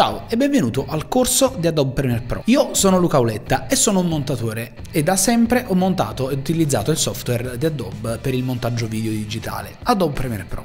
Ciao e benvenuto al corso di Adobe Premiere Pro. Io sono Luca Auletta e sono un montatore e da sempre ho montato e utilizzato il software di Adobe per il montaggio video digitale, Adobe Premiere Pro.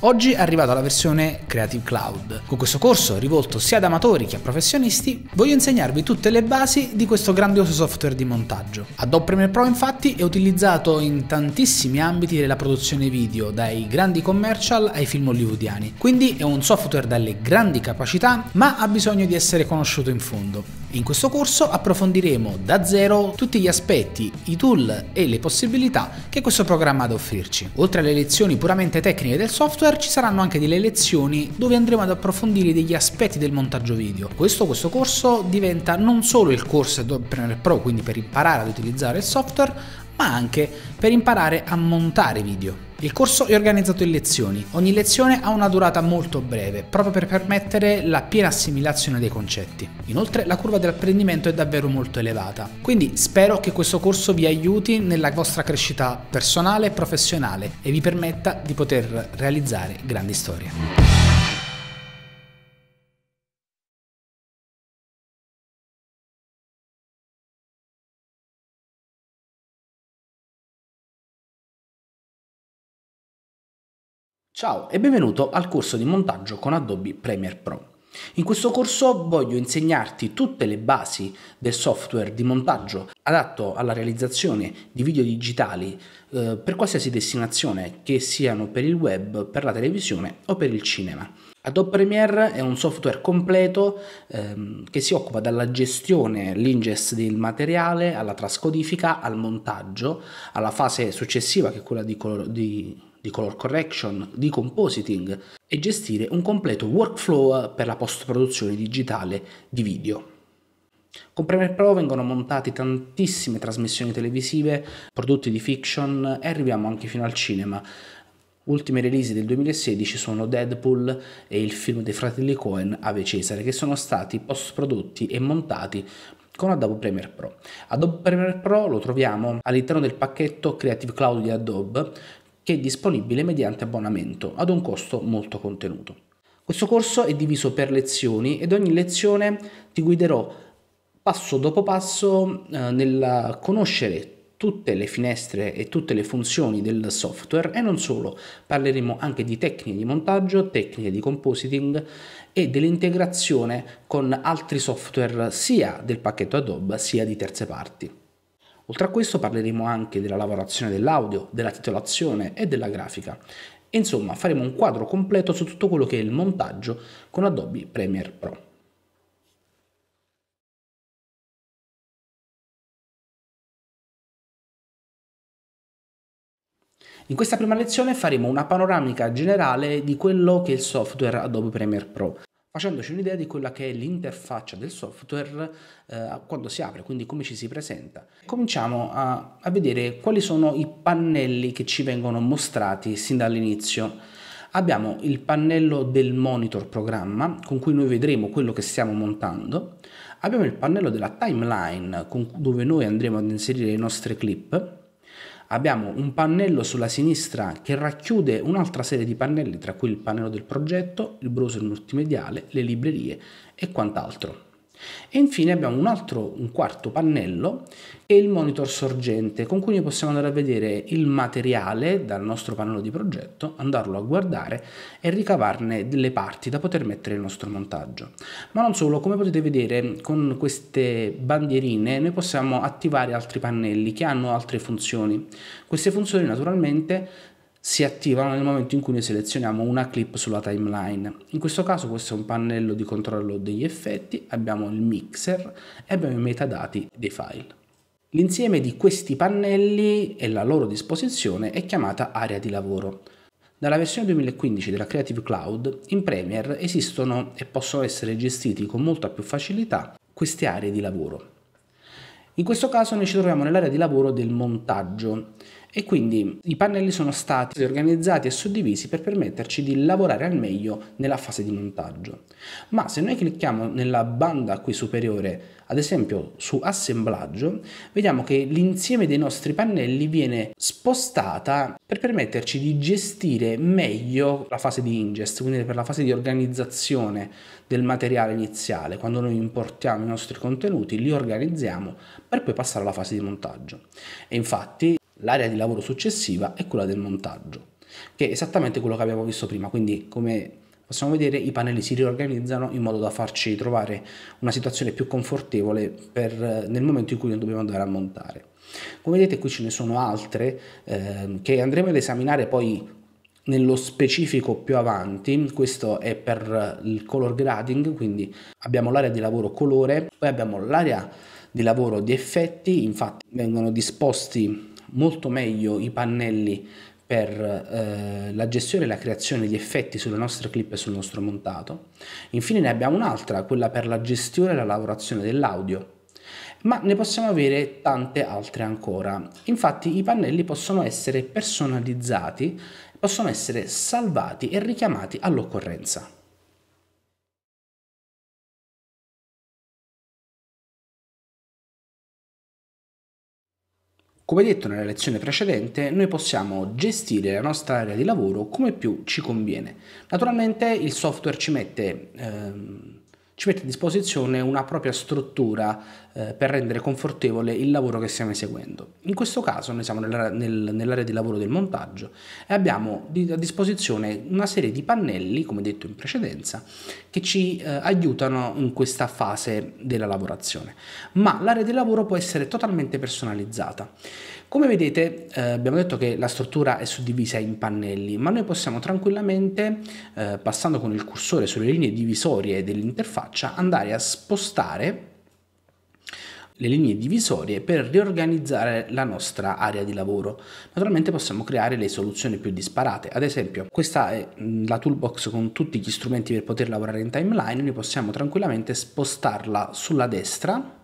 Oggi è arrivata la versione Creative Cloud. Con questo corso, rivolto sia ad amatori che a professionisti, voglio insegnarvi tutte le basi di questo grandioso software di montaggio. Adobe Premiere Pro infatti è utilizzato in tantissimi ambiti della produzione video, dai grandi commercial ai film hollywoodiani. Quindi è un software dalle grandi capacità, ma persona ha bisogno di essere conosciuto in fondo. In questo corso approfondiremo da zero tutti gli aspetti, i tool e le possibilità che questo programma ha da offrirci. Oltre alle lezioni puramente tecniche del software ci saranno anche delle lezioni dove andremo ad approfondire degli aspetti del montaggio video. Questo, questo corso diventa non solo il corso Premiere Pro, quindi per imparare ad utilizzare il software, ma anche per imparare a montare video. Il corso è organizzato in lezioni. Ogni lezione ha una durata molto breve, proprio per permettere la piena assimilazione dei concetti. Inoltre la curva dell'apprendimento è davvero molto elevata. Quindi spero che questo corso vi aiuti nella vostra crescita personale e professionale e vi permetta di poter realizzare grandi storie. Ciao e benvenuto al corso di montaggio con Adobe Premiere Pro. In questo corso voglio insegnarti tutte le basi del software di montaggio adatto alla realizzazione di video digitali eh, per qualsiasi destinazione, che siano per il web, per la televisione o per il cinema. Adobe Premiere è un software completo ehm, che si occupa dalla gestione, l'ingest del materiale, alla trascodifica, al montaggio, alla fase successiva che è quella di, di di color correction, di compositing e gestire un completo workflow per la post-produzione digitale di video. Con Premiere Pro vengono montate tantissime trasmissioni televisive, prodotti di fiction e arriviamo anche fino al cinema. Ultime release del 2016 sono Deadpool e il film dei fratelli Cohen Ave Cesare, che sono stati post-prodotti e montati con Adobe Premiere Pro. Adobe Premiere Pro lo troviamo all'interno del pacchetto Creative Cloud di Adobe che è disponibile mediante abbonamento ad un costo molto contenuto. Questo corso è diviso per lezioni ed ogni lezione ti guiderò passo dopo passo eh, nel conoscere tutte le finestre e tutte le funzioni del software e non solo, parleremo anche di tecniche di montaggio, tecniche di compositing e dell'integrazione con altri software sia del pacchetto Adobe sia di terze parti. Oltre a questo parleremo anche della lavorazione dell'audio, della titolazione e della grafica. Insomma, faremo un quadro completo su tutto quello che è il montaggio con Adobe Premiere Pro. In questa prima lezione faremo una panoramica generale di quello che è il software Adobe Premiere Pro facendoci un'idea di quella che è l'interfaccia del software eh, quando si apre, quindi come ci si presenta. Cominciamo a, a vedere quali sono i pannelli che ci vengono mostrati sin dall'inizio abbiamo il pannello del monitor programma con cui noi vedremo quello che stiamo montando, abbiamo il pannello della timeline con, dove noi andremo ad inserire le nostre clip, abbiamo un pannello sulla sinistra che racchiude un'altra serie di pannelli, tra cui il pannello del progetto, il browser multimediale, le librerie e quant'altro. E infine abbiamo un altro, un quarto pannello che è il monitor sorgente con cui possiamo andare a vedere il materiale dal nostro pannello di progetto, andarlo a guardare e ricavarne delle parti da poter mettere nel nostro montaggio. Ma non solo, come potete vedere con queste bandierine noi possiamo attivare altri pannelli che hanno altre funzioni. Queste funzioni naturalmente si attivano nel momento in cui noi selezioniamo una clip sulla timeline. In questo caso questo è un pannello di controllo degli effetti, abbiamo il mixer e abbiamo i metadati dei file. L'insieme di questi pannelli e la loro disposizione è chiamata area di lavoro. Dalla versione 2015 della Creative Cloud in Premiere esistono e possono essere gestiti con molta più facilità queste aree di lavoro. In questo caso noi ci troviamo nell'area di lavoro del montaggio e quindi i pannelli sono stati organizzati e suddivisi per permetterci di lavorare al meglio nella fase di montaggio. Ma se noi clicchiamo nella banda qui superiore, ad esempio su assemblaggio, vediamo che l'insieme dei nostri pannelli viene spostata per permetterci di gestire meglio la fase di ingest, quindi per la fase di organizzazione del materiale iniziale, quando noi importiamo i nostri contenuti, li organizziamo per poi passare alla fase di montaggio. E infatti L'area di lavoro successiva è quella del montaggio, che è esattamente quello che abbiamo visto prima, quindi come possiamo vedere i pannelli si riorganizzano in modo da farci trovare una situazione più confortevole per, eh, nel momento in cui noi dobbiamo andare a montare. Come vedete qui ce ne sono altre eh, che andremo ad esaminare poi nello specifico più avanti, questo è per il color grading, quindi abbiamo l'area di lavoro colore, poi abbiamo l'area di lavoro di effetti, infatti vengono disposti molto meglio i pannelli per eh, la gestione e la creazione di effetti sulle nostre clip e sul nostro montato. Infine ne abbiamo un'altra, quella per la gestione e la lavorazione dell'audio. Ma ne possiamo avere tante altre ancora. Infatti i pannelli possono essere personalizzati, possono essere salvati e richiamati all'occorrenza. Come detto nella lezione precedente, noi possiamo gestire la nostra area di lavoro come più ci conviene. Naturalmente il software ci mette... Ehm, ci mette a disposizione una propria struttura eh, per rendere confortevole il lavoro che stiamo eseguendo. In questo caso noi siamo nell'area, nel, nell'area di lavoro del montaggio e abbiamo di, a disposizione una serie di pannelli, come detto in precedenza, che ci eh, aiutano in questa fase della lavorazione. Ma l'area di lavoro può essere totalmente personalizzata. Come vedete eh, abbiamo detto che la struttura è suddivisa in pannelli, ma noi possiamo tranquillamente, eh, passando con il cursore sulle linee divisorie dell'interfaccia, andare a spostare le linee divisorie per riorganizzare la nostra area di lavoro. Naturalmente possiamo creare le soluzioni più disparate, ad esempio questa è mm, la toolbox con tutti gli strumenti per poter lavorare in timeline, noi possiamo tranquillamente spostarla sulla destra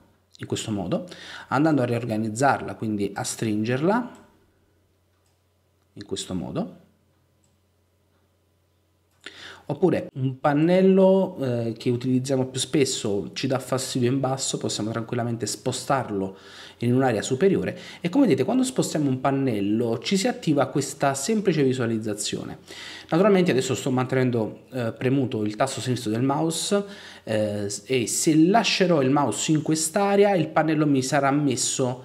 in questo modo, andando a riorganizzarla, quindi a stringerla in questo modo, oppure un pannello eh, che utilizziamo più spesso ci dà fastidio in basso, possiamo tranquillamente spostarlo in un'area superiore e come vedete quando spostiamo un pannello ci si attiva questa semplice visualizzazione. Naturalmente adesso sto mantenendo eh, premuto il tasto sinistro del mouse eh, e se lascerò il mouse in quest'area il pannello mi sarà messo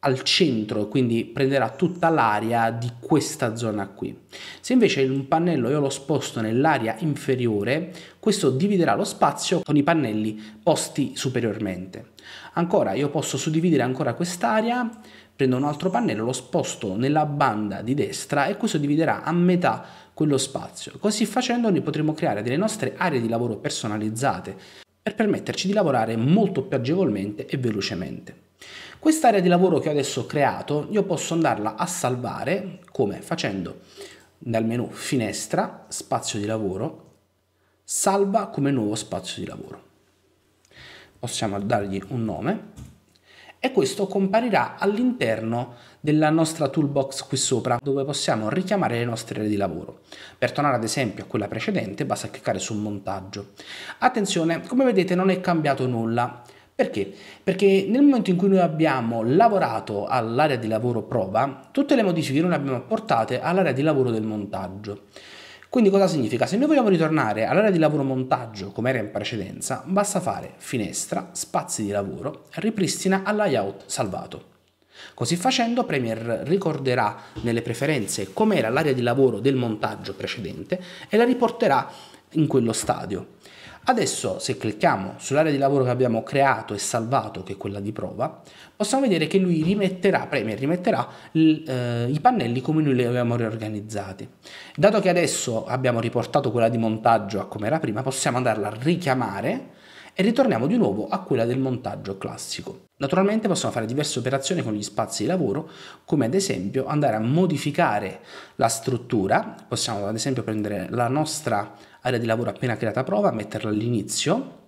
al centro quindi prenderà tutta l'area di questa zona qui se invece un pannello io lo sposto nell'area inferiore questo dividerà lo spazio con i pannelli posti superiormente Ancora io posso suddividere ancora quest'area, prendo un altro pannello, lo sposto nella banda di destra e questo dividerà a metà quello spazio. Così facendo noi potremo creare delle nostre aree di lavoro personalizzate per permetterci di lavorare molto più agevolmente e velocemente. Quest'area di lavoro che ho adesso creato io posso andarla a salvare come facendo dal menu finestra, spazio di lavoro, salva come nuovo spazio di lavoro possiamo dargli un nome, e questo comparirà all'interno della nostra toolbox qui sopra dove possiamo richiamare le nostre aree di lavoro. Per tornare ad esempio a quella precedente basta cliccare su montaggio. Attenzione, come vedete non è cambiato nulla. Perché? Perché nel momento in cui noi abbiamo lavorato all'area di lavoro prova, tutte le modifiche noi le abbiamo apportate all'area di lavoro del montaggio. Quindi cosa significa? Se noi vogliamo ritornare all'area di lavoro montaggio come era in precedenza, basta fare finestra, spazi di lavoro, ripristina al layout salvato. Così facendo Premiere ricorderà nelle preferenze com'era l'area di lavoro del montaggio precedente e la riporterà in quello stadio. Adesso se clicchiamo sull'area di lavoro che abbiamo creato e salvato, che è quella di prova, possiamo vedere che lui rimetterà, Premier rimetterà eh, i pannelli come noi li avevamo riorganizzati. Dato che adesso abbiamo riportato quella di montaggio a come era prima, possiamo andarla a richiamare e ritorniamo di nuovo a quella del montaggio classico. Naturalmente possiamo fare diverse operazioni con gli spazi di lavoro, come ad esempio andare a modificare la struttura, possiamo ad esempio prendere la nostra area di lavoro appena creata a prova, metterla all'inizio,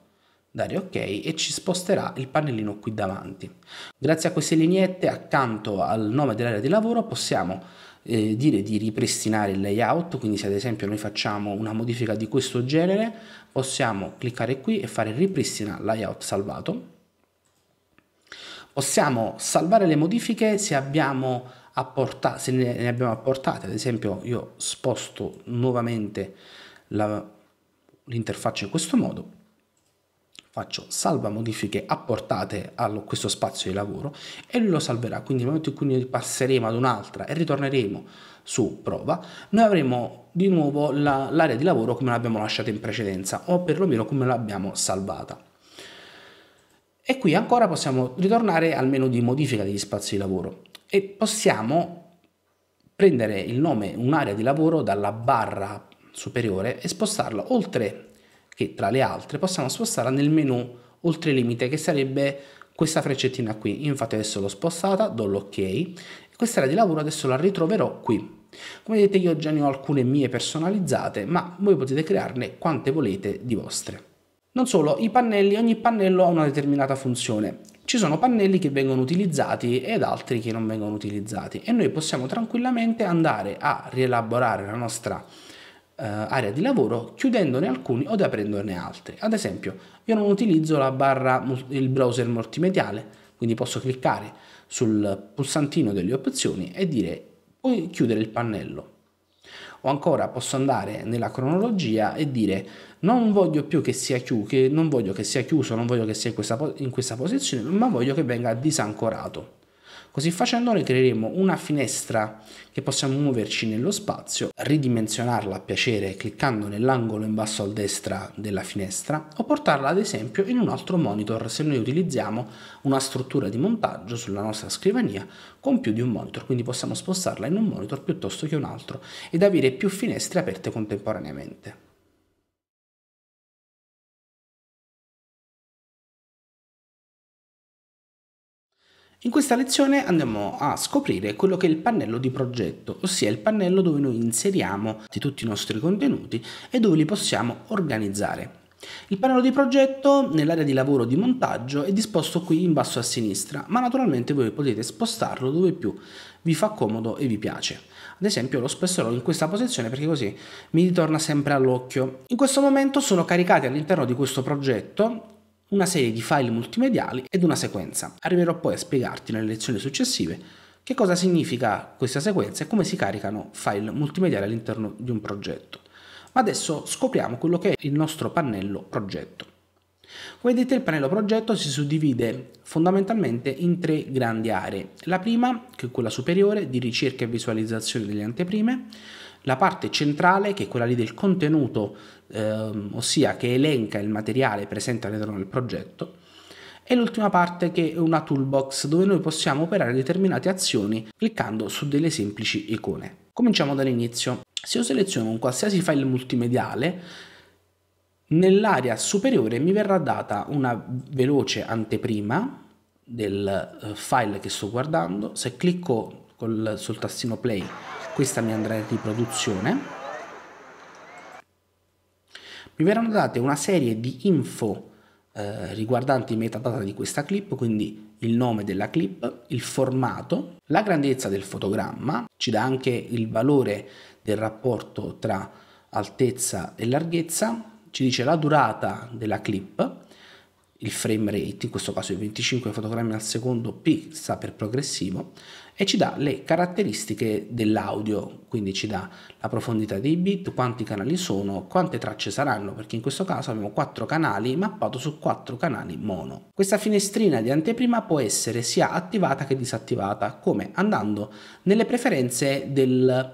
dare ok e ci sposterà il pannellino qui davanti. Grazie a queste lineette accanto al nome dell'area di lavoro possiamo eh, dire di ripristinare il layout, quindi se ad esempio noi facciamo una modifica di questo genere possiamo cliccare qui e fare ripristina layout salvato. Possiamo salvare le modifiche se, abbiamo apportato, se ne abbiamo apportate, ad esempio io sposto nuovamente l'interfaccia in questo modo, faccio salva modifiche apportate a questo spazio di lavoro e lui lo salverà. Quindi nel momento in cui noi passeremo ad un'altra e ritorneremo su prova, noi avremo di nuovo l'area di lavoro come l'abbiamo lasciata in precedenza o perlomeno come l'abbiamo salvata. E qui ancora possiamo ritornare al menu di modifica degli spazi di lavoro e possiamo prendere il nome un'area di lavoro dalla barra superiore e spostarla oltre che tra le altre possiamo spostarla nel menu oltre limite che sarebbe questa freccettina qui. Io infatti adesso l'ho spostata, do l'ok. Questa era di lavoro adesso la ritroverò qui. Come vedete io già ne ho alcune mie personalizzate, ma voi potete crearne quante volete di vostre. Non solo, i pannelli, ogni pannello ha una determinata funzione. Ci sono pannelli che vengono utilizzati ed altri che non vengono utilizzati e noi possiamo tranquillamente andare a rielaborare la nostra eh, area di lavoro chiudendone alcuni o aprendone altri. Ad esempio, io non utilizzo la barra il browser multimediale, quindi posso cliccare sul pulsantino delle opzioni e dire puoi chiudere il pannello. O ancora posso andare nella cronologia e dire non voglio più che sia, chiuso, che non voglio che sia chiuso, non voglio che sia in questa, in questa posizione, ma voglio che venga disancorato. Così facendo noi creeremo una finestra che possiamo muoverci nello spazio, ridimensionarla a piacere cliccando nell'angolo in basso a destra della finestra o portarla ad esempio in un altro monitor se noi utilizziamo una struttura di montaggio sulla nostra scrivania con più di un monitor, quindi possiamo spostarla in un monitor piuttosto che un altro ed avere più finestre aperte contemporaneamente. In questa lezione andiamo a scoprire quello che è il pannello di progetto, ossia il pannello dove noi inseriamo tutti i nostri contenuti e dove li possiamo organizzare. Il pannello di progetto nell'area di lavoro di montaggio è disposto qui in basso a sinistra, ma naturalmente voi potete spostarlo dove più vi fa comodo e vi piace. Ad esempio lo spesterò in questa posizione perché così mi ritorna sempre all'occhio. In questo momento sono caricati all'interno di questo progetto una serie di file multimediali ed una sequenza. Arriverò poi a spiegarti nelle lezioni successive che cosa significa questa sequenza e come si caricano file multimediali all'interno di un progetto. Ma adesso scopriamo quello che è il nostro pannello progetto. Come vedete il pannello progetto si suddivide fondamentalmente in tre grandi aree. La prima, che è quella superiore, di ricerca e visualizzazione delle anteprime, la parte centrale, che è quella lì del contenuto ehm, ossia che elenca il materiale presente all'interno del progetto, e l'ultima parte che è una toolbox dove noi possiamo operare determinate azioni cliccando su delle semplici icone. Cominciamo dall'inizio. Se io seleziono un qualsiasi file multimediale, nell'area superiore mi verrà data una veloce anteprima del eh, file che sto guardando. Se clicco col, sul tastino play, questa mi andrà in riproduzione mi verranno date una serie di info eh, riguardanti i metadata di questa clip, quindi il nome della clip, il formato, la grandezza del fotogramma, ci dà anche il valore del rapporto tra altezza e larghezza, ci dice la durata della clip, il frame rate, in questo caso i 25 fotogrammi al secondo P sta per progressivo, e ci dà le caratteristiche dell'audio, quindi ci dà la profondità dei bit, quanti canali sono, quante tracce saranno, perché in questo caso abbiamo quattro canali mappato su quattro canali mono. Questa finestrina di anteprima può essere sia attivata che disattivata, come andando nelle preferenze del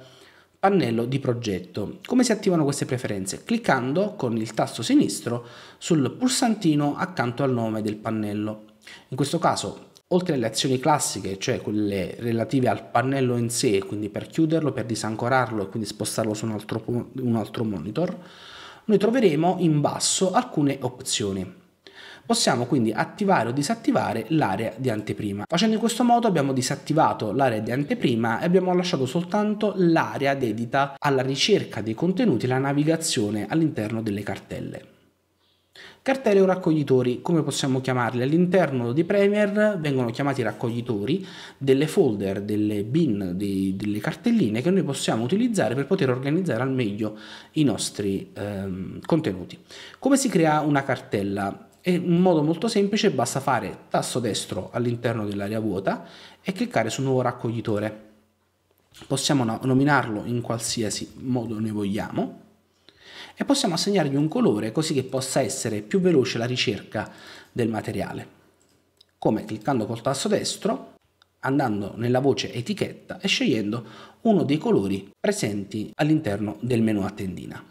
pannello di progetto. Come si attivano queste preferenze? Cliccando con il tasto sinistro sul pulsantino accanto al nome del pannello. In questo caso Oltre alle azioni classiche, cioè quelle relative al pannello in sé, quindi per chiuderlo, per disancorarlo e quindi spostarlo su un altro, un altro monitor, noi troveremo in basso alcune opzioni. Possiamo quindi attivare o disattivare l'area di anteprima. Facendo in questo modo abbiamo disattivato l'area di anteprima e abbiamo lasciato soltanto l'area dedita alla ricerca dei contenuti e alla navigazione all'interno delle cartelle. Cartelle o raccoglitori, come possiamo chiamarli? All'interno di Premier vengono chiamati raccoglitori delle folder, delle bin, dei, delle cartelline che noi possiamo utilizzare per poter organizzare al meglio i nostri ehm, contenuti. Come si crea una cartella? È un modo molto semplice, basta fare tasto destro all'interno dell'area vuota e cliccare su nuovo raccoglitore. Possiamo nominarlo in qualsiasi modo ne vogliamo e possiamo assegnargli un colore così che possa essere più veloce la ricerca del materiale. Come cliccando col tasto destro, andando nella voce etichetta e scegliendo uno dei colori presenti all'interno del menu a tendina.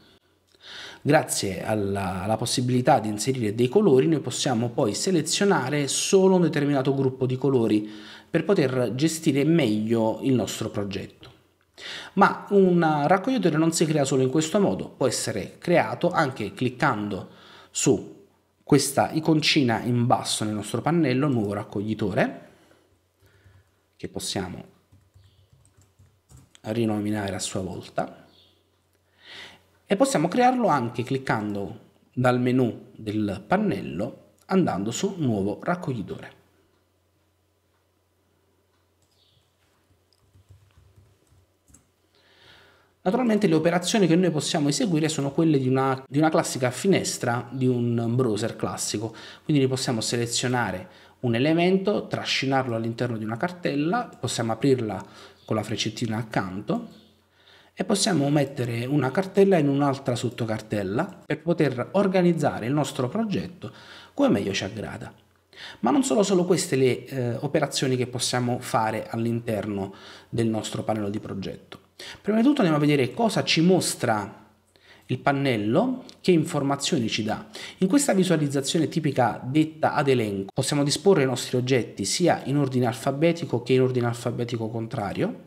Grazie alla, alla, possibilità di inserire dei colori noi possiamo poi selezionare solo un determinato gruppo di colori per poter gestire meglio il nostro progetto. Ma un raccoglitore non si crea solo in questo modo, può essere creato anche cliccando su questa iconcina in basso nel nostro pannello, nuovo raccoglitore, che possiamo rinominare a sua volta, e possiamo crearlo anche cliccando dal menu del pannello andando su nuovo raccoglitore. Naturalmente le operazioni che noi possiamo eseguire sono quelle di una, di una classica finestra di un browser classico, quindi noi possiamo selezionare un elemento, trascinarlo all'interno di una cartella, possiamo aprirla con la freccettina accanto e possiamo mettere una cartella in un'altra sottocartella per poter organizzare il nostro progetto come meglio ci aggrada. Ma non sono solo queste le eh, operazioni che possiamo fare all'interno del nostro pannello di progetto. Prima di tutto andiamo a vedere cosa ci mostra il pannello che informazioni ci dà. In questa visualizzazione tipica detta ad elenco possiamo disporre i nostri oggetti sia in ordine alfabetico che in ordine alfabetico contrario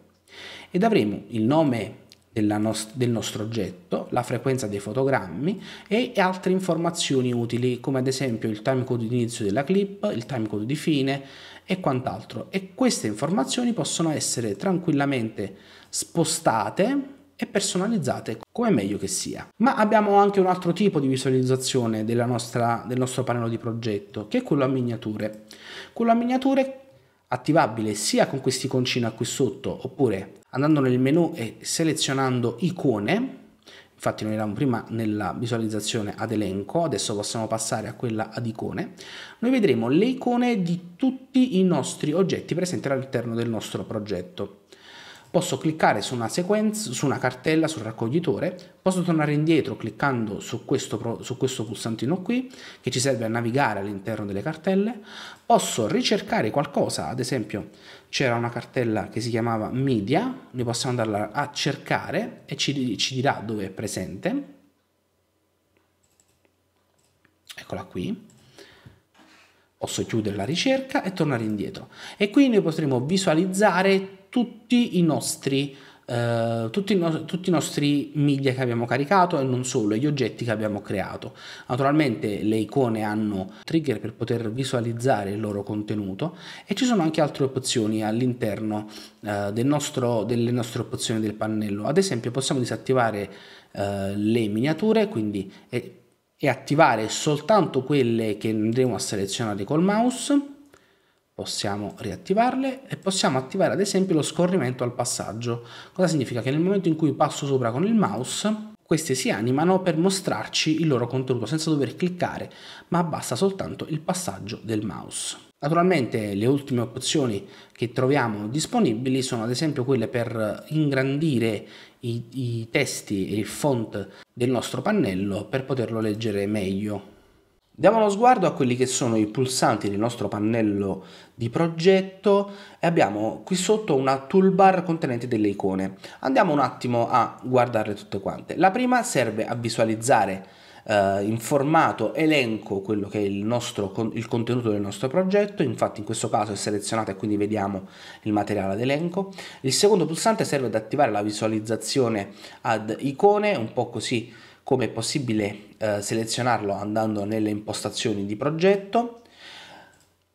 ed avremo il nome nost del nostro oggetto, la frequenza dei fotogrammi e altre informazioni utili come ad esempio il timecode di inizio della clip, il timecode di fine e quant'altro e queste informazioni possono essere tranquillamente spostate e personalizzate come meglio che sia. Ma abbiamo anche un altro tipo di visualizzazione nostra, del nostro pannello di progetto, che è quello a miniature. Quello a miniature attivabile sia con questi iconcini qui sotto, oppure andando nel menu e selezionando icone, infatti noi eravamo prima nella visualizzazione ad elenco, adesso possiamo passare a quella ad icone, noi vedremo le icone di tutti i nostri oggetti presenti all'interno del nostro progetto posso cliccare su una sequenza, su una cartella, sul raccoglitore, posso tornare indietro cliccando su questo, su questo pulsantino qui che ci serve a navigare all'interno delle cartelle, posso ricercare qualcosa, ad esempio c'era una cartella che si chiamava media, noi possiamo andarla a cercare e ci, ci dirà dove è presente. Eccola qui posso chiudere la ricerca e tornare indietro e qui noi potremo visualizzare tutti i nostri Uh, tutti, no- tutti, i nostri media che abbiamo caricato e non solo, gli oggetti che abbiamo creato. Naturalmente le icone hanno trigger per poter visualizzare il loro contenuto e ci sono anche altre opzioni all'interno uh, del nostro, delle nostre opzioni del pannello. Ad esempio possiamo disattivare uh, le miniature, quindi e, e attivare soltanto quelle che andremo a selezionare col mouse possiamo riattivarle e possiamo attivare ad esempio lo scorrimento al passaggio. Cosa significa? Che nel momento in cui passo sopra con il mouse, queste si animano per mostrarci il loro contenuto senza dover cliccare, ma basta soltanto il passaggio del mouse. Naturalmente le ultime opzioni che troviamo disponibili sono ad esempio quelle per ingrandire i, i testi e il font del nostro pannello per poterlo leggere meglio. Diamo uno sguardo a quelli che sono i pulsanti del nostro pannello di progetto e abbiamo qui sotto una toolbar contenente delle icone. Andiamo un attimo a guardarle tutte quante. La prima serve a visualizzare eh, in formato elenco quello che è il, nostro, il contenuto del nostro progetto, infatti in questo caso è selezionata e quindi vediamo il materiale ad elenco. Il secondo pulsante serve ad attivare la visualizzazione ad icone, un po' così come è possibile eh, selezionarlo andando nelle impostazioni di progetto.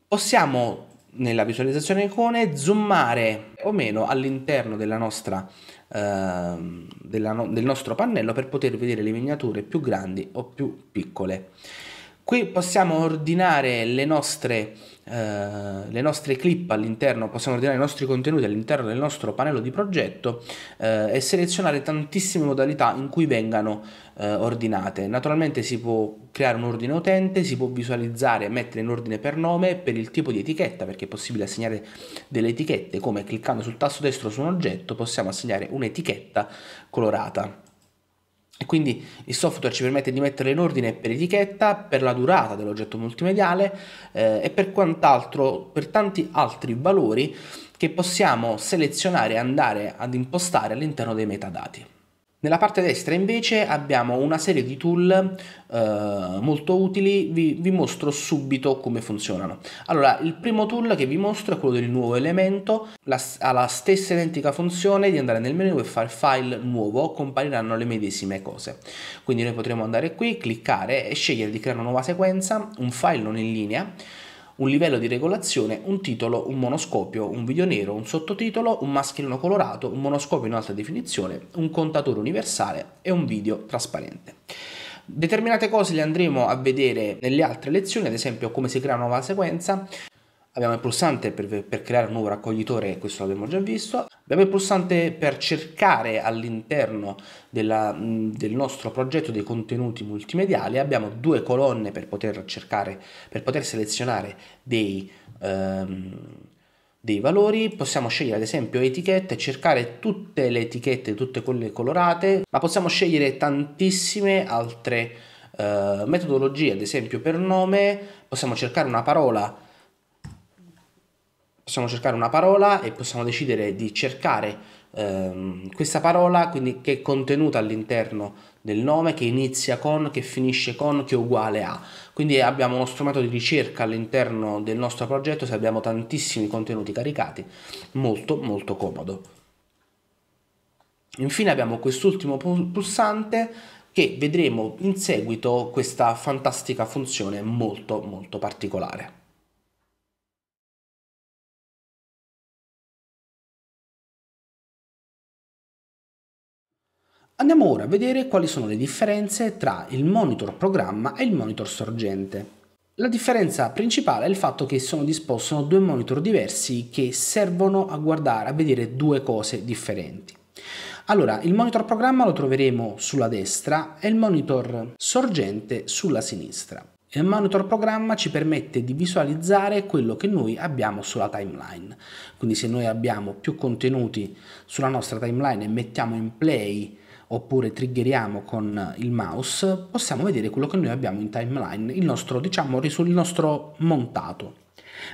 Possiamo nella visualizzazione icone zoomare o meno all'interno della nostra eh, della no del nostro pannello per poter vedere le miniature più grandi o più piccole. Qui possiamo ordinare le nostre, eh, le nostre clip all'interno, possiamo ordinare i nostri contenuti all'interno del nostro pannello di progetto eh, e selezionare tantissime modalità in cui vengano eh, ordinate. Naturalmente si può creare un ordine utente, si può visualizzare, e mettere in ordine per nome, per il tipo di etichetta, perché è possibile assegnare delle etichette, come cliccando sul tasto destro su un oggetto possiamo assegnare un'etichetta colorata. E quindi il software ci permette di metterle in ordine per etichetta, per la durata dell'oggetto multimediale eh, e per quant'altro, per tanti altri valori che possiamo selezionare e andare ad impostare all'interno dei metadati. Nella parte destra invece abbiamo una serie di tool eh, molto utili, vi, vi, mostro subito come funzionano. Allora, il primo tool che vi mostro è quello del nuovo elemento, la, ha la stessa identica funzione di andare nel menu e fare file nuovo, compariranno le medesime cose. Quindi noi potremo andare qui, cliccare e scegliere di creare una nuova sequenza, un file non in linea, un livello di regolazione, un titolo, un monoscopio, un video nero, un sottotitolo, un mascherino colorato, un monoscopio in alta definizione, un contatore universale e un video trasparente. Determinate cose le andremo a vedere nelle altre lezioni, ad esempio come si crea una nuova sequenza, abbiamo il pulsante per, per, creare un nuovo raccoglitore, questo l'abbiamo già visto, abbiamo il pulsante per cercare all'interno del nostro progetto dei contenuti multimediali, abbiamo due colonne per poter cercare, per poter selezionare dei, um, dei valori, possiamo scegliere ad esempio etichette, cercare tutte le etichette, tutte quelle colorate, ma possiamo scegliere tantissime altre uh, metodologie, ad esempio per nome, possiamo cercare una parola possiamo cercare una parola e possiamo decidere di cercare ehm, questa parola quindi che è contenuta all'interno del nome che inizia con che finisce con che è uguale a quindi abbiamo uno strumento di ricerca all'interno del nostro progetto se abbiamo tantissimi contenuti caricati molto molto comodo infine abbiamo quest'ultimo pulsante che vedremo in seguito questa fantastica funzione molto molto particolare Andiamo ora a vedere quali sono le differenze tra il monitor programma e il monitor sorgente. La differenza principale è il fatto che sono disposti sono due monitor diversi che servono a guardare, a vedere due cose differenti. Allora, il monitor programma lo troveremo sulla destra e il monitor sorgente sulla sinistra. Il monitor programma ci permette di visualizzare quello che noi abbiamo sulla timeline. Quindi se noi abbiamo più contenuti sulla nostra timeline e mettiamo in play oppure triggeriamo con il mouse, possiamo vedere quello che noi abbiamo in timeline, il nostro, diciamo, il nostro montato.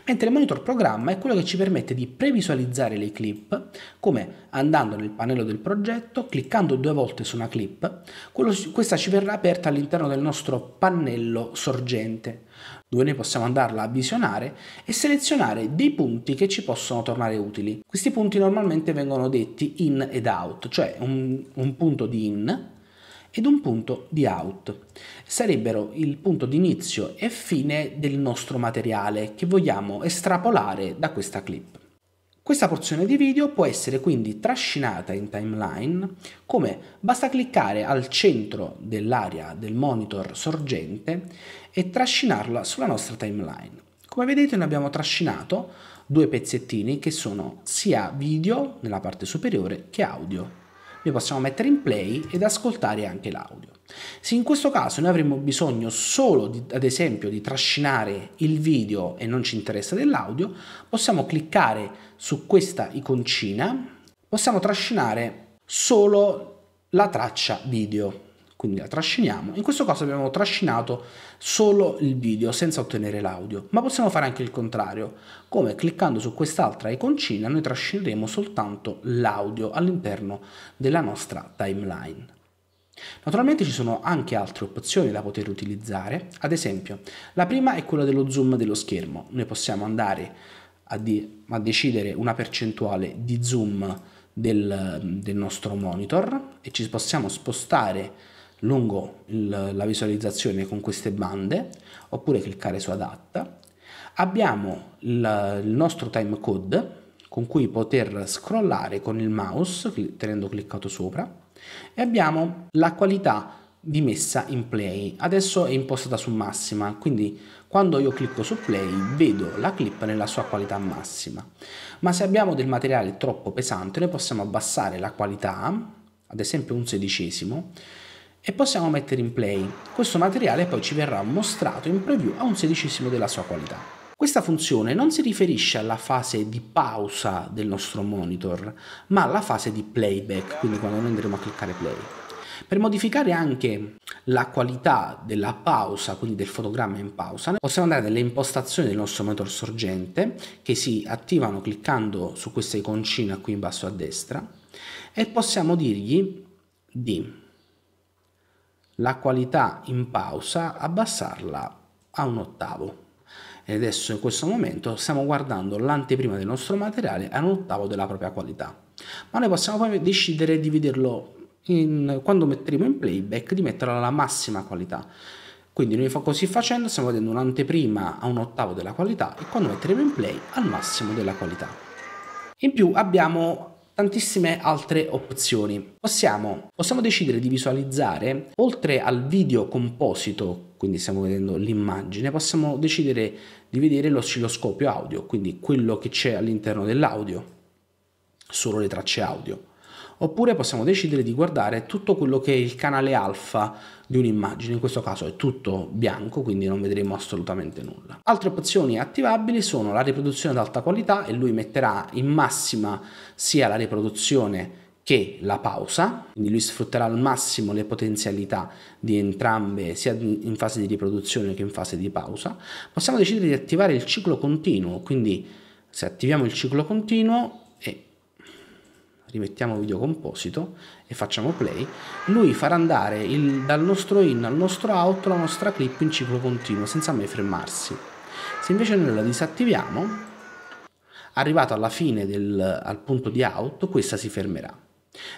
Mentre il monitor programma è quello che ci permette di previsualizzare le clip, come andando nel pannello del progetto, cliccando due volte su una clip, quello, questa ci verrà aperta all'interno del nostro pannello sorgente dove noi possiamo andarla a visionare e selezionare dei punti che ci possono tornare utili. Questi punti normalmente vengono detti in ed out, cioè un, un punto di in ed un punto di out. Sarebbero il punto di inizio e fine del nostro materiale che vogliamo estrapolare da questa clip. Questa porzione di video può essere quindi trascinata in timeline come basta cliccare al centro dell'area del monitor sorgente e trascinarla sulla nostra timeline. Come vedete noi abbiamo trascinato due pezzettini che sono sia video nella parte superiore che audio. Noi possiamo mettere in play ed ascoltare anche l'audio. Se in questo caso noi avremmo bisogno solo di, ad esempio di trascinare il video e non ci interessa dell'audio, possiamo cliccare su questa iconcina, possiamo trascinare solo la traccia video quindi la trasciniamo. In questo caso abbiamo trascinato solo il video senza ottenere l'audio, ma possiamo fare anche il contrario, come cliccando su quest'altra iconcina noi trascineremo soltanto l'audio all'interno della nostra timeline. Naturalmente ci sono anche altre opzioni da poter utilizzare, ad esempio la prima è quella dello zoom dello schermo, noi possiamo andare a, di, a decidere una percentuale di zoom del, del nostro monitor e ci possiamo spostare lungo il, la visualizzazione con queste bande oppure cliccare su adatta. Abbiamo il, il nostro code con cui poter scrollare con il mouse tenendo cliccato sopra e abbiamo la qualità di messa in play adesso è impostata su massima quindi quando io clicco su play vedo la clip nella sua qualità massima ma se abbiamo del materiale troppo pesante noi possiamo abbassare la qualità ad esempio un sedicesimo e possiamo mettere in play. Questo materiale poi ci verrà mostrato in preview a un sedicesimo della sua qualità. Questa funzione non si riferisce alla fase di pausa del nostro monitor, ma alla fase di playback, quindi quando noi andremo a cliccare play. Per modificare anche la qualità della pausa, quindi del fotogramma in pausa, possiamo andare nelle impostazioni del nostro monitor sorgente, che si attivano cliccando su questa iconcina qui in basso a destra, e possiamo dirgli di la qualità in pausa, abbassarla a un ottavo. E adesso in questo momento stiamo guardando l'anteprima del nostro materiale a un ottavo della propria qualità. Ma noi possiamo poi decidere di vederlo in, quando metteremo in playback di metterlo alla massima qualità. Quindi noi così facendo stiamo vedendo un'anteprima a un ottavo della qualità e quando metteremo in play al massimo della qualità. In più abbiamo tantissime altre opzioni. Possiamo, possiamo decidere di visualizzare, oltre al video composito quindi stiamo vedendo l'immagine, possiamo decidere di vedere l'oscilloscopio audio, quindi quello che c'è all'interno dell'audio, solo le tracce audio oppure possiamo decidere di guardare tutto quello che è il canale alfa di un'immagine, in questo caso è tutto bianco, quindi non vedremo assolutamente nulla. Altre opzioni attivabili sono la riproduzione ad alta qualità e lui metterà in massima sia la riproduzione che la pausa, quindi lui sfrutterà al massimo le potenzialità di entrambe, sia in fase di riproduzione che in fase di pausa. Possiamo decidere di attivare il ciclo continuo, quindi se attiviamo il ciclo continuo rimettiamo video composito e facciamo play, lui farà andare il, dal nostro in al nostro out la nostra clip in ciclo continuo senza mai fermarsi. Se invece noi la disattiviamo, arrivato alla fine del punto di out, questa si fermerà.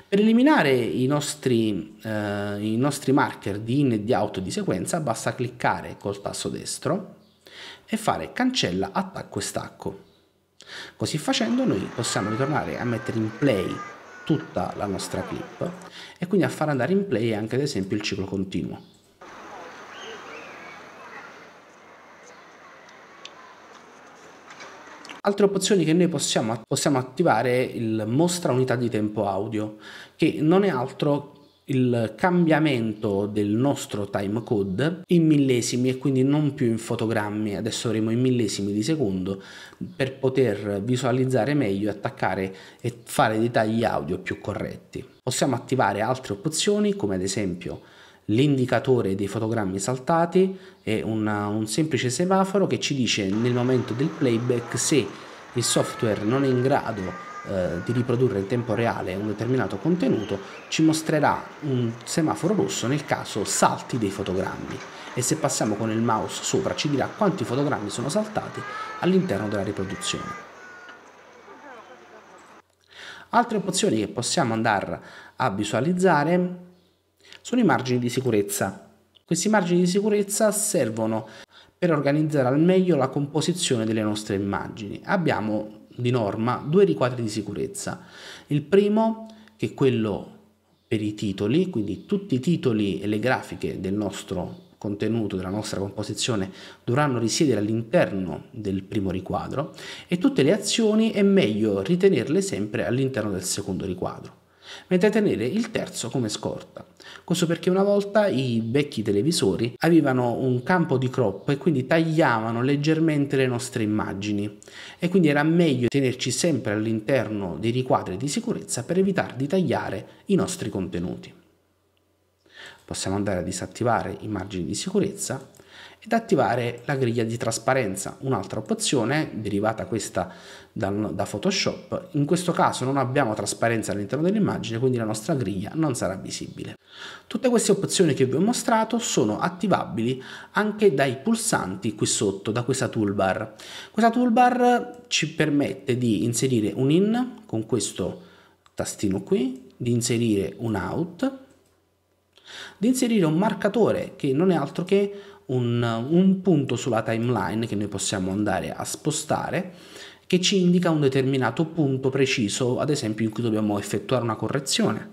Per eliminare i nostri, eh, i nostri marker di in e di out di sequenza basta cliccare col tasto destro e fare cancella attacco e stacco. Così facendo noi possiamo ritornare a mettere in play tutta la nostra clip e quindi a far andare in play anche ad esempio il ciclo continuo. Altre opzioni che noi possiamo, possiamo attivare è il mostra unità di tempo audio, che non è altro il cambiamento del nostro time code in millesimi e quindi non più in fotogrammi, adesso avremo i millesimi di secondo per poter visualizzare meglio, attaccare e fare dei tagli audio più corretti. Possiamo attivare altre opzioni come ad esempio l'indicatore dei fotogrammi saltati e una, un semplice semaforo che ci dice nel momento del playback se il software non è in grado eh, di riprodurre in tempo reale un determinato contenuto, ci mostrerà un semaforo rosso nel caso salti dei fotogrammi e se passiamo con il mouse sopra ci dirà quanti fotogrammi sono saltati all'interno della riproduzione. Altre opzioni che possiamo andare a visualizzare sono i margini di sicurezza. Questi margini di sicurezza servono per organizzare al meglio la composizione delle nostre immagini. Abbiamo di norma due riquadri di sicurezza. Il primo, che è quello per i titoli, quindi tutti i titoli e le grafiche del nostro contenuto della nostra composizione dovranno risiedere all'interno del primo riquadro e tutte le azioni è meglio ritenerle sempre all'interno del secondo riquadro, mentre tenere il terzo come scorta. Questo perché una volta i vecchi televisori avevano un campo di crop e quindi tagliavano leggermente le nostre immagini e quindi era meglio tenerci sempre all'interno dei riquadri di sicurezza per evitare di tagliare i nostri contenuti. Possiamo andare a disattivare i margini di sicurezza ed attivare la griglia di trasparenza. Un'altra opzione, derivata questa da, da Photoshop, in questo caso non abbiamo trasparenza all'interno dell'immagine, quindi la nostra griglia non sarà visibile. Tutte queste opzioni che vi ho mostrato sono attivabili anche dai pulsanti qui sotto, da questa toolbar. Questa toolbar ci permette di inserire un in con questo tastino qui, di inserire un out, di inserire un marcatore che non è altro che un, un punto sulla timeline che noi possiamo andare a spostare che ci indica un determinato punto preciso, ad esempio in cui dobbiamo effettuare una correzione.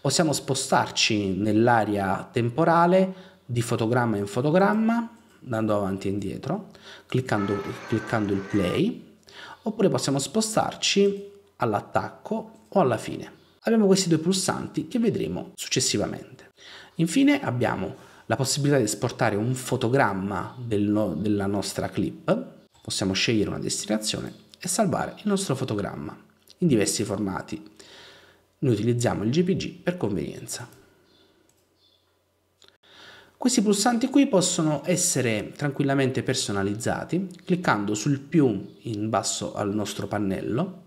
Possiamo spostarci nell'area temporale di fotogramma in fotogramma, andando avanti e indietro, cliccando, cliccando il play, oppure possiamo spostarci all'attacco o alla fine. Abbiamo questi due pulsanti che vedremo successivamente. Infine abbiamo la possibilità di esportare un fotogramma del no, della nostra clip, possiamo scegliere una destinazione e salvare il nostro fotogramma in diversi formati. Noi utilizziamo il GPG per convenienza. Questi pulsanti qui possono essere tranquillamente personalizzati cliccando sul più in basso al nostro pannello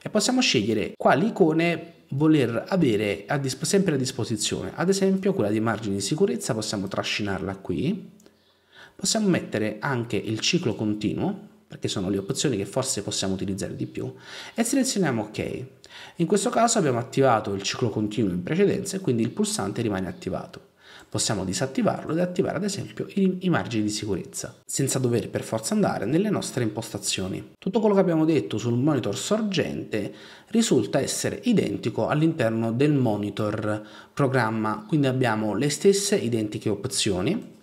e possiamo scegliere quali icone voler avere a sempre a disposizione. Ad esempio quella di margini di sicurezza possiamo trascinarla qui, possiamo mettere anche il ciclo continuo, perché sono le opzioni che forse possiamo utilizzare di più, e selezioniamo ok. In questo caso abbiamo attivato il ciclo continuo in precedenza e quindi il pulsante rimane attivato possiamo disattivarlo ed attivare ad esempio i, i margini di sicurezza, senza dover per forza andare nelle nostre impostazioni. Tutto quello che abbiamo detto sul monitor sorgente risulta essere identico all'interno del monitor programma, quindi abbiamo le stesse identiche opzioni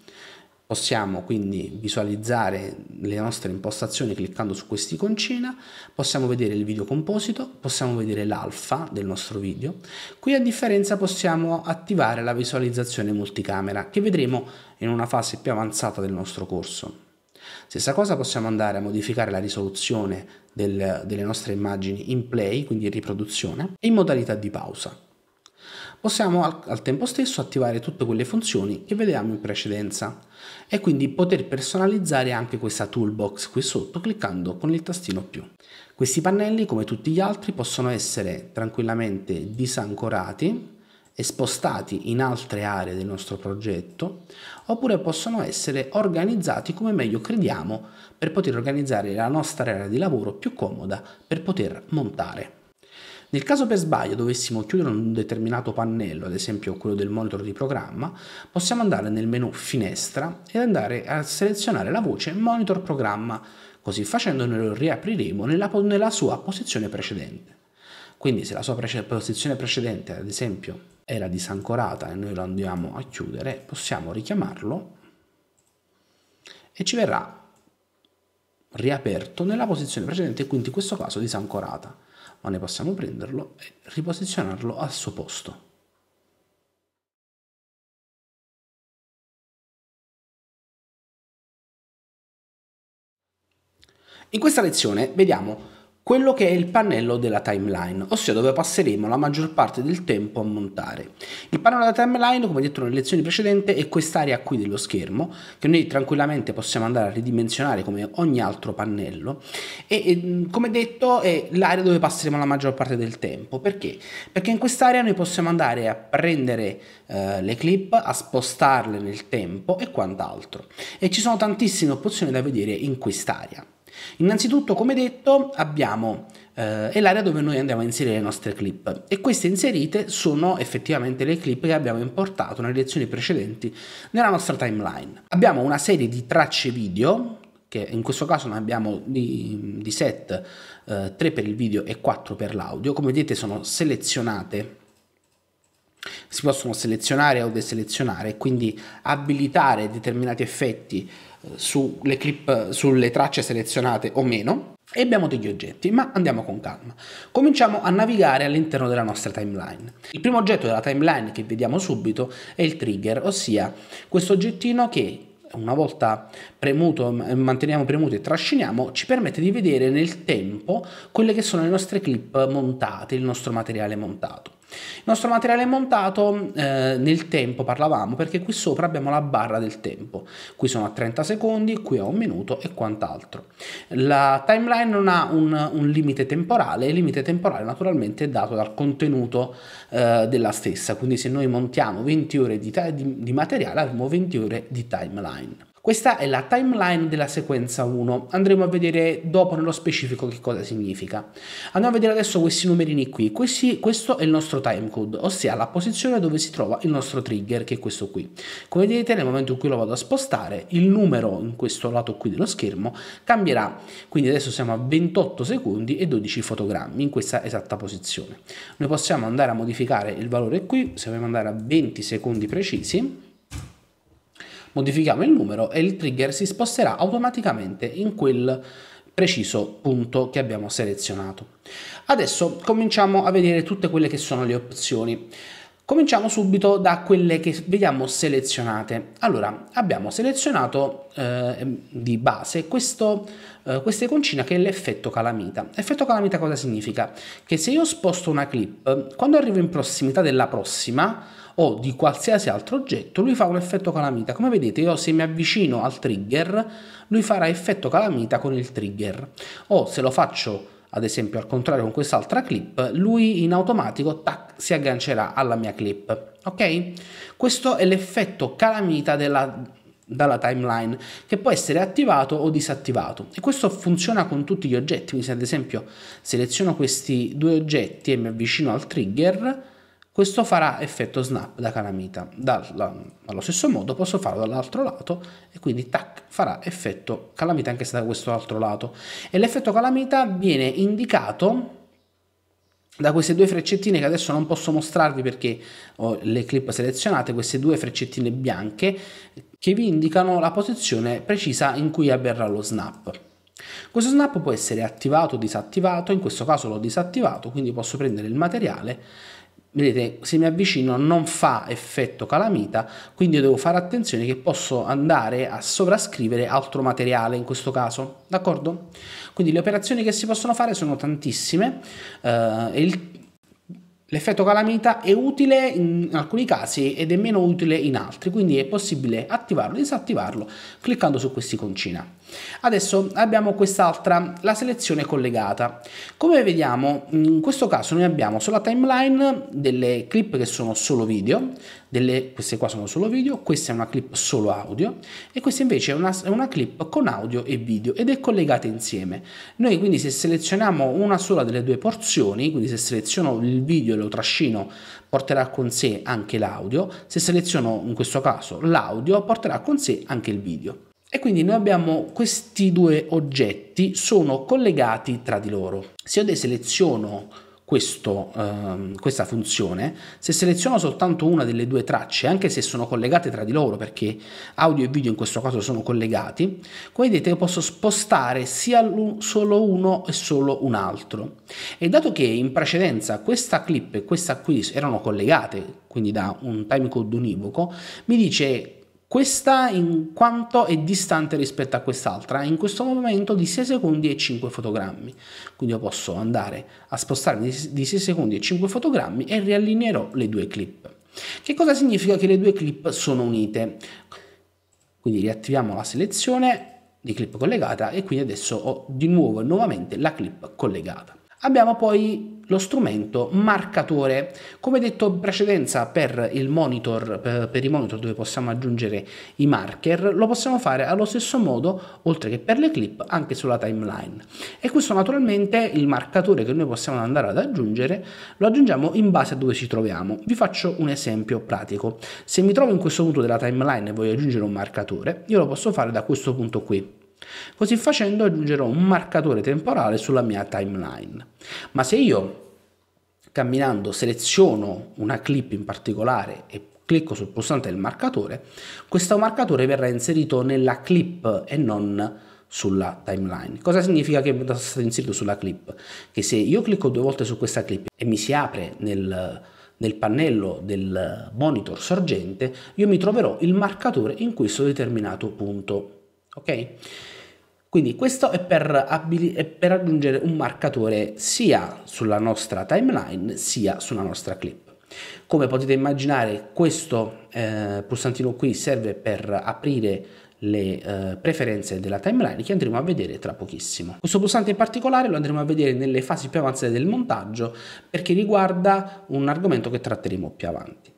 Possiamo quindi visualizzare le nostre impostazioni cliccando su questi concina, possiamo vedere il video composito, possiamo vedere l'alfa del nostro video. Qui a differenza possiamo attivare la visualizzazione multicamera che vedremo in una fase più avanzata del nostro corso. Stessa cosa possiamo andare a modificare la risoluzione del, delle nostre immagini in play, quindi in riproduzione, e in modalità di pausa possiamo al, al tempo stesso attivare tutte quelle funzioni che vedevamo in precedenza e quindi poter personalizzare anche questa toolbox qui sotto cliccando con il tastino più. Questi pannelli come tutti gli altri possono essere tranquillamente disancorati e spostati in altre aree del nostro progetto oppure possono essere organizzati come meglio crediamo per poter organizzare la nostra area di lavoro più comoda per poter montare. Nel caso per sbaglio dovessimo chiudere un determinato pannello, ad esempio quello del monitor di programma, possiamo andare nel menu finestra ed andare a selezionare la voce monitor programma, così facendo noi lo riapriremo nella, nella sua posizione precedente. Quindi se la sua prece posizione precedente, ad esempio, era disancorata e noi lo andiamo a chiudere, possiamo richiamarlo e ci verrà riaperto nella posizione precedente, quindi in questo caso disancorata ma ne possiamo prenderlo e riposizionarlo al suo posto. In questa lezione vediamo quello che è il pannello della timeline, ossia dove passeremo la maggior parte del tempo a montare. Il pannello della timeline, come detto nelle lezioni precedenti, è quest'area qui dello schermo, che noi tranquillamente possiamo andare a ridimensionare come ogni altro pannello, e, come detto è l'area dove passeremo la maggior parte del tempo. Perché? Perché in quest'area noi possiamo andare a prendere eh, le clip, a spostarle nel tempo e quant'altro. E ci sono tantissime opzioni da vedere in quest'area. Innanzitutto, come detto, abbiamo eh, è l'area dove noi andiamo a inserire le nostre clip e queste inserite sono effettivamente le clip che abbiamo importato nelle lezioni precedenti nella nostra timeline. Abbiamo una serie di tracce video che in questo caso ne abbiamo di, di set eh, 3 per il video e 4 per l'audio, come vedete sono selezionate si possono selezionare o deselezionare, quindi abilitare determinati effetti sulle clip, sulle tracce selezionate o meno, e abbiamo degli oggetti, ma andiamo con calma. Cominciamo a navigare all'interno della nostra timeline. Il primo oggetto della timeline che vediamo subito è il trigger, ossia questo oggettino che una volta premuto, manteniamo premuto e trasciniamo, ci permette di vedere nel tempo quelle che sono le nostre clip montate, il nostro materiale montato. Il nostro materiale è montato eh, nel tempo, parlavamo, perché qui sopra abbiamo la barra del tempo. Qui sono a 30 secondi, qui a un minuto e quant'altro. La timeline non ha un, un, limite temporale, il limite temporale naturalmente è dato dal contenuto eh, della stessa, quindi se noi montiamo 20 ore di, di, di materiale avremo 20 ore di timeline. Questa è la timeline della sequenza 1, andremo a vedere dopo nello specifico che cosa significa. Andiamo a vedere adesso questi numerini qui, questi, questo è il nostro timecode, ossia la posizione dove si trova il nostro trigger, che è questo qui. Come vedete nel momento in cui lo vado a spostare, il numero in questo lato qui dello schermo cambierà, quindi adesso siamo a 28 secondi e 12 fotogrammi in questa esatta posizione. Noi possiamo andare a modificare il valore qui, se vogliamo andare a 20 secondi precisi, modifichiamo il numero e il trigger si sposterà automaticamente in quel preciso punto che abbiamo selezionato. Adesso cominciamo a vedere tutte quelle che sono le opzioni. Cominciamo subito da quelle che vediamo selezionate. Allora, abbiamo selezionato eh, di base questo, eh, questa iconcina che è l'effetto calamita. Effetto calamita cosa significa? Che se io sposto una clip, quando arrivo in prossimità della prossima, o di qualsiasi altro oggetto, lui fa un effetto calamita. Come vedete io se mi avvicino al trigger, lui farà effetto calamita con il trigger. O se lo faccio ad esempio al contrario con quest'altra clip, lui in automatico tac, si aggancerà alla mia clip. Ok? Questo è l'effetto calamita della dalla timeline che può essere attivato o disattivato e questo funziona con tutti gli oggetti quindi se ad esempio seleziono questi due oggetti e mi avvicino al trigger questo farà effetto snap da calamita. Dal, allo stesso modo posso farlo dall'altro lato e quindi tac farà effetto calamita anche se da questo altro lato. E l'effetto calamita viene indicato da queste due freccettine che adesso non posso mostrarvi perché ho le clip selezionate, queste due freccettine bianche che vi indicano la posizione precisa in cui avverrà lo snap. Questo snap può essere attivato o disattivato, in questo caso l'ho disattivato, quindi posso prendere il materiale vedete se mi avvicino non fa effetto calamita quindi devo fare attenzione che posso andare a sovrascrivere altro materiale in questo caso d'accordo quindi le operazioni che si possono fare sono tantissime eh, il, L'effetto calamita è utile in alcuni casi ed è meno utile in altri, quindi è possibile attivarlo e disattivarlo cliccando su questi concina. Adesso abbiamo quest'altra, la selezione collegata. Come vediamo, in questo caso noi abbiamo sulla timeline delle clip che sono solo video, delle, queste qua sono solo video, questa è una clip solo audio e questa invece è una, è una clip con audio e video ed è collegata insieme. Noi quindi se selezioniamo una sola delle due porzioni, quindi se seleziono il video e lo trascino porterà con sé anche l'audio, se seleziono in questo caso l'audio porterà con sé anche il video. E quindi noi abbiamo questi due oggetti, sono collegati tra di loro. Se io deseleziono questo, ehm, questa funzione, se seleziono soltanto una delle due tracce, anche se sono collegate tra di loro, perché audio e video in questo caso sono collegati, come vedete io posso spostare sia un, solo uno e solo un altro. E dato che in precedenza questa clip e questa qui erano collegate, quindi da un timecode univoco, mi dice questa in quanto è distante rispetto a quest'altra in questo momento di 6 secondi e 5 fotogrammi quindi io posso andare a spostarmi di 6 secondi e 5 fotogrammi e riallineerò le due clip che cosa significa che le due clip sono unite quindi riattiviamo la selezione di clip collegata e quindi adesso ho di nuovo e nuovamente la clip collegata abbiamo poi lo strumento marcatore. Come detto in precedenza per, monitor, per i monitor dove possiamo aggiungere i marker, lo possiamo fare allo stesso modo, oltre che per le clip, anche sulla timeline. E questo naturalmente il marcatore che noi possiamo andare ad aggiungere, lo aggiungiamo in base a dove ci troviamo. Vi faccio un esempio pratico. Se mi trovo in questo punto della timeline e voglio aggiungere un marcatore, io lo posso fare da questo punto qui. Così facendo aggiungerò un marcatore temporale sulla mia timeline. Ma se io camminando seleziono una clip in particolare e clicco sul pulsante del marcatore, questo marcatore verrà inserito nella clip e non sulla timeline. Cosa significa che è stato inserito sulla clip? Che se io clicco due volte su questa clip e mi si apre nel, nel pannello del monitor sorgente, io mi troverò il marcatore in questo determinato punto ok? Quindi questo è per, abili- è per aggiungere un marcatore sia sulla nostra timeline sia sulla nostra clip. Come potete immaginare questo eh, pulsantino qui serve per aprire le eh, preferenze della timeline che andremo a vedere tra pochissimo. Questo pulsante in particolare lo andremo a vedere nelle fasi più avanzate del montaggio perché riguarda un argomento che tratteremo più avanti.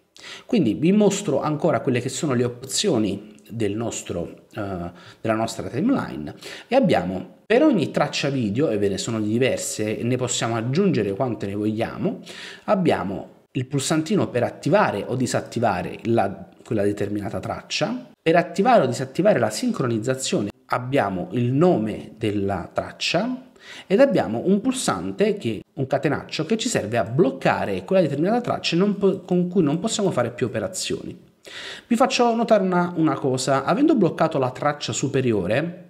Quindi vi mostro ancora quelle che sono le opzioni del nostro eh, della nostra timeline e abbiamo per ogni traccia video, e ve ne sono diverse, ne possiamo aggiungere quante ne vogliamo, abbiamo il pulsantino per attivare o disattivare la, quella determinata traccia, per attivare o disattivare la sincronizzazione abbiamo il nome della traccia ed abbiamo un pulsante, che, un catenaccio, che ci serve a bloccare quella determinata traccia non, con cui non possiamo fare più operazioni. Vi faccio notare una, una cosa, avendo bloccato la traccia superiore,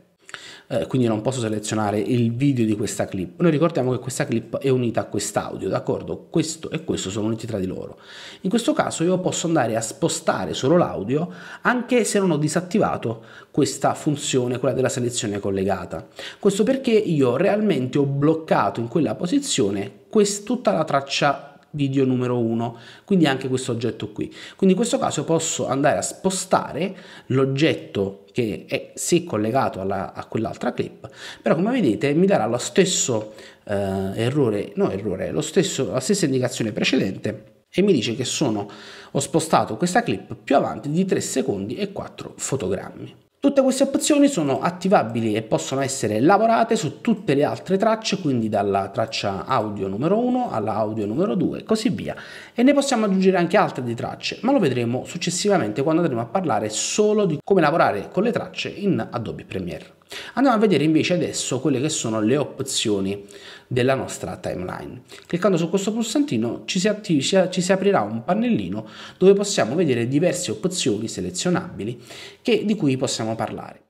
eh, quindi non posso selezionare il video di questa clip. Noi ricordiamo che questa clip è unita a quest'audio, d'accordo? Questo e questo sono uniti tra di loro. In questo caso io posso andare a spostare solo l'audio anche se non ho disattivato questa funzione, quella della selezione collegata. Questo perché io realmente ho bloccato in quella posizione quest- tutta la traccia video numero 1, quindi anche questo oggetto qui. Quindi in questo caso posso andare a spostare l'oggetto che è se collegato alla, a quell'altra clip, però come vedete mi darà lo stesso eh, errore, no errore, lo stesso, la stessa indicazione precedente e mi dice che sono, ho spostato questa clip più avanti di 3 secondi e 4 fotogrammi. Tutte queste opzioni sono attivabili e possono essere lavorate su tutte le altre tracce, quindi dalla traccia audio numero 1 alla audio numero 2 e così via. E ne possiamo aggiungere anche altre di tracce, ma lo vedremo successivamente quando andremo a parlare solo di come lavorare con le tracce in Adobe Premiere. Andiamo a vedere invece adesso quelle che sono le opzioni della nostra timeline. Cliccando su questo pulsantino ci si, attiv- ci si aprirà un pannellino dove possiamo vedere diverse opzioni selezionabili che, di cui possiamo parlare.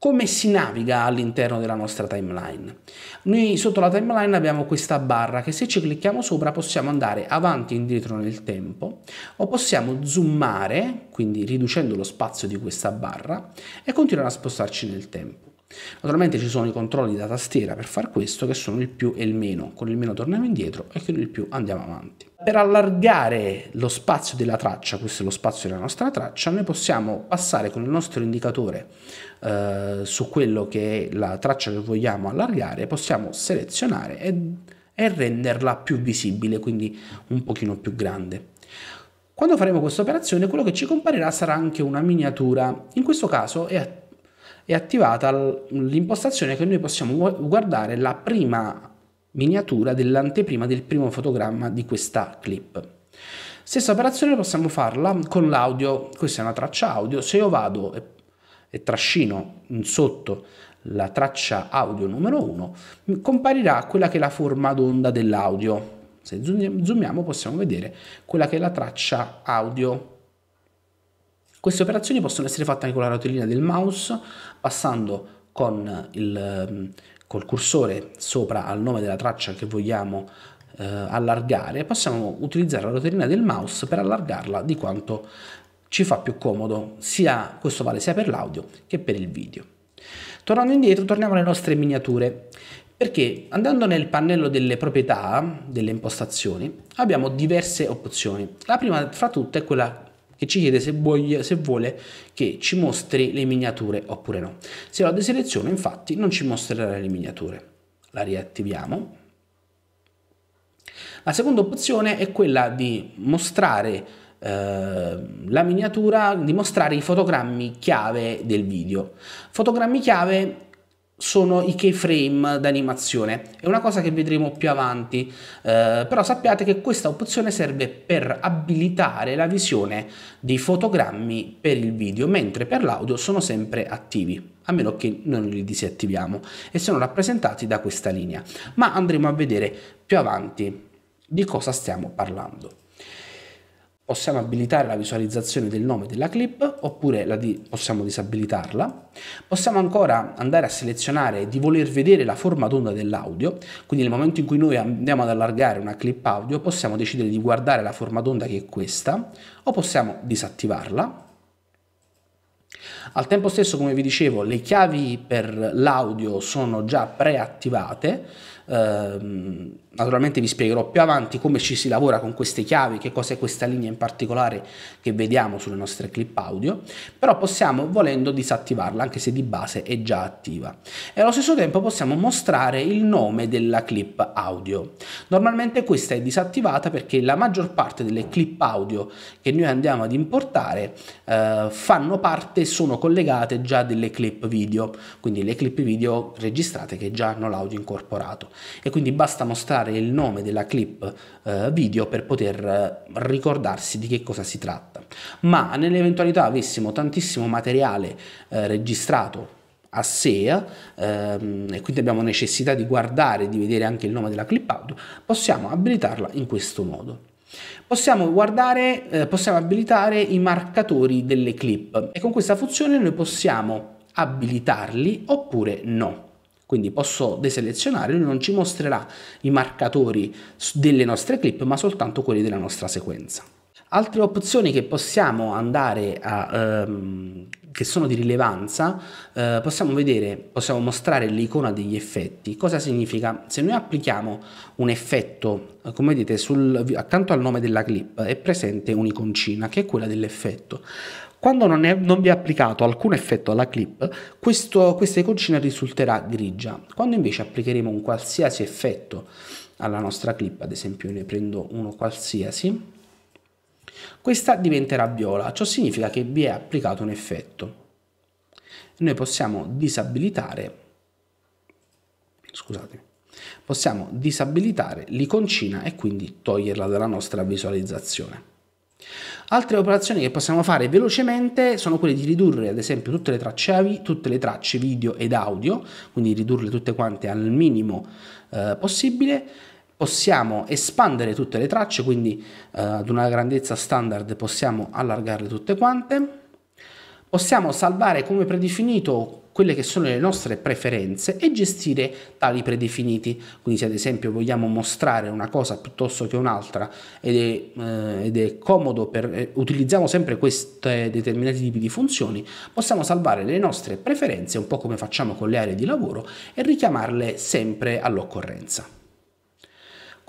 come si naviga all'interno della nostra timeline. Noi sotto la timeline abbiamo questa barra che se ci clicchiamo sopra possiamo andare avanti e indietro nel tempo o possiamo zoomare, quindi riducendo lo spazio di questa barra e continuare a spostarci nel tempo. Naturalmente ci sono i controlli da tastiera per far questo che sono il più e il meno, con il meno torniamo indietro e con il più andiamo avanti. Per allargare lo spazio della traccia, questo è lo spazio della nostra traccia, noi possiamo passare con il nostro indicatore eh, su quello che è la traccia che vogliamo allargare possiamo selezionare e, e renderla più visibile quindi un pochino più grande quando faremo questa operazione quello che ci comparirà sarà anche una miniatura in questo caso è attiva attivata l'impostazione che noi possiamo guardare la prima miniatura dell'anteprima del primo fotogramma di questa clip. Stessa operazione possiamo farla con l'audio, questa è una traccia audio, se io vado e e trascino in sotto la traccia audio numero 1, comparirà quella che è la forma d'onda dell'audio. Se zoomiamo possiamo vedere quella che è la traccia audio. Queste operazioni possono essere fatte anche con la rotellina del mouse, passando con il, col cursore sopra al nome della traccia che vogliamo eh, allargare, possiamo utilizzare la rotellina del mouse per allargarla di quanto ci fa più comodo, sia, questo vale sia per l'audio che per il video. Tornando indietro, torniamo alle nostre miniature, perché andando nel pannello delle proprietà, delle impostazioni, abbiamo diverse opzioni. La prima fra tutte è quella che ci chiede se, vuoi, se vuole che ci mostri le miniature oppure no. Se la deseleziono infatti non ci mostrerà le miniature. La riattiviamo. La seconda opzione è quella di mostrare Ehm, la miniatura di mostrare i fotogrammi chiave del video. Fotogrammi chiave sono i keyframe d'animazione, è una cosa che vedremo più avanti, eh, però sappiate che questa opzione serve per abilitare la visione dei fotogrammi per il video, mentre per l'audio sono sempre attivi a meno che non li disattiviamo e sono rappresentati da questa linea ma andremo a vedere più avanti di cosa stiamo parlando possiamo abilitare la visualizzazione del nome della clip oppure di possiamo disabilitarla. Possiamo ancora andare a selezionare di voler vedere la forma d'onda dell'audio, quindi nel momento in cui noi andiamo ad allargare una clip audio possiamo decidere di guardare la forma d'onda che è questa o possiamo disattivarla. Al tempo stesso, come vi dicevo, le chiavi per l'audio sono già preattivate, Ehm, naturalmente vi spiegherò più avanti come ci si lavora con queste chiavi, che cos'è questa linea in particolare che vediamo sulle nostre clip audio, però possiamo volendo disattivarla anche se di base è già attiva. E allo stesso tempo possiamo mostrare il nome della clip audio. Normalmente questa è disattivata perché la maggior parte delle clip audio che noi andiamo ad importare eh, fanno parte, sono collegate già delle clip video, quindi le clip video registrate che già hanno l'audio incorporato e quindi basta mostrare il nome della clip eh, video per poter eh, ricordarsi di che cosa si tratta. Ma nell'eventualità avessimo tantissimo materiale eh, registrato a sé ehm, e quindi abbiamo necessità di guardare e di vedere anche il nome della clip audio, possiamo abilitarla in questo modo. Possiamo guardare, eh, possiamo abilitare i marcatori delle clip e con questa funzione noi possiamo abilitarli oppure no. Quindi posso deselezionare, lui non ci mostrerà i marcatori delle nostre clip, ma soltanto quelli della nostra sequenza. Altre opzioni che possiamo andare a... Um, che sono di rilevanza, eh, possiamo vedere, possiamo mostrare l'icona degli effetti. Cosa significa? Se noi applichiamo un effetto, eh, come vedete, sul, accanto al nome della clip è presente un'iconcina che è quella dell'effetto. Quando non, è, non vi è applicato alcun effetto alla clip, questo, questa iconcina risulterà grigia. Quando invece applicheremo un qualsiasi effetto alla nostra clip, ad esempio ne prendo uno qualsiasi, questa diventerà viola, ciò significa che vi è applicato un effetto. Noi possiamo disabilitare, scusate, possiamo disabilitare l'iconcina e quindi toglierla dalla nostra visualizzazione. Altre operazioni che possiamo fare velocemente sono quelle di ridurre ad esempio tutte le tracce, tutte le tracce video ed audio, quindi ridurle tutte quante al minimo eh, possibile. Possiamo espandere tutte le tracce, quindi eh, ad una grandezza standard possiamo allargarle tutte quante possiamo salvare come predefinito quelle che sono le nostre preferenze e gestire tali predefiniti. Quindi se ad esempio vogliamo mostrare una cosa piuttosto che un'altra ed è, eh, ed è comodo per... Eh, utilizziamo sempre questi determinati tipi di funzioni, possiamo salvare le nostre preferenze, un po' come facciamo con le aree di lavoro, e richiamarle sempre all'occorrenza.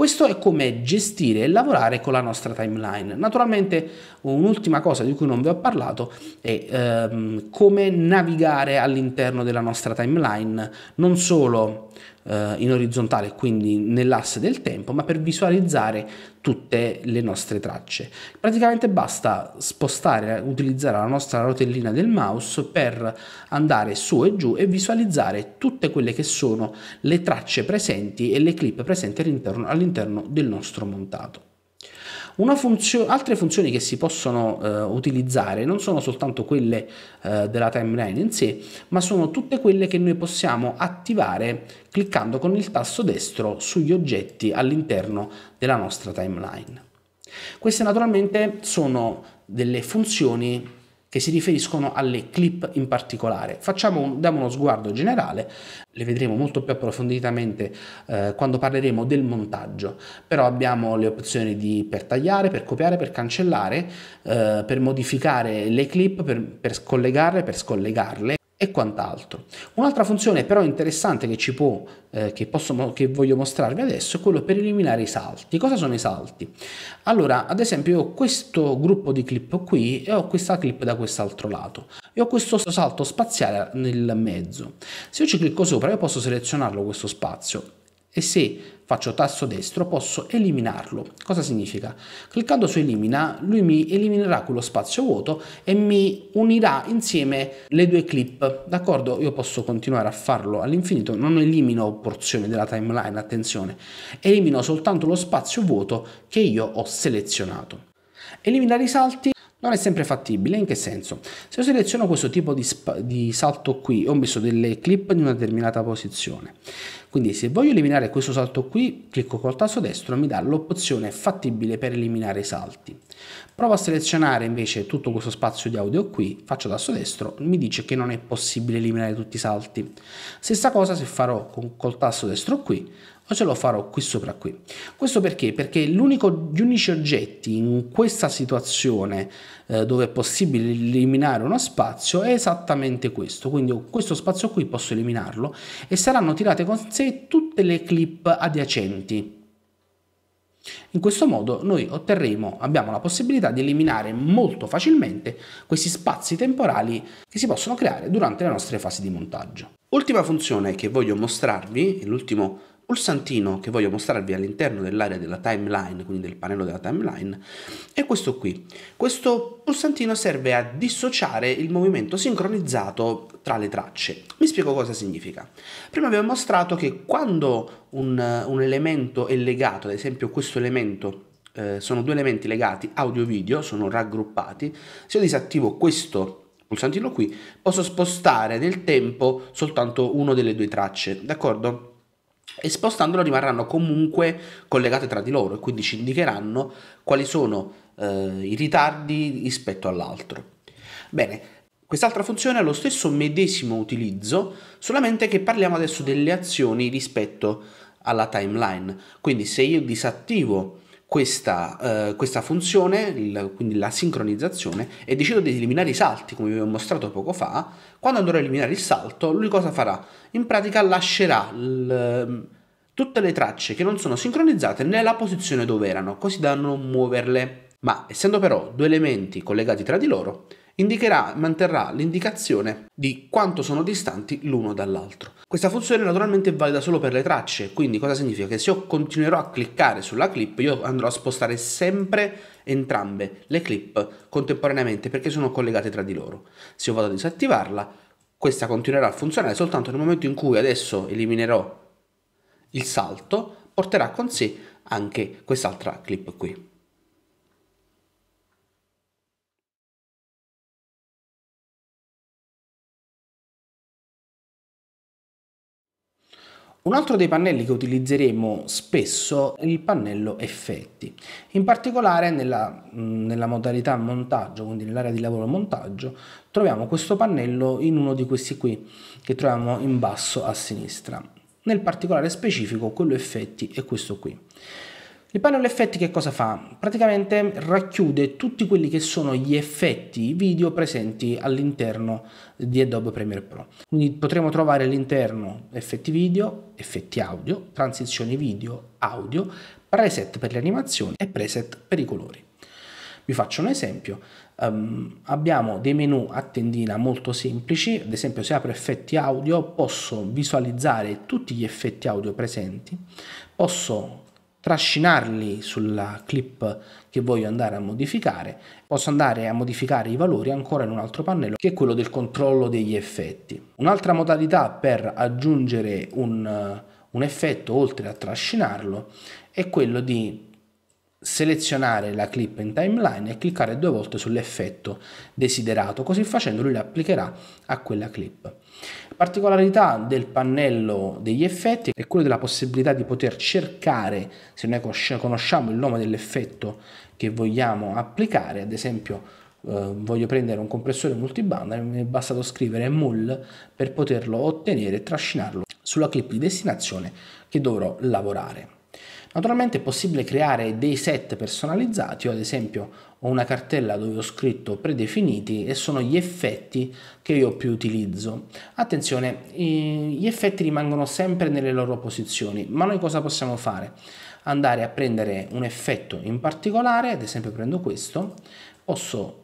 Questo è come gestire e lavorare con la nostra timeline. Naturalmente un'ultima cosa di cui non vi ho parlato è ehm, come navigare all'interno della nostra timeline, non solo eh, in orizzontale, quindi nell'asse del tempo, ma per visualizzare tutte le nostre tracce. Praticamente basta spostare, utilizzare la nostra rotellina del mouse per andare su e giù e visualizzare tutte quelle che sono le tracce presenti e le clip presenti all'interno, all'interno del nostro montato. Funzio- altre funzioni che si possono eh, utilizzare non sono soltanto quelle eh, della timeline in sé, ma sono tutte quelle che noi possiamo attivare cliccando con il tasto destro sugli oggetti all'interno della nostra timeline. Queste naturalmente sono delle funzioni che si riferiscono alle clip in particolare. Facciamo un, diamo uno sguardo generale, le vedremo molto più approfonditamente eh, quando parleremo del montaggio, però abbiamo le opzioni di, per tagliare, per copiare, per cancellare, eh, per modificare le clip, per, per collegarle, per scollegarle e quant'altro. Un'altra funzione però interessante che, ci può, eh, che, posso, che voglio mostrarvi adesso è quello per eliminare i salti. Cosa sono i salti? Allora, ad esempio, io ho questo gruppo di clip qui e ho questa clip da quest'altro lato e ho questo salto spaziale nel mezzo. Se io ci clicco sopra, io posso selezionarlo questo spazio e se faccio tasto destro, posso eliminarlo. Cosa significa? Cliccando su elimina, lui mi eliminerà quello spazio vuoto e mi unirà insieme le due clip, d'accordo? Io posso continuare a farlo all'infinito, non elimino porzioni della timeline, attenzione, elimino soltanto lo spazio vuoto che io ho selezionato. Eliminare i salti non è sempre fattibile, in che senso? Se io seleziono questo tipo di, di salto qui, ho messo delle clip in una determinata posizione, quindi se voglio eliminare questo salto qui, clicco col tasto destro, mi dà l'opzione fattibile per eliminare i salti. Provo a selezionare invece tutto questo spazio di audio qui, faccio tasto destro, mi dice che non è possibile eliminare tutti i salti. Stessa cosa se farò con, col tasto destro qui o se lo farò qui sopra qui. Questo perché? Perché gli unici oggetti in questa situazione eh, dove è possibile eliminare uno spazio è esattamente questo. Quindi questo spazio qui posso eliminarlo e saranno tirate con sé tutte le clip adiacenti in questo modo noi otterremo, abbiamo la possibilità di eliminare molto facilmente questi spazi temporali che si possono creare durante le nostre fasi di montaggio. Ultima funzione che voglio mostrarvi, l'ultimo pulsantino che voglio mostrarvi all'interno dell'area della timeline, quindi del pannello della timeline, è questo qui. Questo pulsantino serve a dissociare il movimento sincronizzato tra le tracce. Mi spiego cosa significa. Prima vi ho mostrato che quando un, un elemento è legato, ad esempio questo elemento eh, sono due elementi legati audio-video, sono raggruppati, se io disattivo questo pulsantino qui, posso spostare nel tempo soltanto una delle due tracce, d'accordo? e spostandolo rimarranno comunque collegate tra di loro e quindi ci indicheranno quali sono eh, i ritardi rispetto all'altro. Bene, quest'altra funzione ha lo stesso medesimo utilizzo, solamente che parliamo adesso delle azioni rispetto alla timeline. Quindi se io disattivo questa, eh, questa funzione, il, quindi la sincronizzazione, e decido di eliminare i salti, come vi ho mostrato poco fa, quando andrò a eliminare il salto, lui cosa farà? In pratica lascerà il, ehm, tutte le tracce che non sono sincronizzate nella posizione dove erano, così da non muoverle. Ma essendo però due elementi collegati tra di loro, indicherà, manterrà l'indicazione di quanto sono distanti l'uno dall'altro. Questa funzione naturalmente è valida solo per le tracce, quindi cosa significa? Che se io continuerò a cliccare sulla clip, io andrò a spostare sempre entrambe le clip contemporaneamente perché sono collegate tra di loro. Se io vado a disattivarla, questa continuerà a funzionare soltanto nel momento in cui adesso eliminerò il salto, porterà con sé anche quest'altra clip qui. Un altro dei pannelli che utilizzeremo spesso è il pannello effetti, in particolare nella, mm, nella modalità montaggio, quindi nell'area di lavoro montaggio, troviamo questo pannello in uno di questi qui che troviamo in basso a sinistra, nel particolare specifico quello effetti è questo qui. Il panel effetti che cosa fa? Praticamente racchiude tutti quelli che sono gli effetti video presenti all'interno di Adobe Premiere Pro. Quindi potremo trovare all'interno effetti video, effetti audio, transizioni video, audio, preset per le animazioni e preset per i colori. Vi faccio un esempio, um, abbiamo dei menu a tendina molto semplici, ad esempio se apro effetti audio posso visualizzare tutti gli effetti audio presenti, posso trascinarli sulla clip che voglio andare a modificare, posso andare a modificare i valori ancora in un altro pannello che è quello del controllo degli effetti. Un'altra modalità per aggiungere un, eh, un effetto oltre a trascinarlo è quello di selezionare la clip in timeline e cliccare due volte sull'effetto desiderato, così facendo lui la applicherà a quella clip. Particolarità del pannello degli effetti è quella della possibilità di poter cercare, se noi conosciamo il nome dell'effetto che vogliamo applicare, ad esempio eh, voglio prendere un compressore multiband mi è bastato scrivere MUL per poterlo ottenere e trascinarlo sulla clip di destinazione che dovrò lavorare. Naturalmente è possibile creare dei set personalizzati, io ad esempio ho una cartella dove ho scritto predefiniti e sono gli effetti che io più utilizzo. Attenzione, gli effetti rimangono sempre nelle loro posizioni, ma noi cosa possiamo fare? Andare a prendere un effetto in particolare, ad esempio prendo questo, posso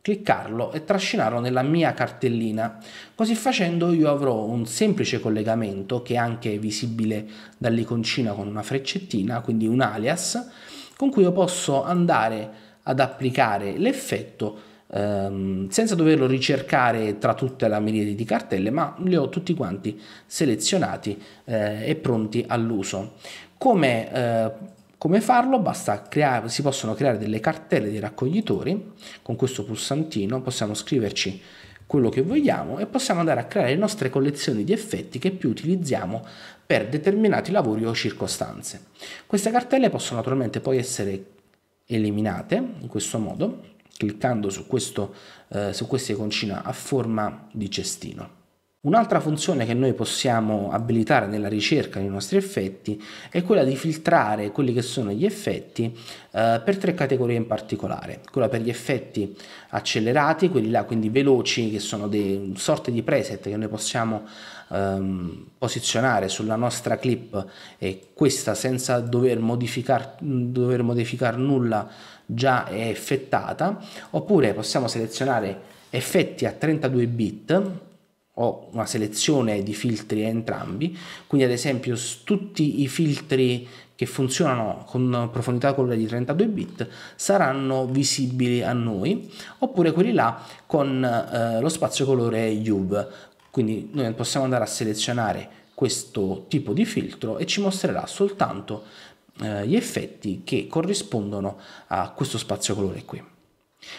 cliccarlo e trascinarlo nella mia cartellina. Così facendo io avrò un semplice collegamento che è anche visibile dall'iconcina con una freccettina, quindi un alias, con cui io posso andare a ad applicare l'effetto ehm, senza doverlo ricercare tra tutta la miriade di cartelle, ma li ho tutti quanti selezionati eh, e pronti all'uso. Come, eh, come farlo? Basta creare, si possono creare delle cartelle di raccoglitori con questo pulsantino, possiamo scriverci quello che vogliamo e possiamo andare a creare le nostre collezioni di effetti che più utilizziamo per determinati lavori o circostanze. Queste cartelle possono naturalmente poi essere eliminate in questo modo cliccando su, questo, eh, su questa iconcina a forma di cestino. Un'altra funzione che noi possiamo abilitare nella ricerca dei nostri effetti è quella di filtrare quelli che sono gli effetti eh, per tre categorie in particolare. Quella per gli effetti accelerati, quelli là quindi veloci che sono delle sorte di preset che noi possiamo ehm, posizionare sulla nostra clip e questa senza dover modificare modificar nulla già è effettata oppure possiamo selezionare effetti a 32 bit ho una selezione di filtri entrambi, quindi ad esempio tutti i filtri che funzionano con profondità colore di 32 bit saranno visibili a noi, oppure quelli là con eh, lo spazio colore UV. Quindi noi possiamo andare a selezionare questo tipo di filtro e ci mostrerà soltanto eh, gli effetti che corrispondono a questo spazio colore qui.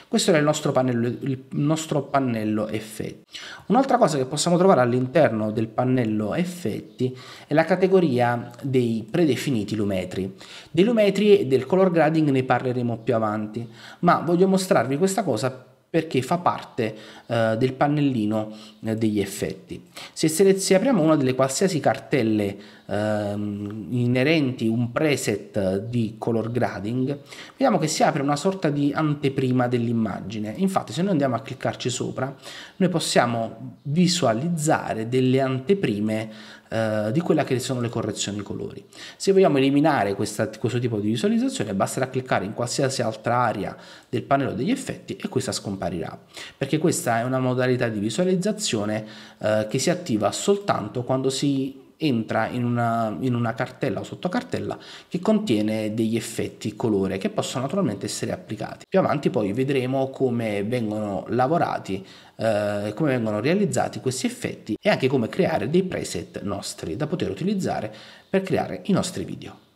Questo era il nostro pannello, il nostro pannello effetti. Un'altra cosa che possiamo trovare all'interno del pannello effetti è la categoria dei predefiniti lumetri. Dei lumetri e del color grading ne parleremo più avanti, ma voglio mostrarvi questa cosa perché fa parte eh, del pannellino eh, degli effetti. Se, se, apriamo una delle qualsiasi cartelle eh, inerenti un preset di color grading, vediamo che si apre una sorta di anteprima dell'immagine. Infatti se noi andiamo a cliccarci sopra, noi possiamo visualizzare delle anteprime eh, di quelle che sono le correzioni colori. Se vogliamo eliminare questa, questo tipo di visualizzazione basterà cliccare in qualsiasi altra area del pannello degli effetti e questa scomparirà, perché questa è una modalità di visualizzazione eh, che si attiva soltanto quando si entra in una, in una cartella o sottocartella che contiene degli effetti colore che possono naturalmente essere applicati. Più avanti poi vedremo come vengono lavorati, eh, come vengono realizzati questi effetti e anche come creare dei preset nostri da poter utilizzare per creare i nostri video.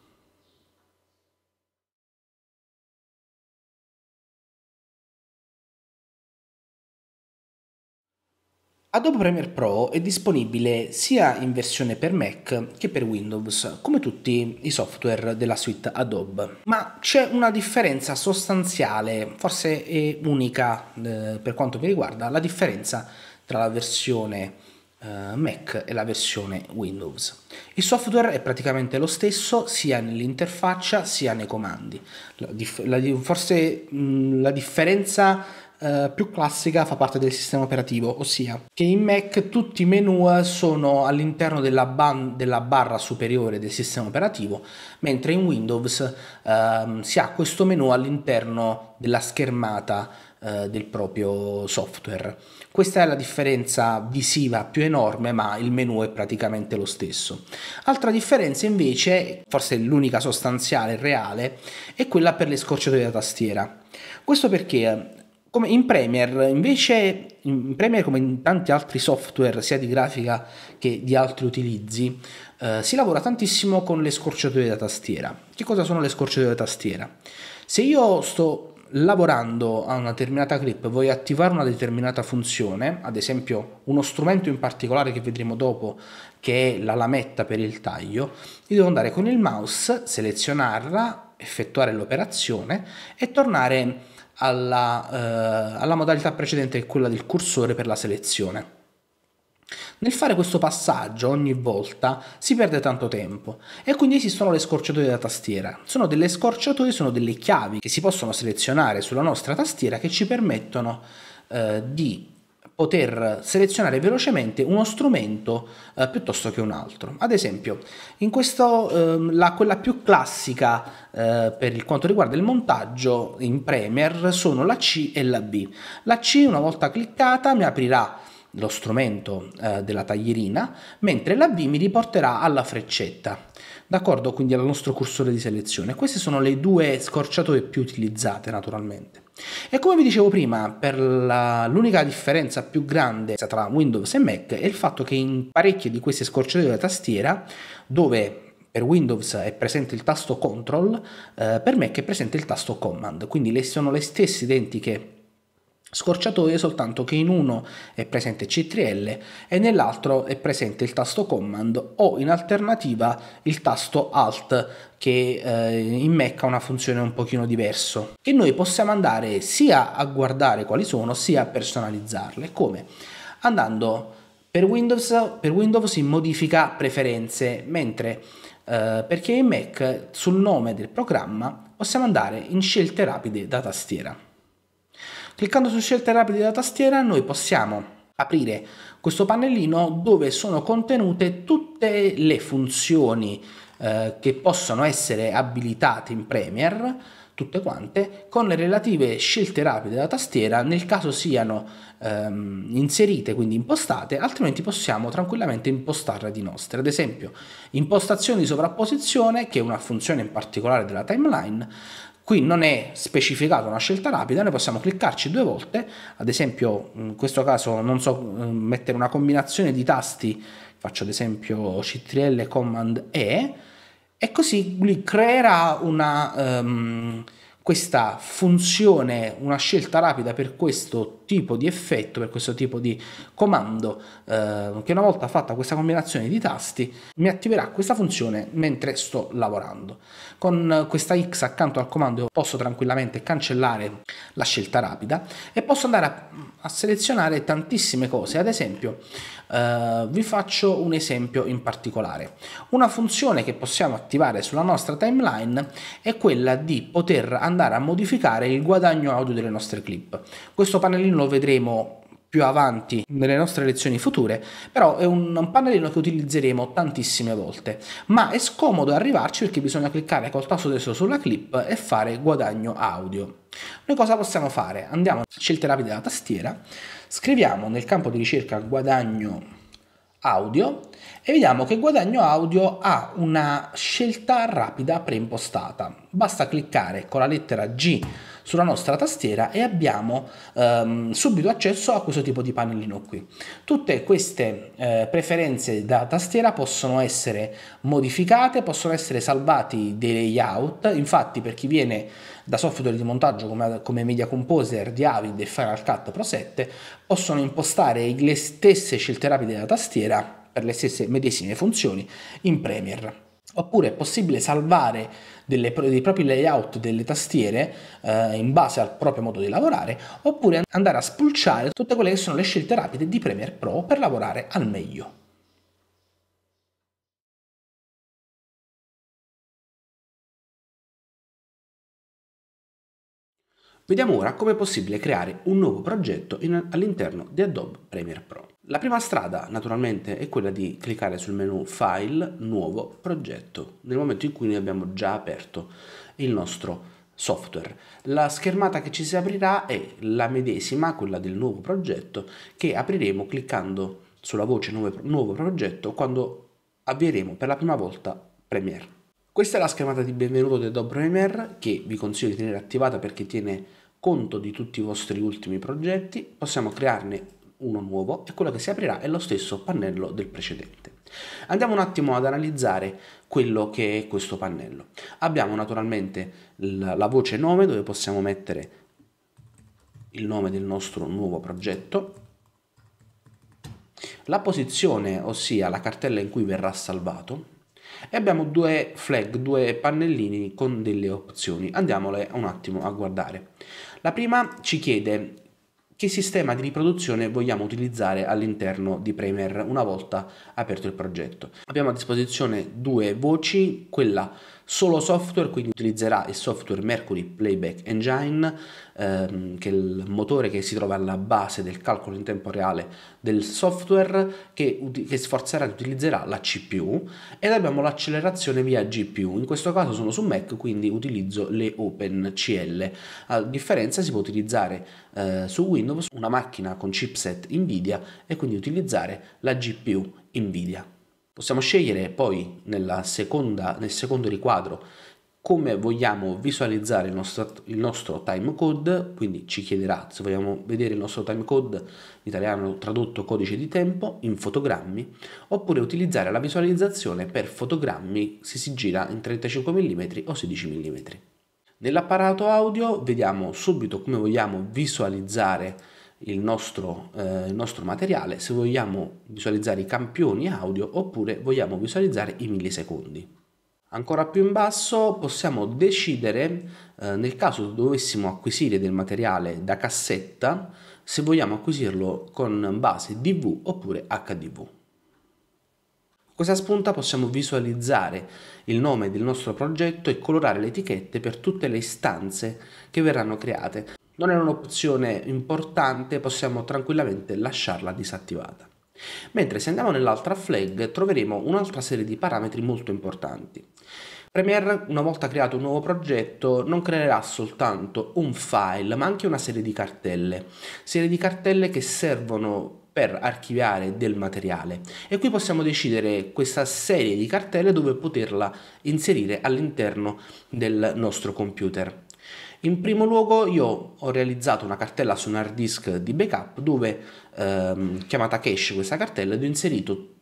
Adobe Premiere Pro è disponibile sia in versione per Mac che per Windows, come tutti i software della suite Adobe. Ma c'è una differenza sostanziale, forse è unica eh, per quanto mi riguarda, la differenza tra la versione eh, Mac e la versione Windows. Il software è praticamente lo stesso sia nell'interfaccia sia nei comandi. La forse mh, mm, la differenza eh, più classica fa parte del sistema operativo, ossia che in Mac tutti i menu sono all'interno della, ban- della barra superiore del sistema operativo, mentre in Windows ehm, si ha questo menu all'interno della schermata eh, del proprio software. Questa è la differenza visiva più enorme, ma il menu è praticamente lo stesso. Altra differenza invece, forse l'unica sostanziale reale, è quella per le scorciatoie da tastiera. Questo perché come in Premiere, invece, in Premiere come in tanti altri software, sia di grafica che di altri utilizzi, eh, si lavora tantissimo con le scorciatoie da tastiera. Che cosa sono le scorciatoie da tastiera? Se io sto lavorando a una determinata clip, e voglio attivare una determinata funzione, ad esempio uno strumento in particolare che vedremo dopo, che è la lametta per il taglio, io devo andare con il mouse, selezionarla, effettuare l'operazione e tornare alla, eh, alla modalità precedente che è quella del cursore per la selezione. Nel fare questo passaggio ogni volta si perde tanto tempo e quindi esistono le scorciatoie da tastiera. Sono delle scorciatoie, sono delle chiavi che si possono selezionare sulla nostra tastiera che ci permettono eh, di poter selezionare velocemente uno strumento eh, piuttosto che un altro. Ad esempio, in questo, eh, la, quella più classica eh, per quanto riguarda il montaggio in Premiere sono la C e la B. La C una volta cliccata mi aprirà lo strumento eh, della taglierina, mentre la B mi riporterà alla freccetta. D'accordo? Quindi al nostro cursore di selezione. Queste sono le due scorciatoie più utilizzate naturalmente. E come vi dicevo prima, per la, l'unica differenza più grande tra Windows e Mac è il fatto che in parecchie di queste scorciatoie della tastiera, dove per Windows è presente il tasto Control, eh, per Mac è presente il tasto Command, quindi le sono le stesse identiche scorciatoie soltanto che in uno è presente CTRL e nell'altro è presente il tasto command o in alternativa il tasto alt che eh, in Mac ha una funzione un pochino diversa che noi possiamo andare sia a guardare quali sono sia a personalizzarle come andando per Windows, per Windows in modifica preferenze mentre eh, perché in Mac sul nome del programma possiamo andare in scelte rapide da tastiera Cliccando su scelte rapide della tastiera noi possiamo aprire questo pannellino dove sono contenute tutte le funzioni eh, che possono essere abilitate in Premiere tutte quante con le relative scelte rapide della tastiera nel caso siano ehm, inserite quindi impostate altrimenti possiamo tranquillamente impostarle di nostre ad esempio impostazioni di sovrapposizione che è una funzione in particolare della timeline Qui non è specificata una scelta rapida, noi possiamo cliccarci due volte, ad esempio in questo caso non so ehm, mettere una combinazione di tasti, faccio ad esempio CTRL Command E, e così lui creerà una... Um, questa funzione, una scelta rapida per questo tipo di effetto, per questo tipo di comando, eh, che una volta fatta questa combinazione di tasti mi attiverà questa funzione mentre sto lavorando. Con questa X accanto al comando posso tranquillamente cancellare la scelta rapida e posso andare a a selezionare tantissime cose. Ad esempio, eh, vi faccio un esempio in particolare. Una funzione che possiamo attivare sulla nostra timeline è quella di poter andare a modificare il guadagno audio delle nostre clip. Questo pannellino lo vedremo più avanti nelle nostre lezioni future, però è un, un pannellino che utilizzeremo tantissime volte, ma è scomodo arrivarci perché bisogna cliccare col tasto destro sulla clip e fare guadagno audio. Noi cosa possiamo fare? Andiamo a scelte rapide della tastiera, scriviamo nel campo di ricerca guadagno audio e vediamo che guadagno audio ha una scelta rapida preimpostata. Basta cliccare con la lettera G sulla nostra tastiera e abbiamo ehm, subito accesso a questo tipo di pannellino qui. Tutte queste eh, preferenze da tastiera possono essere modificate, possono essere salvati dei layout, infatti per chi viene da software di montaggio come, come Media Composer di Avid e Final Cut Pro 7 possono impostare le stesse scelte rapide della tastiera per le stesse medesime funzioni in Premiere. Oppure è possibile salvare delle, dei propri layout delle tastiere eh, in base al proprio modo di lavorare, oppure andare a spulciare tutte quelle che sono le scelte rapide di Premiere Pro per lavorare al meglio. Vediamo ora come è possibile creare un nuovo progetto all'interno di Adobe Premiere Pro. La prima strada naturalmente è quella di cliccare sul menu File, Nuovo, Progetto, nel momento in cui noi abbiamo già aperto il nostro software. La schermata che ci si aprirà è la medesima, quella del nuovo progetto, che apriremo cliccando sulla voce nuovo, nuovo progetto quando avvieremo per la prima volta Premiere. Questa è la schermata di benvenuto di Adobe Premiere che vi consiglio di tenere attivata perché tiene conto di tutti i vostri ultimi progetti. Possiamo crearne uno nuovo e quello che si aprirà è lo stesso pannello del precedente. Andiamo un attimo ad analizzare quello che è questo pannello. Abbiamo naturalmente la voce nome dove possiamo mettere il nome del nostro nuovo progetto, la posizione, ossia la cartella in cui verrà salvato, e abbiamo due flag, due pannellini con delle opzioni. Andiamole un attimo a guardare. La prima ci chiede che sistema di riproduzione vogliamo utilizzare all'interno di Premiere una volta aperto il progetto. Abbiamo a disposizione due voci, quella solo software, quindi utilizzerà il software Mercury Playback Engine, ehm, che è il motore che si trova alla base del calcolo in tempo reale del software, che, che sforzerà e utilizzerà la CPU, ed abbiamo l'accelerazione via GPU, in questo caso sono su Mac, quindi utilizzo le OpenCL. A differenza si può utilizzare eh, su Windows una macchina con chipset NVIDIA e quindi utilizzare la GPU NVIDIA. Possiamo scegliere poi seconda, nel secondo riquadro come vogliamo visualizzare il nostro, il nostro timecode, quindi ci chiederà se vogliamo vedere il nostro timecode in italiano tradotto codice di tempo in fotogrammi, oppure utilizzare la visualizzazione per fotogrammi se si gira in 35 mm o 16 mm. Nell'apparato audio vediamo subito come vogliamo visualizzare il nostro, eh, il nostro materiale se vogliamo visualizzare i campioni audio oppure vogliamo visualizzare i millisecondi. Ancora più in basso possiamo decidere eh, nel caso dovessimo acquisire del materiale da cassetta se vogliamo acquisirlo con base DV oppure HDV. Questa spunta possiamo visualizzare il nome del nostro progetto e colorare le etichette per tutte le istanze che verranno create non è un'opzione importante, possiamo tranquillamente lasciarla disattivata. Mentre se andiamo nell'altra flag troveremo un'altra serie di parametri molto importanti. Premiere, una volta creato un nuovo progetto, non creerà soltanto un file, ma anche una serie di cartelle. Serie di cartelle che servono per archiviare del materiale e qui possiamo decidere questa serie di cartelle dove poterla inserire all'interno del nostro computer. In primo luogo io ho realizzato una cartella su un hard disk di backup dove ehm, chiamata cache questa cartella ed ho inserito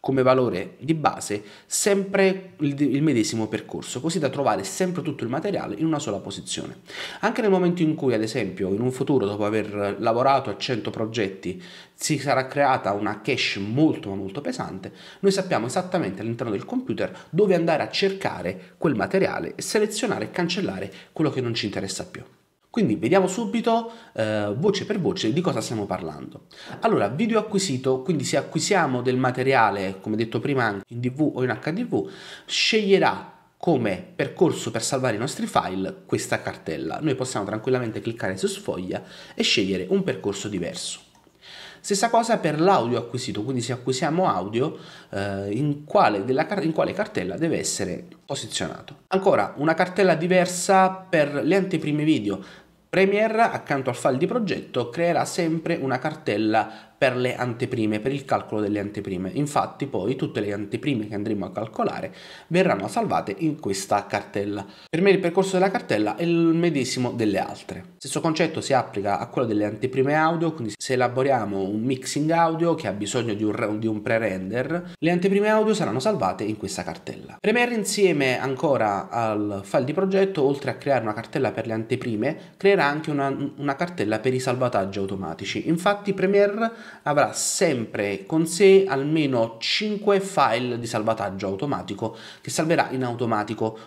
come valore di base sempre il, il, medesimo percorso, così da trovare sempre tutto il materiale in una sola posizione. Anche nel momento in cui, ad esempio, in un futuro, dopo aver lavorato a 100 progetti, si sarà creata una cache molto ma molto pesante, noi sappiamo esattamente all'interno del computer dove andare a cercare quel materiale e selezionare e cancellare quello che non ci interessa più. Quindi vediamo subito eh, voce per voce di cosa stiamo parlando. Allora, video acquisito, quindi se acquisiamo del materiale, come detto prima, in DV o in HDV, sceglierà come percorso per salvare i nostri file questa cartella. Noi possiamo tranquillamente cliccare su sfoglia e scegliere un percorso diverso. Stessa cosa per l'audio acquisito, quindi se acquisiamo audio eh, in, quale della, in quale cartella deve essere posizionato. Ancora una cartella diversa per le anteprime video. Premiere accanto al file di progetto creerà sempre una cartella per le anteprime, per il calcolo delle anteprime. Infatti poi tutte le anteprime che andremo a calcolare verranno salvate in questa cartella. Per me il percorso della cartella è il medesimo delle altre. Stesso concetto si applica a quello delle anteprime audio, quindi se elaboriamo un mixing audio che ha bisogno di un, di un pre-render, le anteprime audio saranno salvate in questa cartella. Premiere insieme ancora al file di progetto, oltre a creare una cartella per le anteprime, creerà anche una, una cartella per i salvataggi automatici. Infatti Premiere avrà sempre con sé almeno 5 file di salvataggio automatico che salverà in automatico.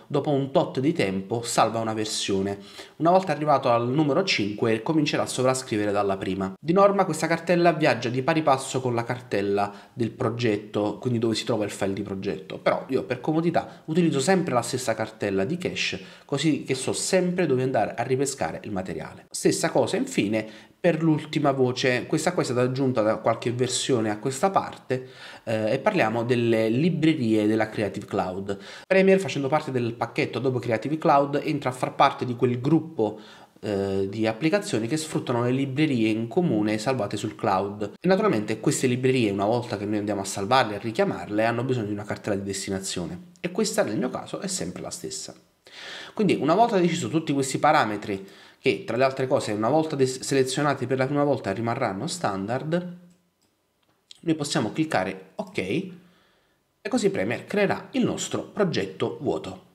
Dopo un tot di tempo salva una versione. Una volta arrivato al numero 5 comincerà a sovrascrivere dalla prima. Di norma questa cartella viaggia di pari passo con la cartella del progetto, quindi dove si trova il file di progetto. Però io per comodità utilizzo sempre la stessa cartella di cache così che so sempre dove andare a ripescare il materiale. Stessa cosa infine per l'ultima voce, questa qua è stata aggiunta da qualche versione a questa parte eh, e parliamo delle librerie della Creative Cloud. Premiere facendo parte del pacchetto Adobe Creative Cloud entra a far parte di quel gruppo eh, di applicazioni che sfruttano le librerie in comune salvate sul cloud e naturalmente queste librerie una volta che noi andiamo a salvarle e a richiamarle hanno bisogno di una cartella di destinazione e questa nel mio caso è sempre la stessa quindi una volta deciso tutti questi parametri che tra le altre cose una volta selezionati per la prima volta rimarranno standard, noi possiamo cliccare ok e così Premier creerà il nostro progetto vuoto.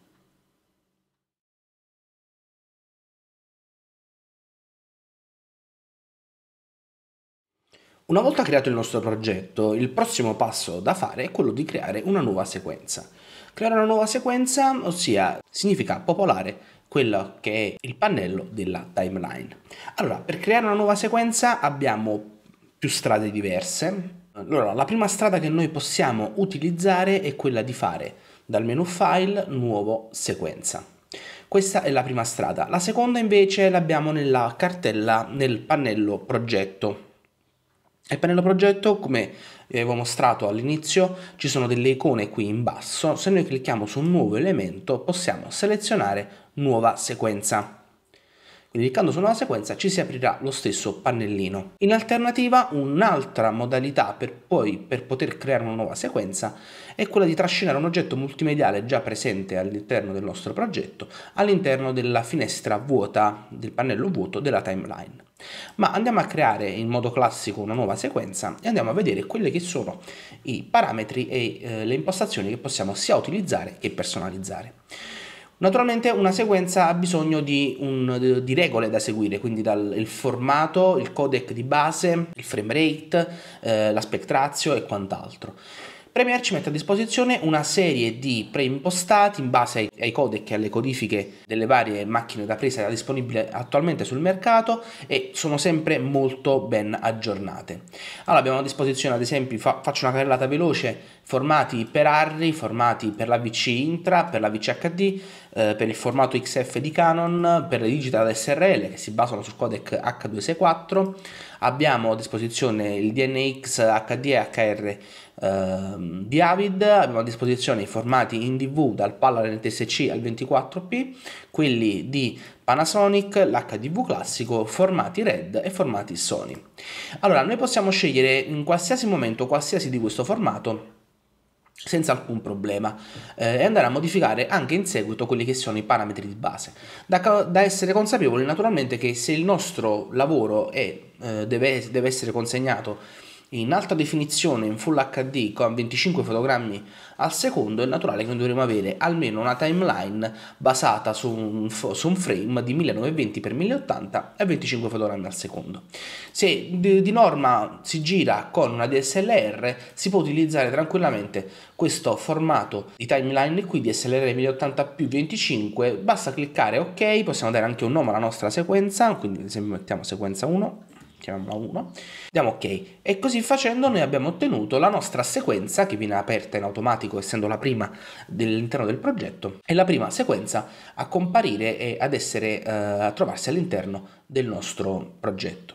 Una volta creato il nostro progetto, il prossimo passo da fare è quello di creare una nuova sequenza. Creare una nuova sequenza, ossia, significa popolare quello che è il pannello della timeline. Allora, per creare una nuova sequenza abbiamo più strade diverse. Allora, la prima strada che noi possiamo utilizzare è quella di fare dal menu file nuovo sequenza. Questa è la prima strada. La seconda invece l'abbiamo nella cartella nel pannello progetto. Nel pannello progetto, come vi avevo mostrato all'inizio, ci sono delle icone qui in basso. Se noi clicchiamo su un nuovo elemento possiamo selezionare nuova sequenza. Quindi cliccando su nuova sequenza ci si aprirà lo stesso pannellino. In alternativa un'altra modalità per poi per poter creare una nuova sequenza è quella di trascinare un oggetto multimediale già presente all'interno del nostro progetto all'interno della finestra vuota, del pannello vuoto della timeline. Ma andiamo a creare in modo classico una nuova sequenza e andiamo a vedere quelli che sono i parametri e eh, le impostazioni che possiamo sia utilizzare che personalizzare. Naturalmente una sequenza ha bisogno di, un, di regole da seguire, quindi dal il formato, il codec di base, il frame rate, eh, l'aspect ratio e quant'altro. Premiere ci mette a disposizione una serie di preimpostati in base ai, ai codec e alle codifiche delle varie macchine da presa disponibili attualmente sul mercato e sono sempre molto ben aggiornate. Allora abbiamo a disposizione ad esempio, fa, faccio una carrellata veloce, formati per ARRI, formati per la VC Intra, per la VCHD, eh, per il formato XF di Canon, per le digital SRL che si basano sul codec H264, abbiamo a disposizione il DNX HD e HR Ehm, di Avid, abbiamo a disposizione i formati in DV dal PAL NTSC al 24p, quelli di Panasonic, l'HDV classico, formati RED e formati Sony. Allora, noi possiamo scegliere in qualsiasi momento qualsiasi di questo formato senza alcun problema eh, e andare a modificare anche in seguito quelli che sono i parametri di base da, da essere consapevoli naturalmente che se il nostro lavoro è, eh, deve, deve essere consegnato in alta definizione in full HD con 25 fotogrammi al secondo è naturale che dovremo avere almeno una timeline basata su un, su un frame di 1920x1080 e 25 fotogrammi al secondo. Se di, di norma si gira con una DSLR si può utilizzare tranquillamente questo formato di timeline qui DSLR 1080x25 basta cliccare ok possiamo dare anche un nome alla nostra sequenza quindi ad esempio mettiamo sequenza 1 chiamiamola 1, diamo ok e così facendo noi abbiamo ottenuto la nostra sequenza che viene aperta in automatico essendo la prima dell'interno del progetto e la prima sequenza a comparire e ad essere eh, a trovarsi all'interno del nostro progetto.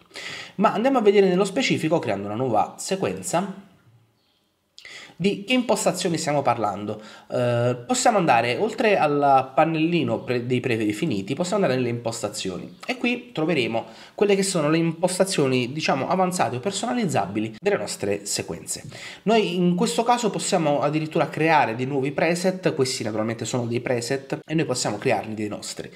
Ma andiamo a vedere nello specifico creando una nuova sequenza di che impostazioni stiamo parlando? Eh, possiamo andare, oltre al pannellino pre- dei predefiniti, possiamo andare nelle impostazioni e qui troveremo quelle che sono le impostazioni, diciamo, avanzate o personalizzabili delle nostre sequenze. Noi in questo caso possiamo addirittura creare dei nuovi preset, questi naturalmente sono dei preset e noi possiamo crearne dei nostri.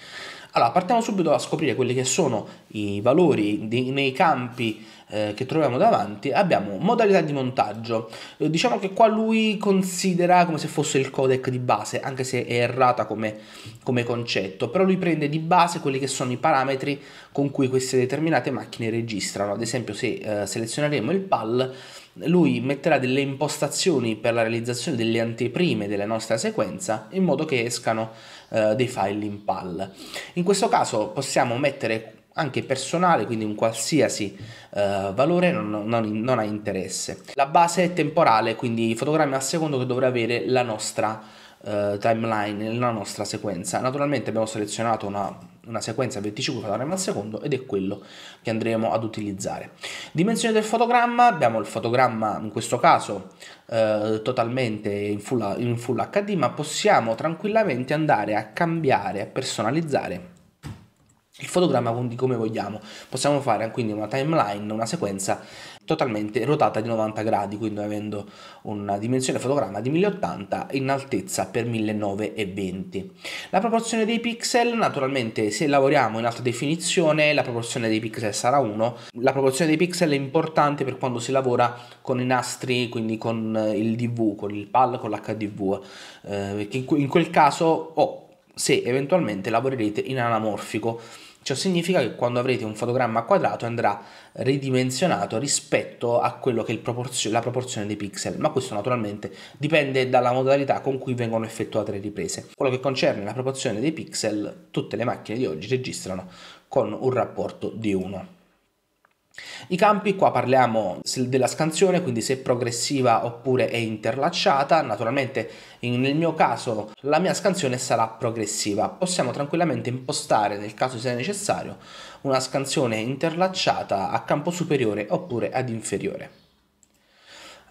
Allora, partiamo subito a scoprire quelli che sono i valori di, nei campi eh, che troviamo davanti abbiamo modalità di montaggio eh, diciamo che qua lui considera come se fosse il codec di base anche se è errata come, come concetto però lui prende di base quelli che sono i parametri con cui queste determinate macchine registrano ad esempio se eh, selezioneremo il PAL lui metterà delle impostazioni per la realizzazione delle anteprime della nostra sequenza in modo che escano eh, dei file in PAL. In questo caso possiamo mettere anche personale, quindi un qualsiasi eh, valore non, non, non, ha interesse. La base è temporale, quindi i fotogrammi al secondo che dovrà avere la nostra eh, timeline, la nostra sequenza. Naturalmente abbiamo selezionato una una sequenza 25 fotogrammi al secondo ed è quello che andremo ad utilizzare. Dimensione del fotogramma, abbiamo il fotogramma in questo caso eh, totalmente in full, in full HD, ma possiamo tranquillamente andare a cambiare, a personalizzare il fotogramma di come vogliamo. Possiamo fare quindi una timeline, una sequenza totalmente ruotata di 90 gradi, quindi avendo una dimensione fotogramma di 1080 in altezza per 1920. La proporzione dei pixel, naturalmente se lavoriamo in alta definizione la proporzione dei pixel sarà 1. La proporzione dei pixel è importante per quando si lavora con i nastri, quindi con eh, il DV, con il PAL, con l'HDV, eh, perché in quel caso o oh, se eventualmente lavorerete in anamorfico Ciò significa che quando avrete un fotogramma quadrato andrà ridimensionato rispetto a quello che è proporzio la proporzione dei pixel, ma questo naturalmente dipende dalla modalità con cui vengono effettuate le riprese. Quello che concerne la proporzione dei pixel, tutte le macchine di oggi registrano con un rapporto di 1. I campi, qua parliamo della scansione, quindi se è progressiva oppure è interlacciata, naturalmente nel mio caso la mia scansione sarà progressiva, possiamo tranquillamente impostare nel caso sia necessario una scansione interlacciata a campo superiore oppure ad inferiore.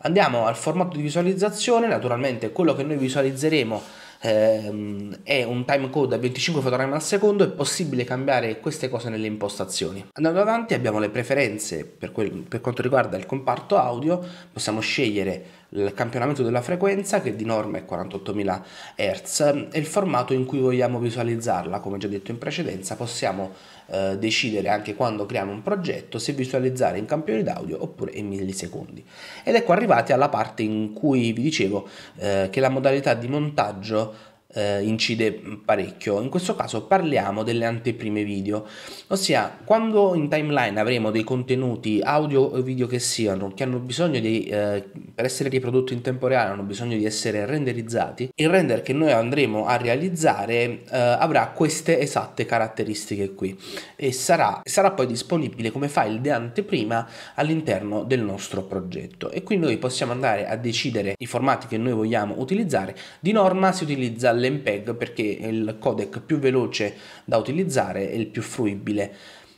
Andiamo al formato di visualizzazione, naturalmente quello che noi visualizzeremo ehm, è un time code a 25 fotogrammi al secondo, è possibile cambiare queste cose nelle impostazioni. Andando avanti abbiamo le preferenze per, quel, per quanto riguarda il comparto audio, possiamo scegliere il campionamento della frequenza che di norma è 48.000 Hz e il formato in cui vogliamo visualizzarla, come già detto in precedenza possiamo eh, decidere anche quando creiamo un progetto se visualizzare in campione d'audio oppure in millisecondi. Ed ecco arrivati alla parte in cui vi dicevo eh, che la modalità di montaggio eh, incide parecchio. In questo caso parliamo delle anteprime video, ossia quando in timeline avremo dei contenuti audio o video che siano, che hanno bisogno di, eh, per essere riprodotti in tempo reale, hanno bisogno di essere renderizzati, il render che noi andremo a realizzare eh, avrà queste esatte caratteristiche qui e sarà, sarà poi disponibile come file di anteprima all'interno del nostro progetto e qui noi possiamo andare a decidere i formati che noi vogliamo utilizzare. Di norma si utilizza le dell'MPEG perché è il codec più veloce da utilizzare e il più fruibile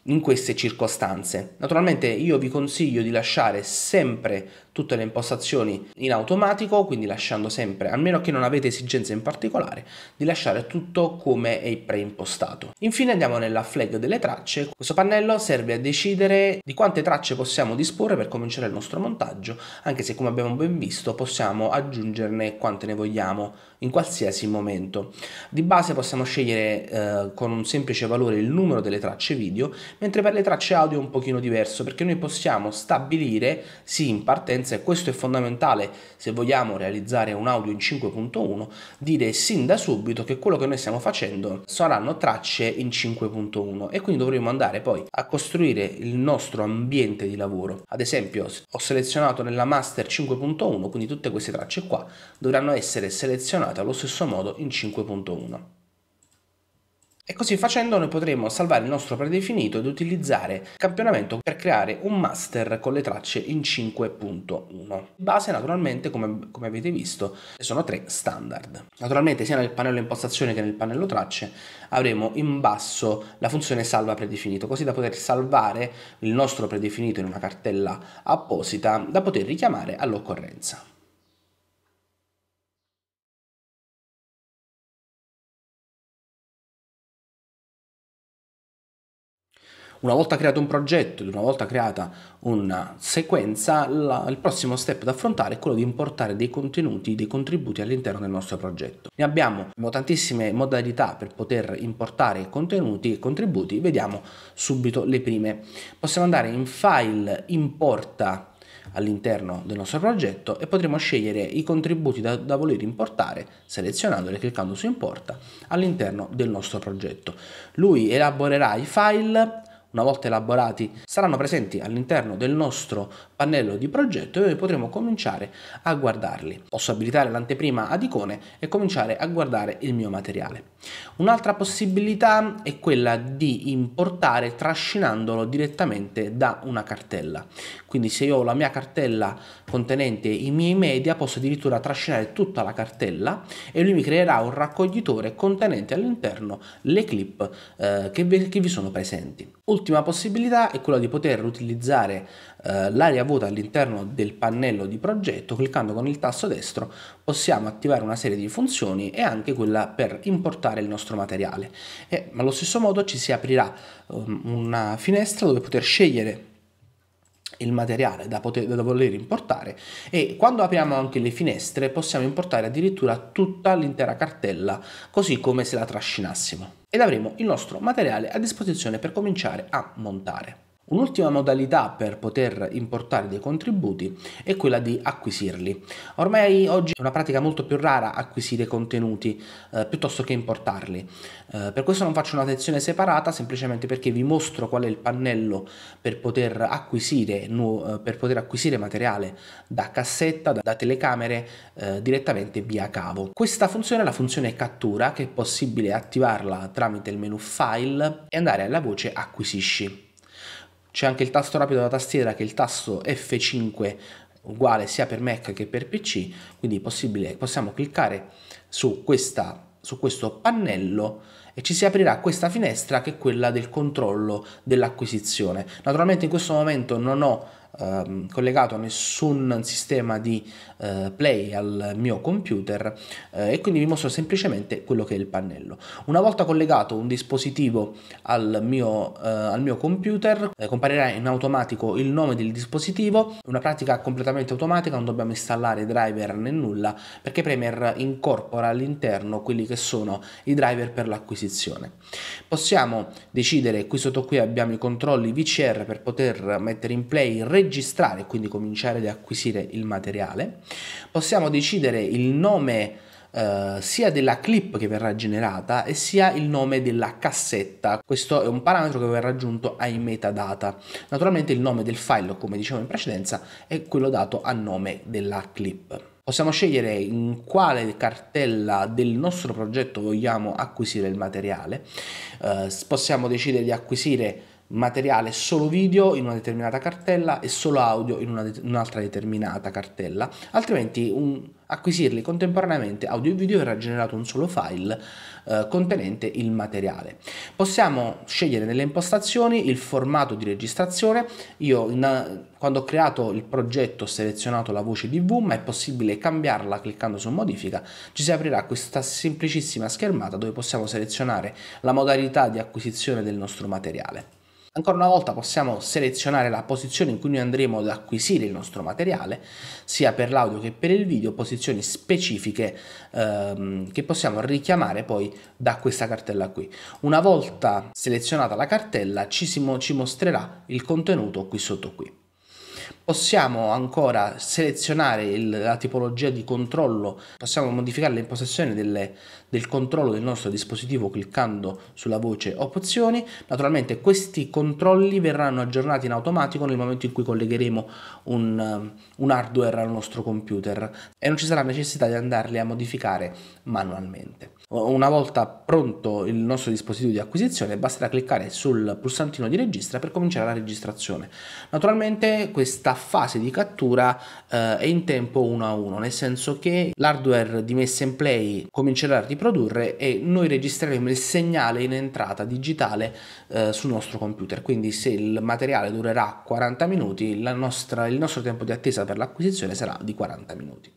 in queste circostanze. Naturalmente io vi consiglio di lasciare sempre tutte le impostazioni in automatico, quindi lasciando sempre, almeno che non avete esigenze in particolare, di lasciare tutto come è preimpostato. Infine andiamo nella flag delle tracce. Questo pannello serve a decidere di quante tracce possiamo disporre per cominciare il nostro montaggio, anche se come abbiamo ben visto possiamo aggiungerne quante ne vogliamo in qualsiasi momento. Di base possiamo scegliere eh, con un semplice valore il numero delle tracce video, mentre per le tracce audio è un pochino diverso perché noi possiamo stabilire, sì in partenza, e questo è fondamentale se vogliamo realizzare un audio in 5.1, dire sin da subito che quello che noi stiamo facendo saranno tracce in 5.1 e quindi dovremo andare poi a costruire il nostro ambiente di lavoro. Ad esempio ho selezionato nella master 5.1, quindi tutte queste tracce qua dovranno essere selezionate sistemate allo stesso modo in 5.1. E così facendo noi potremo salvare il nostro predefinito ed utilizzare campionamento per creare un master con le tracce in 5.1. Base naturalmente, come, come, avete visto, sono tre standard. Naturalmente sia nel pannello impostazione che nel pannello tracce avremo in basso la funzione salva predefinito, così da poter salvare il nostro predefinito in una cartella apposita da poter richiamare all'occorrenza. Una volta creato un progetto, una volta creata una sequenza, la, il prossimo step da affrontare è quello di importare dei contenuti, dei contributi all'interno del nostro progetto. Ne abbiamo tantissime modalità per poter importare contenuti e contributi, vediamo subito le prime. Possiamo andare in file importa all'interno del nostro progetto e potremo scegliere i contributi da, da, voler importare selezionandoli e cliccando su importa all'interno del nostro progetto. Lui elaborerà i file una volta elaborati, saranno presenti all'interno del nostro pannello di progetto e noi potremo cominciare a guardarli. Posso abilitare l'anteprima ad icone e cominciare a guardare il mio materiale. Un'altra possibilità è quella di importare trascinandolo direttamente da una cartella. Quindi se io ho la mia cartella contenente i miei media, posso addirittura trascinare tutta la cartella e lui mi creerà un raccoglitore contenente all'interno le clip eh, che, vi, che vi sono presenti. L'ultima possibilità è quella di poter utilizzare eh, l'area vuota all'interno del pannello di progetto, cliccando con il tasto destro possiamo attivare una serie di funzioni e anche quella per importare il nostro materiale. E, allo stesso modo ci si aprirà um, una finestra dove poter scegliere il materiale da, poter, da voler importare e quando apriamo anche le finestre possiamo importare addirittura tutta l'intera cartella così come se la trascinassimo ed avremo il nostro materiale a disposizione per cominciare a montare. Un'ultima modalità per poter importare dei contributi è quella di acquisirli. Ormai oggi è una pratica molto più rara acquisire contenuti eh, piuttosto che importarli. Eh, per questo non faccio una lezione separata, semplicemente perché vi mostro qual è il pannello per poter acquisire, nu- eh, per poter acquisire materiale da cassetta, da, da telecamere eh, direttamente via cavo. Questa funzione è la funzione cattura che è possibile attivarla tramite il menu file e andare alla voce acquisisci. C'è anche il tasto rapido della tastiera che è il tasto F5 uguale sia per Mac che per PC, quindi possiamo cliccare su, questa, su questo pannello e ci si aprirà questa finestra che è quella del controllo dell'acquisizione. Naturalmente in questo momento non ho ehm, collegato a nessun sistema di eh, play al mio computer eh, e quindi vi mostro semplicemente quello che è il pannello. Una volta collegato un dispositivo al mio, eh, al mio computer eh, comparirà in automatico il nome del dispositivo, una pratica completamente automatica, non dobbiamo installare driver né nulla perché Premier incorpora all'interno quelli che sono i driver per l'acquisizione. Possiamo decidere qui sotto qui abbiamo i controlli VCR per poter mettere in play il registro registrare quindi cominciare ad acquisire il materiale. Possiamo decidere il nome eh, sia della clip che verrà generata e sia il nome della cassetta. Questo è un parametro che verrà aggiunto ai metadata. Naturalmente il nome del file, come dicevo in precedenza, è quello dato a nome della clip. Possiamo scegliere in quale cartella del nostro progetto vogliamo acquisire il materiale. Eh, possiamo decidere di acquisire materiale solo video in una determinata cartella e solo audio in, una de- un'altra determinata cartella, altrimenti un, acquisirli contemporaneamente audio e video verrà generato un solo file eh, contenente il materiale. Possiamo scegliere nelle impostazioni il formato di registrazione, io in, quando ho creato il progetto ho selezionato la voce DV ma è possibile cambiarla cliccando su modifica, ci si aprirà questa semplicissima schermata dove possiamo selezionare la modalità di acquisizione del nostro materiale. Ancora una volta possiamo selezionare la posizione in cui noi andremo ad acquisire il nostro materiale, sia per l'audio che per il video, posizioni specifiche ehm, che possiamo richiamare poi da questa cartella qui. Una volta selezionata la cartella ci, si, ci mostrerà il contenuto qui sotto qui possiamo ancora selezionare il, la tipologia di controllo, possiamo modificare le impostazioni delle, del controllo del nostro dispositivo cliccando sulla voce opzioni. Naturalmente questi controlli verranno aggiornati in automatico nel momento in cui collegheremo un, eh, un hardware al nostro computer e non ci sarà necessità di andarli a modificare manualmente. Una volta pronto il nostro dispositivo di acquisizione basterà cliccare sul pulsantino di registra per cominciare la registrazione. Naturalmente questa fase di cattura eh, è in tempo 1 a 1, nel senso che l'hardware di messa in play comincerà a riprodurre e noi registreremo il segnale in entrata digitale eh, sul nostro computer. Quindi se il materiale durerà 40 minuti, nostra, il nostro tempo di attesa per l'acquisizione sarà di 40 minuti.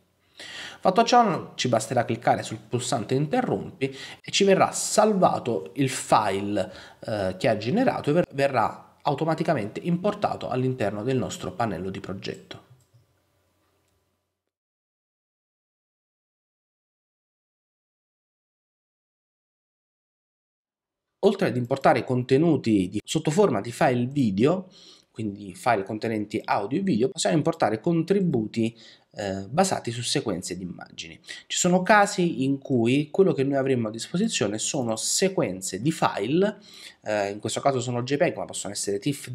Fatto ciò ci basterà cliccare sul pulsante interrompi e ci verrà salvato il file eh, che ha generato e verrà automaticamente importato all'interno del nostro pannello di progetto. Oltre ad importare contenuti di, sotto forma di file video, quindi file contenenti audio e video, possiamo importare contributi eh, basati su sequenze di immagini. Ci sono casi in cui quello che noi avremo a disposizione sono sequenze di file eh, in questo caso sono JPEG ma possono essere TIFF,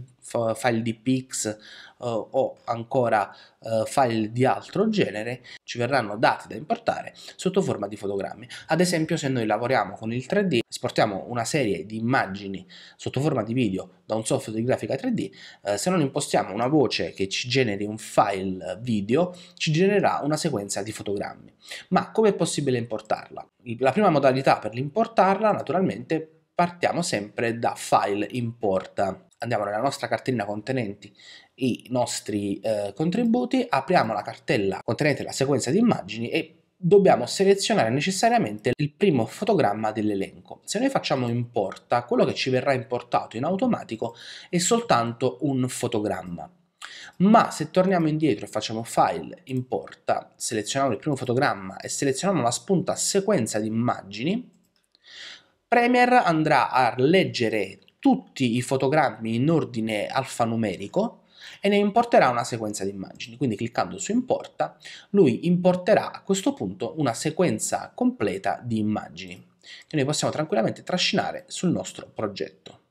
file DPX eh, o ancora eh, file di altro genere, ci verranno dati da importare sotto forma di fotogrammi. Ad esempio se noi lavoriamo con il 3D, esportiamo una serie di immagini sotto forma di video da un software di grafica 3D, eh, se non impostiamo una voce che ci generi un file video, ci genererà una sequenza di fotogrammi. Ma come è possibile importarla? La prima modalità per importarla, naturalmente partiamo sempre da file import. Andiamo nella nostra cartellina contenenti i nostri eh, contributi, apriamo la cartella contenente la sequenza di immagini e dobbiamo selezionare necessariamente il primo fotogramma dell'elenco. Se noi facciamo importa, quello che ci verrà importato in automatico è soltanto un fotogramma. Ma se torniamo indietro e facciamo file, importa, selezioniamo il primo fotogramma e selezioniamo la spunta sequenza di immagini, Premier andrà a leggere tutti i fotogrammi in ordine alfanumerico e ne importerà una sequenza di immagini. Quindi cliccando su importa, lui importerà a questo punto una sequenza completa di immagini che noi possiamo tranquillamente trascinare sul nostro progetto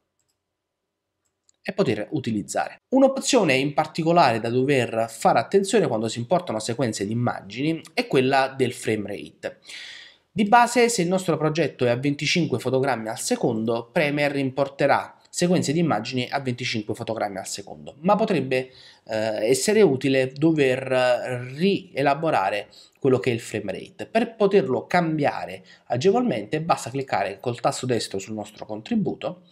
e poter utilizzare. Un'opzione in particolare da dover fare attenzione quando si importano sequenze di immagini è quella del frame rate. Di base, se il nostro progetto è a 25 fotogrammi al secondo, Premiere importerà sequenze di immagini a 25 fotogrammi al secondo, ma potrebbe eh, essere utile dover eh, rielaborare quello che è il frame rate. Per poterlo cambiare agevolmente basta cliccare col tasto destro sul nostro contributo,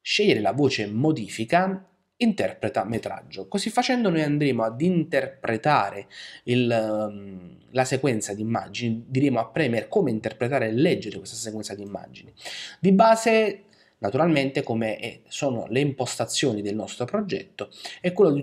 scegliere la voce modifica interpreta metraggio. Così facendo noi andremo ad interpretare il, ehm, la sequenza di immagini, diremo a Premiere come interpretare e leggere questa sequenza di immagini. Di base Naturalmente come eh, sono le impostazioni del nostro progetto è quella, il,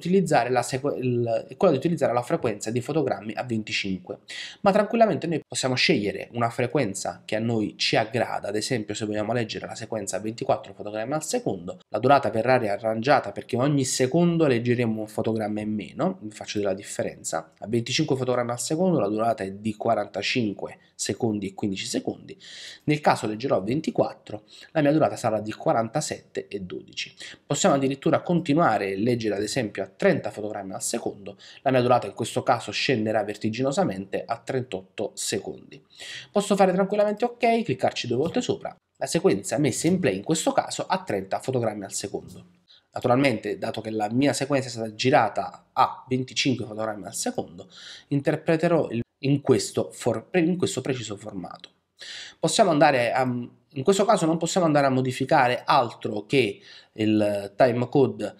è quella di utilizzare la frequenza di fotogrammi a 25, ma tranquillamente noi possiamo scegliere una frequenza che a noi ci aggrada, ad esempio se vogliamo leggere la sequenza a 24 fotogrammi al secondo, la durata verrà riarrangiata perché ogni secondo leggeremo un fotogramma in meno, vi faccio della differenza, a 25 fotogrammi al secondo la durata è di 45 secondi e 15 secondi, nel caso leggerò 24 la mia durata sarà di di 12. Possiamo addirittura continuare e leggere ad esempio a 30 fotogrammi al secondo, la mia durata in questo caso scenderà vertiginosamente a 38 secondi. Posso fare tranquillamente ok, cliccarci due volte sopra, la sequenza messa in play in questo caso a 30 fotogrammi al secondo. Naturalmente, dato che la mia sequenza è stata girata a 25 fotogrammi al secondo, interpreterò in questo, for, in questo preciso formato. Possiamo andare a in questo caso non possiamo andare a modificare altro che il timecode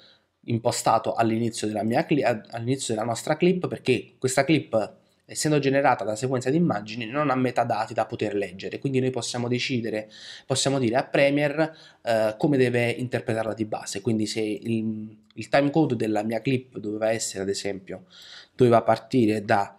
impostato all'inizio della, all'inizio della nostra clip perché questa clip essendo generata da sequenza di immagini non ha metadati da poter leggere quindi noi possiamo decidere possiamo dire a Premiere eh, come deve interpretarla di base quindi se il, il timecode della mia clip doveva essere ad esempio doveva partire da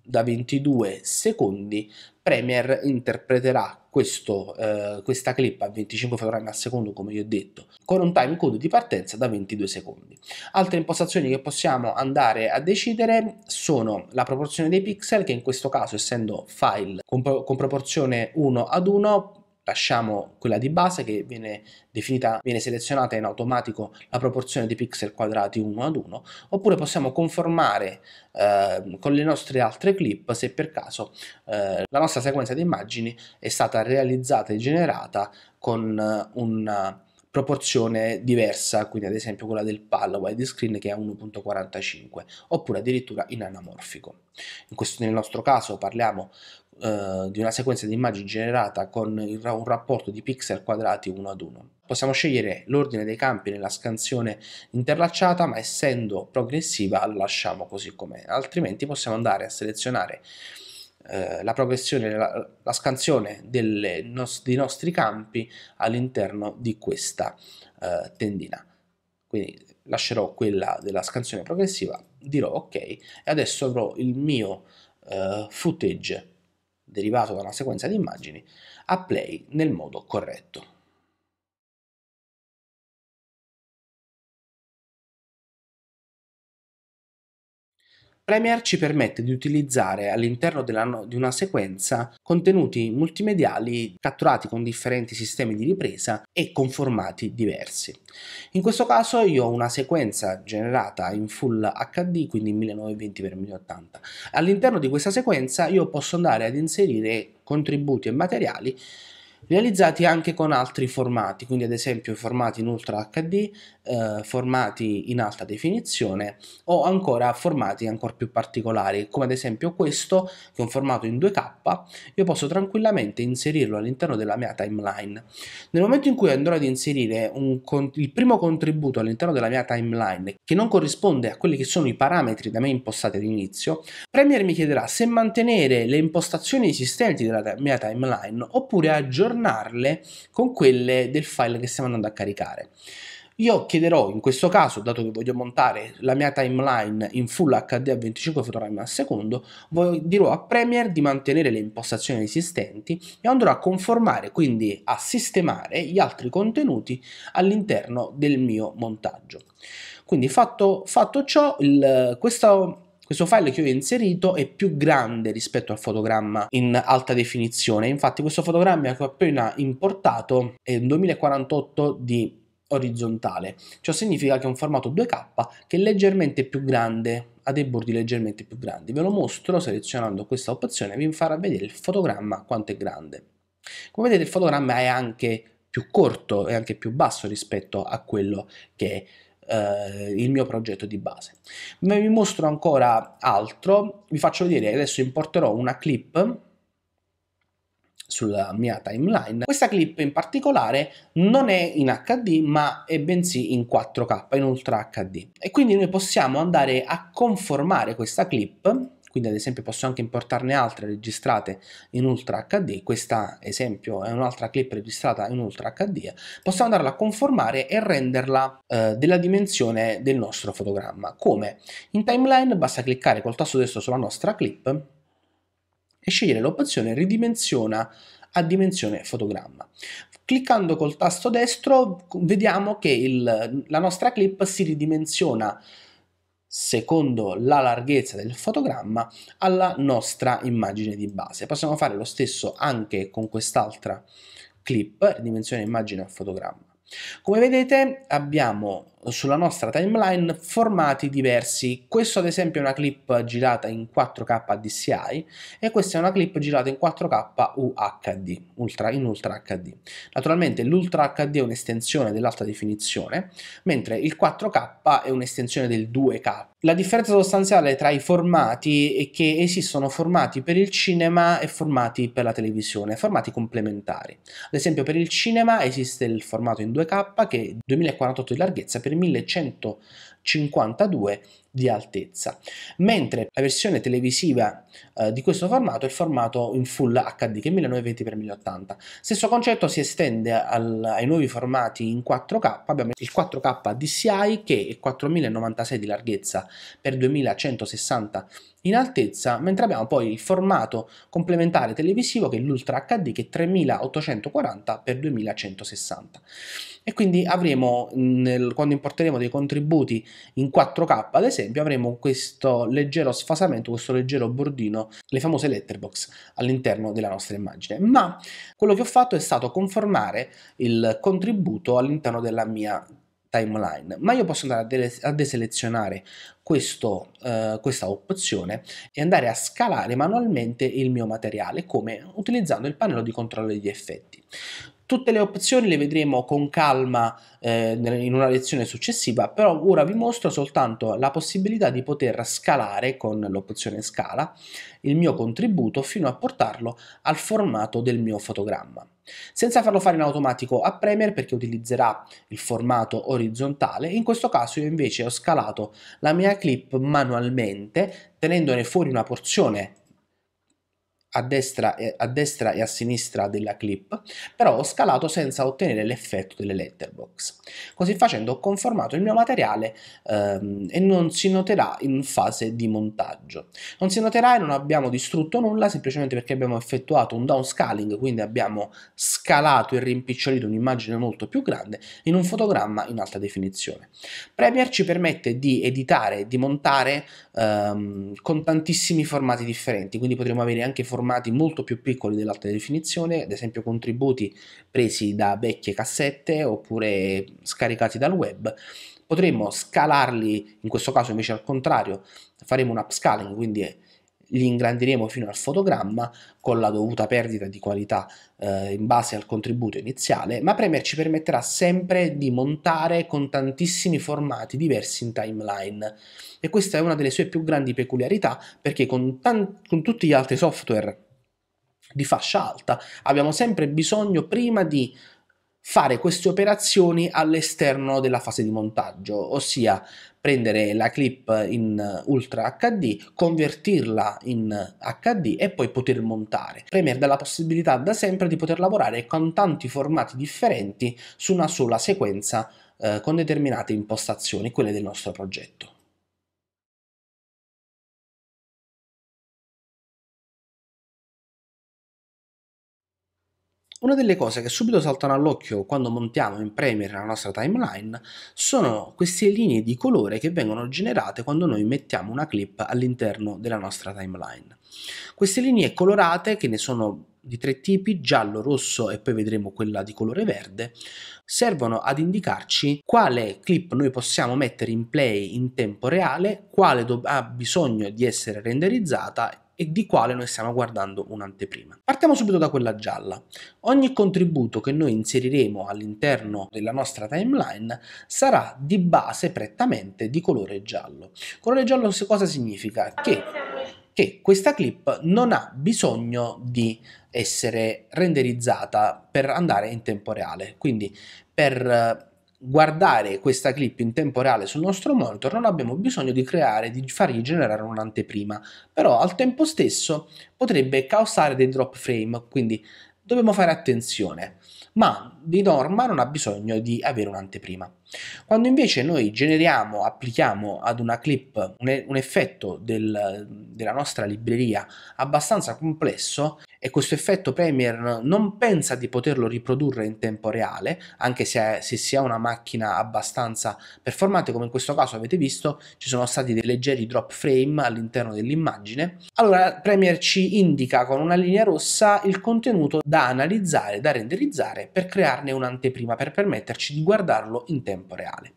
da 22 secondi Premiere interpreterà questo, eh, questa clip a 25 fotogrammi al secondo, come vi ho detto, con un time code di partenza da 22 secondi. Altre impostazioni che possiamo andare a decidere sono la proporzione dei pixel, che in questo caso, essendo file con, con proporzione 1 ad 1, lasciamo quella di base che viene definita, viene selezionata in automatico la proporzione di pixel quadrati uno ad uno, oppure possiamo conformare eh, con le nostre altre clip se per caso eh, la nostra sequenza di immagini è stata realizzata e generata con eh, una proporzione diversa, quindi ad esempio quella del palo widescreen che è 1.45, oppure addirittura in anamorfico. In questo, nel nostro caso parliamo eh, di una sequenza di immagini generata con il, un rapporto di pixel quadrati uno ad uno. Possiamo scegliere l'ordine dei campi nella scansione interlacciata, ma essendo progressiva la lasciamo così com'è, altrimenti possiamo andare a selezionare eh, la progressione, la, la scansione nos, dei nostri campi all'interno di questa eh, tendina. Quindi lascerò quella della scansione progressiva, dirò ok e adesso avrò il mio eh, footage derivato da una sequenza di immagini a play nel modo corretto. Premiere ci permette di utilizzare all'interno no di una sequenza contenuti multimediali catturati con differenti sistemi di ripresa e con formati diversi. In questo caso io ho una sequenza generata in Full HD, quindi 1920x1080. All'interno di questa sequenza io posso andare ad inserire contributi e materiali realizzati anche con altri formati, quindi ad esempio formati in Ultra HD, eh, formati in alta definizione o ancora formati ancora più particolari, come ad esempio questo che è un formato in 2K, io posso tranquillamente inserirlo all'interno della mia timeline. Nel momento in cui andrò ad inserire un, il primo contributo all'interno della mia timeline che non corrisponde a quelli che sono i parametri da me impostati all'inizio, Premiere mi chiederà se mantenere le impostazioni esistenti della mia timeline oppure aggiornare aggiornarle con quelle del file che stiamo andando a caricare. Io chiederò in questo caso, dato che voglio montare la mia timeline in Full HD a 25 fotogrammi al secondo, dirò a Premiere di mantenere le impostazioni esistenti e andrò a conformare, quindi a sistemare gli altri contenuti all'interno del mio montaggio. Quindi fatto, fatto ciò, il, questo questo file che io ho inserito è più grande rispetto al fotogramma in alta definizione, infatti questo fotogramma che ho appena importato è un 2048 di orizzontale, ciò significa che è un formato 2K che è leggermente più grande, ha dei bordi leggermente più grandi. Ve lo mostro selezionando questa opzione, vi farà vedere il fotogramma quanto è grande. Come vedete il fotogramma è anche più corto e anche più basso rispetto a quello che è eh, il mio progetto di base. Ma vi mostro ancora altro, vi faccio vedere, adesso importerò una clip sulla mia timeline. Questa clip in particolare non è in HD ma è bensì in 4K, in Ultra HD. E quindi noi possiamo andare a conformare questa clip quindi ad esempio posso anche importarne altre registrate in Ultra HD, questa esempio è un'altra clip registrata in Ultra HD, possiamo andarla a conformare e renderla eh, della dimensione del nostro fotogramma. Come? In timeline basta cliccare col tasto destro sulla nostra clip e scegliere l'opzione ridimensiona a dimensione fotogramma. Cliccando col tasto destro vediamo che il, la nostra clip si ridimensiona secondo la larghezza del fotogramma alla nostra immagine di base. Possiamo fare lo stesso anche con quest'altra clip, dimensione immagine a fotogramma. Come vedete abbiamo sulla nostra timeline formati diversi. Questo ad esempio è una clip girata in 4K DCI e questa è una clip girata in 4K UHD, ultra, in Ultra HD. Naturalmente l'Ultra HD è un'estensione dell'alta definizione, mentre il 4K è un'estensione del 2K. La differenza sostanziale tra i formati è che esistono formati per il cinema e formati per la televisione, formati complementari. Ad esempio per il cinema esiste il formato in 2K che è 2048 di larghezza per 1152 di altezza, mentre la versione televisiva eh, di questo formato è formato in full HD che è 1920x1080. Stesso concetto si estende al, ai nuovi formati in 4K, abbiamo il 4K DCI che è 4096 di larghezza per 2160 in altezza, mentre abbiamo poi il formato complementare televisivo che è l'Ultra HD che è 3840 x 2160 e quindi avremo nel, quando importeremo dei contributi in 4K ad esempio avremo questo leggero sfasamento, questo leggero bordino le famose letterbox all'interno della nostra immagine, ma quello che ho fatto è stato conformare il contributo all'interno della mia timeline, ma io posso andare a, deselezionare questo, eh, questa opzione e andare a scalare manualmente il mio materiale come utilizzando il pannello di controllo degli effetti. Tutte le opzioni le vedremo con calma eh, in una lezione successiva, però ora vi mostro soltanto la possibilità di poter scalare con l'opzione scala il mio contributo fino a portarlo al formato del mio fotogramma. Senza farlo fare in automatico a Premiere perché utilizzerà il formato orizzontale, in questo caso io invece ho scalato la mia clip manualmente tenendone fuori una porzione a destra, e, a destra e a sinistra della clip, però ho scalato senza ottenere l'effetto delle letterbox. Così facendo ho conformato il mio materiale ehm, e non si noterà in fase di montaggio. Non si noterà e non abbiamo distrutto nulla semplicemente perché abbiamo effettuato un downscaling, quindi abbiamo scalato e rimpicciolito un'immagine molto più grande in un fotogramma in alta definizione. Premiere ci permette di editare, e di montare ehm, con tantissimi formati differenti, quindi potremo avere anche formati formati molto più piccoli dell'alta definizione, ad esempio contributi presi da vecchie cassette oppure scaricati dal web. Potremmo scalarli, in questo caso invece al contrario, faremo un upscaling, quindi È li ingrandiremo fino al fotogramma con la dovuta perdita di qualità eh, in base al contributo iniziale, ma Premiere ci permetterà sempre di montare con tantissimi formati diversi in timeline e questa è una delle sue più grandi peculiarità perché con, con tutti gli altri software di fascia alta abbiamo sempre bisogno prima di fare queste operazioni all'esterno della fase di montaggio, ossia prendere la clip in Ultra HD, convertirla in HD e poi poter montare. Premiere dà la possibilità da sempre di poter lavorare con tanti formati differenti su una sola sequenza eh, con determinate impostazioni, quelle del nostro progetto. Una delle cose che subito saltano all'occhio quando montiamo in Premiere la nostra timeline sono queste linee di colore che vengono generate quando noi mettiamo una clip all'interno della nostra timeline. Queste linee colorate, che ne sono di tre tipi, giallo, rosso e poi vedremo quella di colore verde, servono ad indicarci quale clip noi possiamo mettere in play in tempo reale, quale ha bisogno di essere renderizzata e di quale noi stiamo guardando un'anteprima. Partiamo subito da quella gialla. Ogni contributo che noi inseriremo all'interno della nostra timeline sarà di base prettamente di colore giallo. Colore giallo cosa significa? Che, che questa clip non ha bisogno di essere renderizzata per andare in tempo reale, quindi per guardare questa clip in tempo reale sul nostro monitor non abbiamo bisogno di creare, di fargli generare un'anteprima, però al tempo stesso potrebbe causare dei drop frame, quindi dobbiamo fare attenzione, ma di norma non ha bisogno di avere un'anteprima. Quando invece noi generiamo, applichiamo ad una clip un, effetto del, della nostra libreria abbastanza complesso, e questo effetto Premier non pensa di poterlo riprodurre in tempo reale, anche se, se, si ha una macchina abbastanza performante, come in questo caso avete visto, ci sono stati dei leggeri drop frame all'interno dell'immagine. Allora Premier ci indica con una linea rossa il contenuto da analizzare, da renderizzare per crearne un'anteprima, per permetterci di guardarlo in tempo reale.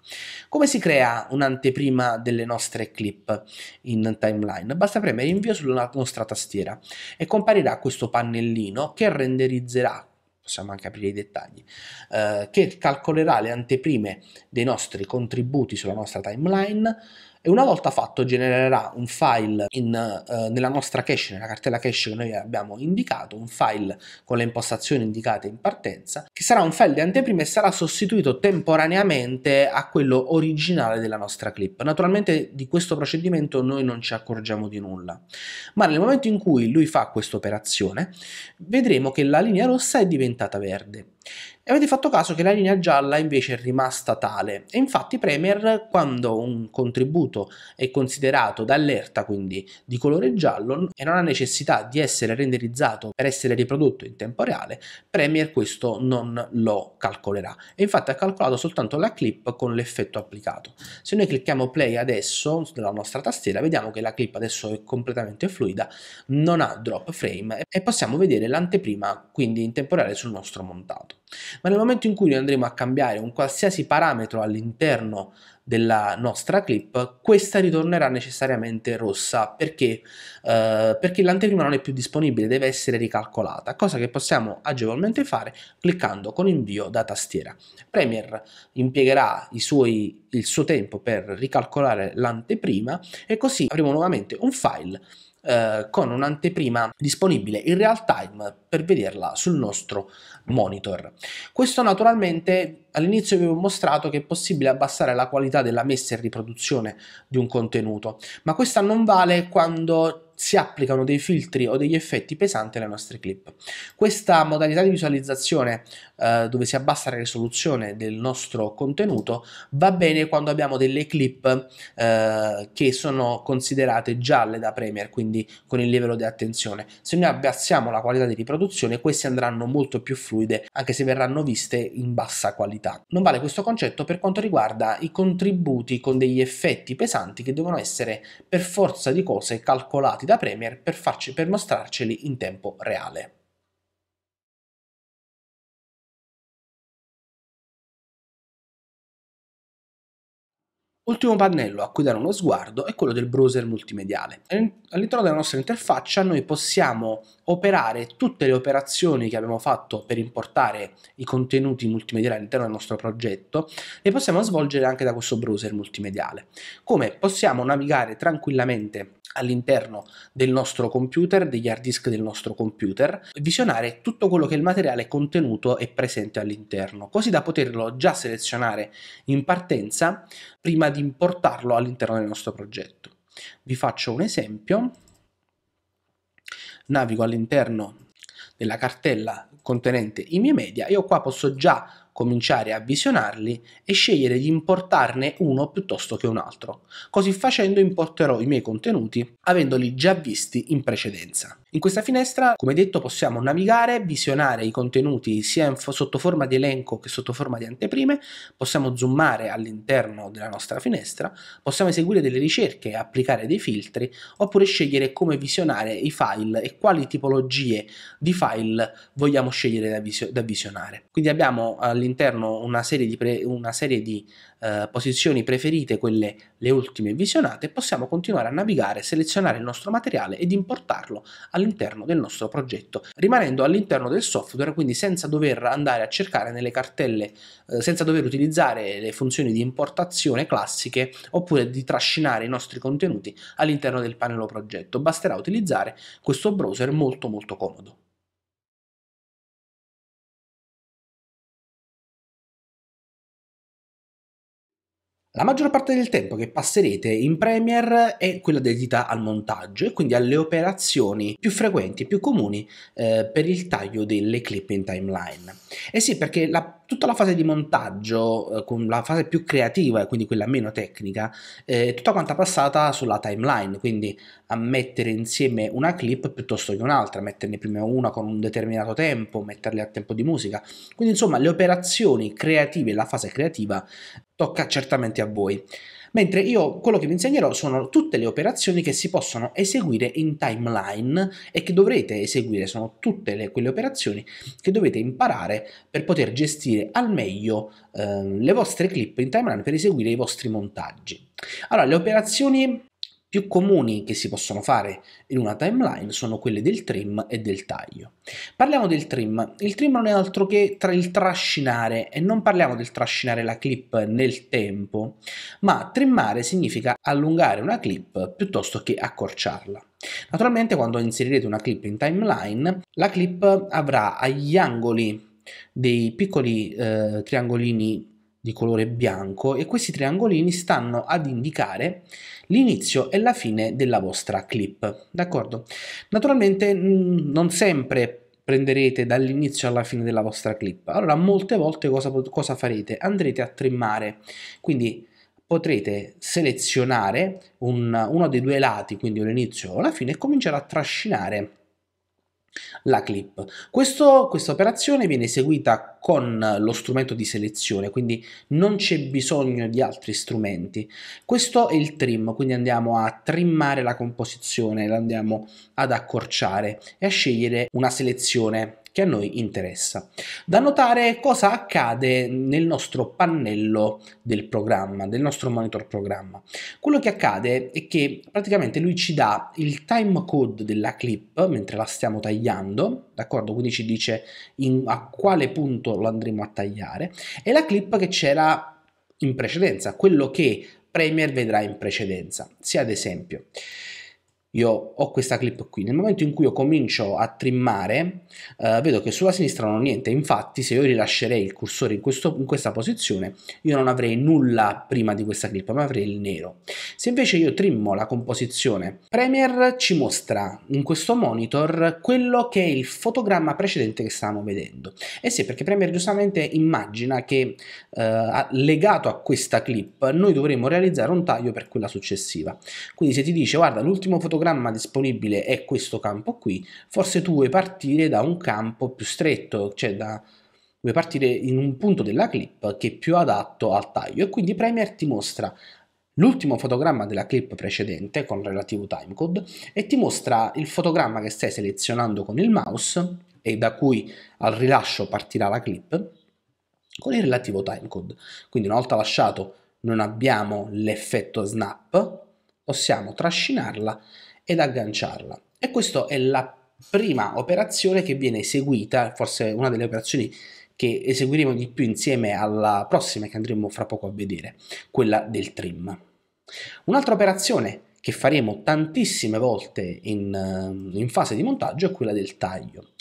Come si crea un'anteprima delle nostre clip in timeline? Basta premere invio sulla nostra tastiera e comparirà questo pannellino che renderizzerà possiamo anche aprire i dettagli, eh, che calcolerà le anteprime dei nostri contributi sulla nostra timeline, e una volta fatto genererà un file in, eh, nella nostra cache, nella cartella cache che noi abbiamo indicato, un file con le impostazioni indicate in partenza, che sarà un file di anteprima e sarà sostituito temporaneamente a quello originale della nostra clip. Naturalmente di questo procedimento noi non ci accorgiamo di nulla, ma nel momento in cui lui fa questa operazione vedremo che la linea rossa è diventata verde. E avete fatto caso che la linea gialla invece è rimasta tale e infatti Premier quando un contributo è considerato d'allerta quindi di colore giallo e non ha necessità di essere renderizzato per essere riprodotto in tempo reale, Premier questo non lo calcolerà e infatti ha calcolato soltanto la clip con l'effetto applicato. Se noi clicchiamo play adesso sulla nostra tastiera vediamo che la clip adesso è completamente fluida, non ha drop frame e possiamo vedere l'anteprima quindi in tempo reale sul nostro montato. Ma nel momento in cui noi andremo a cambiare un qualsiasi parametro all'interno della nostra clip, questa ritornerà necessariamente rossa perché, eh, perché l'anteprima non è più disponibile, deve essere ricalcolata, cosa che possiamo agevolmente fare cliccando con invio da tastiera. Premier impiegherà suoi, il suo tempo per ricalcolare l'anteprima e così avremo nuovamente un file eh, con un'anteprima disponibile in real time per vederla sul nostro monitor. Questo naturalmente all'inizio vi ho mostrato che è possibile abbassare la qualità della messa in riproduzione di un contenuto, ma questa non vale quando si applicano dei filtri o degli effetti pesanti alle nostre clip. Questa modalità di visualizzazione eh, dove si abbassa la risoluzione del nostro contenuto va bene quando abbiamo delle clip eh, che sono considerate gialle da Premiere, quindi con il livello di attenzione. Se noi abbassiamo la qualità di riproduzione queste andranno molto più fluide anche se verranno viste in bassa qualità. Non vale questo concetto per quanto riguarda i contributi con degli effetti pesanti che devono essere per forza di cose calcolati da Premier per, farci, per mostrarceli in tempo reale. Ultimo pannello a cui dare uno sguardo è quello del browser multimediale. All'interno della nostra interfaccia noi possiamo operare tutte le operazioni che abbiamo fatto per importare i contenuti multimediali all'interno del nostro progetto, le possiamo svolgere anche da questo browser multimediale. Come possiamo navigare tranquillamente all'interno del nostro computer, degli hard disk del nostro computer, visionare tutto quello che il materiale contenuto è presente all'interno, così da poterlo già selezionare in partenza prima di importarlo all'interno del nostro progetto. Vi faccio un esempio. Navigo all'interno della cartella contenente i miei media io qua posso già cominciare a visionarli e scegliere di importarne uno piuttosto che un altro. Così facendo importerò i miei contenuti avendoli già visti in precedenza. In questa finestra, come detto, possiamo navigare, visionare i contenuti sia sotto forma di elenco che sotto forma di anteprime, possiamo zoomare all'interno della nostra finestra, possiamo eseguire delle ricerche, applicare dei filtri, oppure scegliere come visionare i file e quali tipologie di file vogliamo scegliere da, visionare. Quindi abbiamo all'interno una serie di, una serie di eh, posizioni preferite, quelle le ultime visionate, possiamo continuare a navigare, selezionare il nostro materiale ed importarlo all'interno del nostro progetto, rimanendo all'interno del software, quindi senza dover andare a cercare nelle cartelle, eh, senza dover utilizzare le funzioni di importazione classiche oppure di trascinare i nostri contenuti all'interno del pannello progetto. Basterà utilizzare questo browser molto molto comodo. La maggior parte del tempo che passerete in Premiere è quella dedita al montaggio e quindi alle operazioni più frequenti, e più comuni eh, per il taglio delle clip in timeline. E eh sì, perché la tutta la fase di montaggio, eh, con la fase più creativa e quindi quella meno tecnica, è tutta quanta passata sulla timeline, quindi a mettere insieme una clip piuttosto che un'altra, metterne prima una con un determinato tempo, metterle a tempo di musica. Quindi insomma le operazioni creative, la fase creativa tocca certamente a voi mentre io quello che vi insegnerò sono tutte le operazioni che si possono eseguire in timeline e che dovrete eseguire, sono tutte le, quelle operazioni che dovete imparare per poter gestire al meglio eh, le vostre clip in timeline per eseguire i vostri montaggi. Allora, le operazioni più comuni che si possono fare in una timeline sono quelle del trim e del taglio. Parliamo del trim. Il trim non è altro che tra il trascinare e non parliamo del trascinare la clip nel tempo, ma trimmare significa allungare una clip piuttosto che accorciarla. Naturalmente quando inserirete una clip in timeline, la clip avrà agli angoli dei piccoli eh, triangolini di colore bianco e questi triangolini stanno ad indicare l'inizio e la fine della vostra clip, d'accordo? Naturalmente non sempre prenderete dall'inizio alla fine della vostra clip. Allora, molte volte cosa, cosa farete? Andrete a trimmare, quindi potrete selezionare un, uno dei due lati, quindi l'inizio o la fine, e cominciare a trascinare la clip. Questo, questa operazione viene eseguita con lo strumento di selezione, quindi non c'è bisogno di altri strumenti. Questo è il trim, quindi andiamo a trimmare la composizione, la andiamo ad accorciare e a scegliere una selezione che a noi interessa. Da notare cosa accade nel nostro pannello del programma, del nostro monitor programma. Quello che accade è che praticamente lui ci dà il time code della clip mentre la stiamo tagliando, d'accordo? Quindi ci dice in, a quale punto lo andremo a tagliare e la clip che c'era in precedenza, quello che Premiere vedrà in precedenza. Se ad esempio io ho questa clip qui, nel momento in cui io comincio a trimmare eh, vedo che sulla sinistra non ho niente, infatti se io rilascerei il cursore in, questo, in questa posizione io non avrei nulla prima di questa clip ma avrei il nero. Se invece io trimmo la composizione, Premiere ci mostra in questo monitor quello che è il fotogramma precedente che stavamo vedendo. E eh sì, perché Premiere giustamente immagina che eh, legato a questa clip noi dovremmo realizzare un taglio per quella successiva. Quindi se ti dice guarda l'ultimo fotogramma fotogramma disponibile è questo campo qui, forse tu vuoi partire da un campo più stretto, cioè da, vuoi partire in un punto della clip che è più adatto al taglio e quindi Premiere ti mostra l'ultimo fotogramma della clip precedente con relativo timecode e ti mostra il fotogramma che stai selezionando con il mouse e da cui al rilascio partirà la clip con il relativo timecode. Quindi una volta lasciato non abbiamo l'effetto snap, possiamo trascinarla ed agganciarla. E questa è la prima operazione che viene eseguita, forse una delle operazioni che eseguiremo di più insieme alla prossima che andremo fra poco a vedere, quella del trim. Un'altra operazione che faremo tantissime volte in, eh, in, fase di montaggio è quella del taglio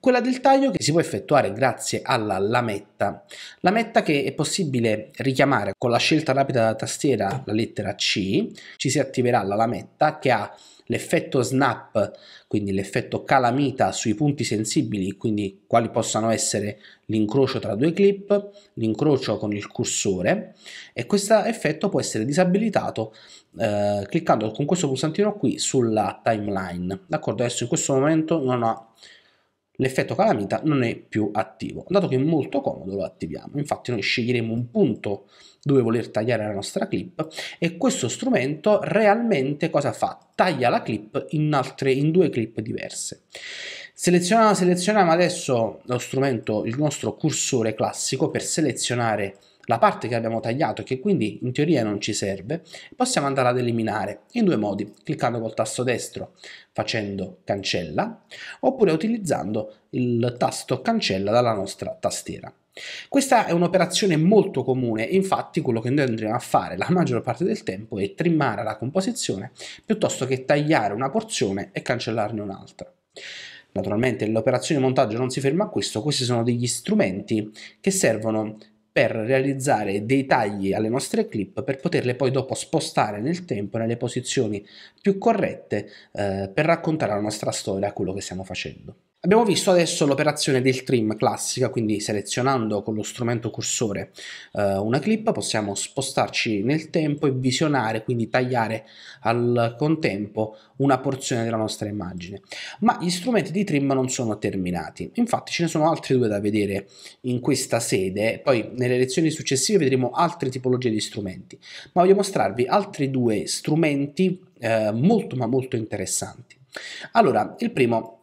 quella del taglio che si può effettuare grazie alla lametta. Lametta che è possibile richiamare con la scelta rapida della tastiera, la lettera C, ci si attiverà la lametta che ha l'effetto snap, quindi l'effetto calamita sui punti sensibili, quindi quali possano essere l'incrocio tra due clip, l'incrocio con il cursore e questo effetto può essere disabilitato eh, cliccando con questo pulsantino qui sulla timeline. D'accordo, adesso in questo momento non ho l'effetto calamita non è più attivo. Dato che è molto comodo lo attiviamo, infatti noi sceglieremo un punto dove voler tagliare la nostra clip e questo strumento realmente cosa fa? Taglia la clip in, altre, in due clip diverse. Selezioniamo, selezioniamo adesso lo strumento, il nostro cursore classico per selezionare la parte che abbiamo tagliato e che quindi in teoria non ci serve, possiamo andare ad eliminare in due modi, cliccando col tasto destro facendo cancella oppure utilizzando il tasto cancella dalla nostra tastiera. Questa è un'operazione molto comune, infatti quello che noi andremo a fare la maggior parte del tempo è trimmare la composizione piuttosto che tagliare una porzione e cancellarne un'altra. Naturalmente l'operazione montaggio non si ferma a questo, questi sono degli strumenti che servono per realizzare dei tagli alle nostre clip per poterle poi dopo spostare nel tempo nelle posizioni più corrette eh, per raccontare la nostra storia, quello che stiamo facendo. Abbiamo visto adesso l'operazione del trim classica, quindi selezionando con lo strumento cursore eh, una clip possiamo spostarci nel tempo e visionare, quindi tagliare al contempo una porzione della nostra immagine. Ma gli strumenti di trim non sono terminati, infatti ce ne sono altri due da vedere in questa sede, poi nelle lezioni successive vedremo altre tipologie di strumenti, ma voglio mostrarvi altri due strumenti eh, molto ma molto interessanti. Allora, il primo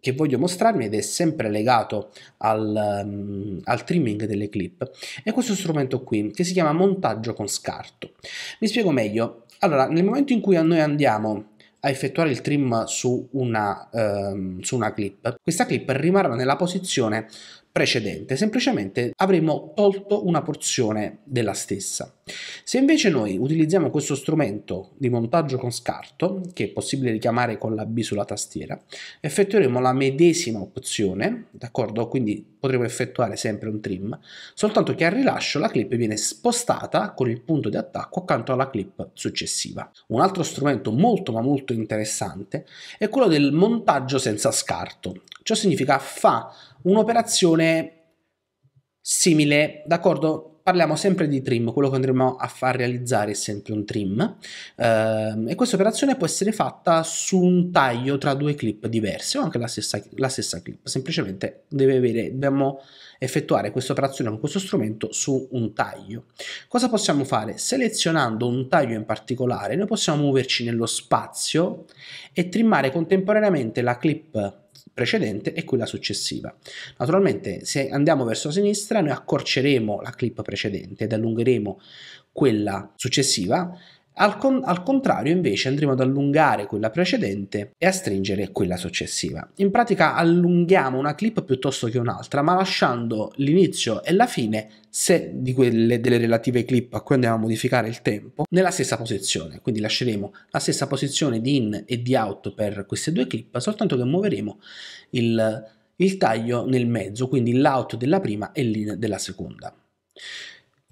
che voglio mostrarmi ed è sempre legato al, um, al, trimming delle clip è questo strumento qui che si chiama montaggio con scarto mi spiego meglio allora nel momento in cui noi andiamo a effettuare il trim su una, um, su una clip questa clip rimarrà nella posizione precedente, semplicemente avremo tolto una porzione della stessa. Se invece noi utilizziamo questo strumento di montaggio con scarto, che è possibile richiamare con la B sulla tastiera, effettueremo la medesima opzione, d'accordo? Quindi potremo effettuare sempre un trim, soltanto che al rilascio la clip viene spostata con il punto di attacco accanto alla clip successiva. Un altro strumento molto ma molto interessante è quello del montaggio senza scarto. Ciò significa fa un'operazione simile, d'accordo? Parliamo sempre di trim, quello che andremo a far realizzare è sempre un trim ehm, e questa operazione può essere fatta su un taglio tra due clip diverse o anche la stessa, la stessa clip, semplicemente avere, dobbiamo effettuare questa operazione con questo strumento su un taglio. Cosa possiamo fare? Selezionando un taglio in particolare noi possiamo muoverci nello spazio e trimmare contemporaneamente la clip precedente e quella successiva. Naturalmente se andiamo verso sinistra noi accorceremo la clip precedente ed allungheremo quella successiva al, con- al, contrario, invece, andremo ad allungare quella precedente e a stringere quella successiva. In pratica allunghiamo una clip piuttosto che un'altra, ma lasciando l'inizio e la fine se di quelle delle relative clip a cui andiamo a modificare il tempo nella stessa posizione. Quindi lasceremo la stessa posizione di in e di out per queste due clip, soltanto che muoveremo il, il taglio nel mezzo, quindi l'out della prima e l'in della seconda.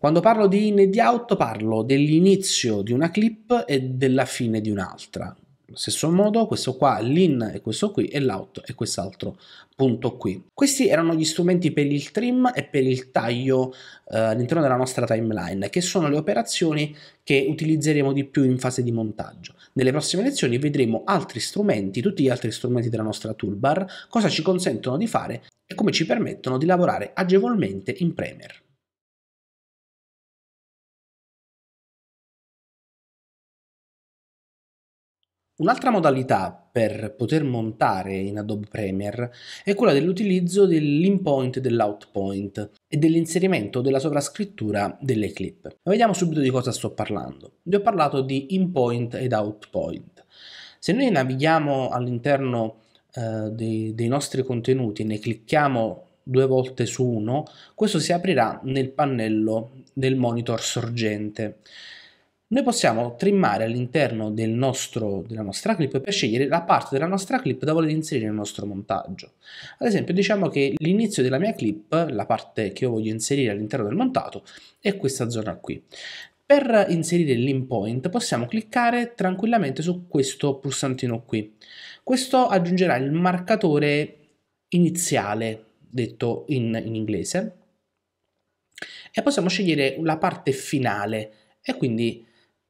Quando parlo di in e di out parlo dell'inizio di una clip e della fine di un'altra. Allo stesso modo, questo qua, l'in è questo qui, e l'out è quest'altro punto qui. Questi erano gli strumenti per il trim e per il taglio eh, all'interno della nostra timeline, che sono le operazioni che utilizzeremo di più in fase di montaggio. Nelle prossime lezioni vedremo altri strumenti, tutti gli altri strumenti della nostra toolbar, cosa ci consentono di fare e come ci permettono di lavorare agevolmente in Premiere. Un'altra modalità per poter montare in Adobe Premiere è quella dell'utilizzo dell'inpoint e dell'outpoint e dell'inserimento della sovrascrittura delle clip. Ma vediamo subito di cosa sto parlando. Vi ho parlato di inpoint ed outpoint. Se noi navighiamo all'interno eh, dei, dei nostri contenuti e ne clicchiamo due volte su uno, questo si aprirà nel pannello del monitor sorgente noi possiamo trimmare all'interno del della nostra clip per scegliere la parte della nostra clip da voler inserire nel nostro montaggio. Ad esempio diciamo che l'inizio della mia clip, la parte che io voglio inserire all'interno del montato, è questa zona qui. Per inserire l'inpoint possiamo cliccare tranquillamente su questo pulsantino qui. Questo aggiungerà il marcatore iniziale, detto in, in inglese, e possiamo scegliere la parte finale e quindi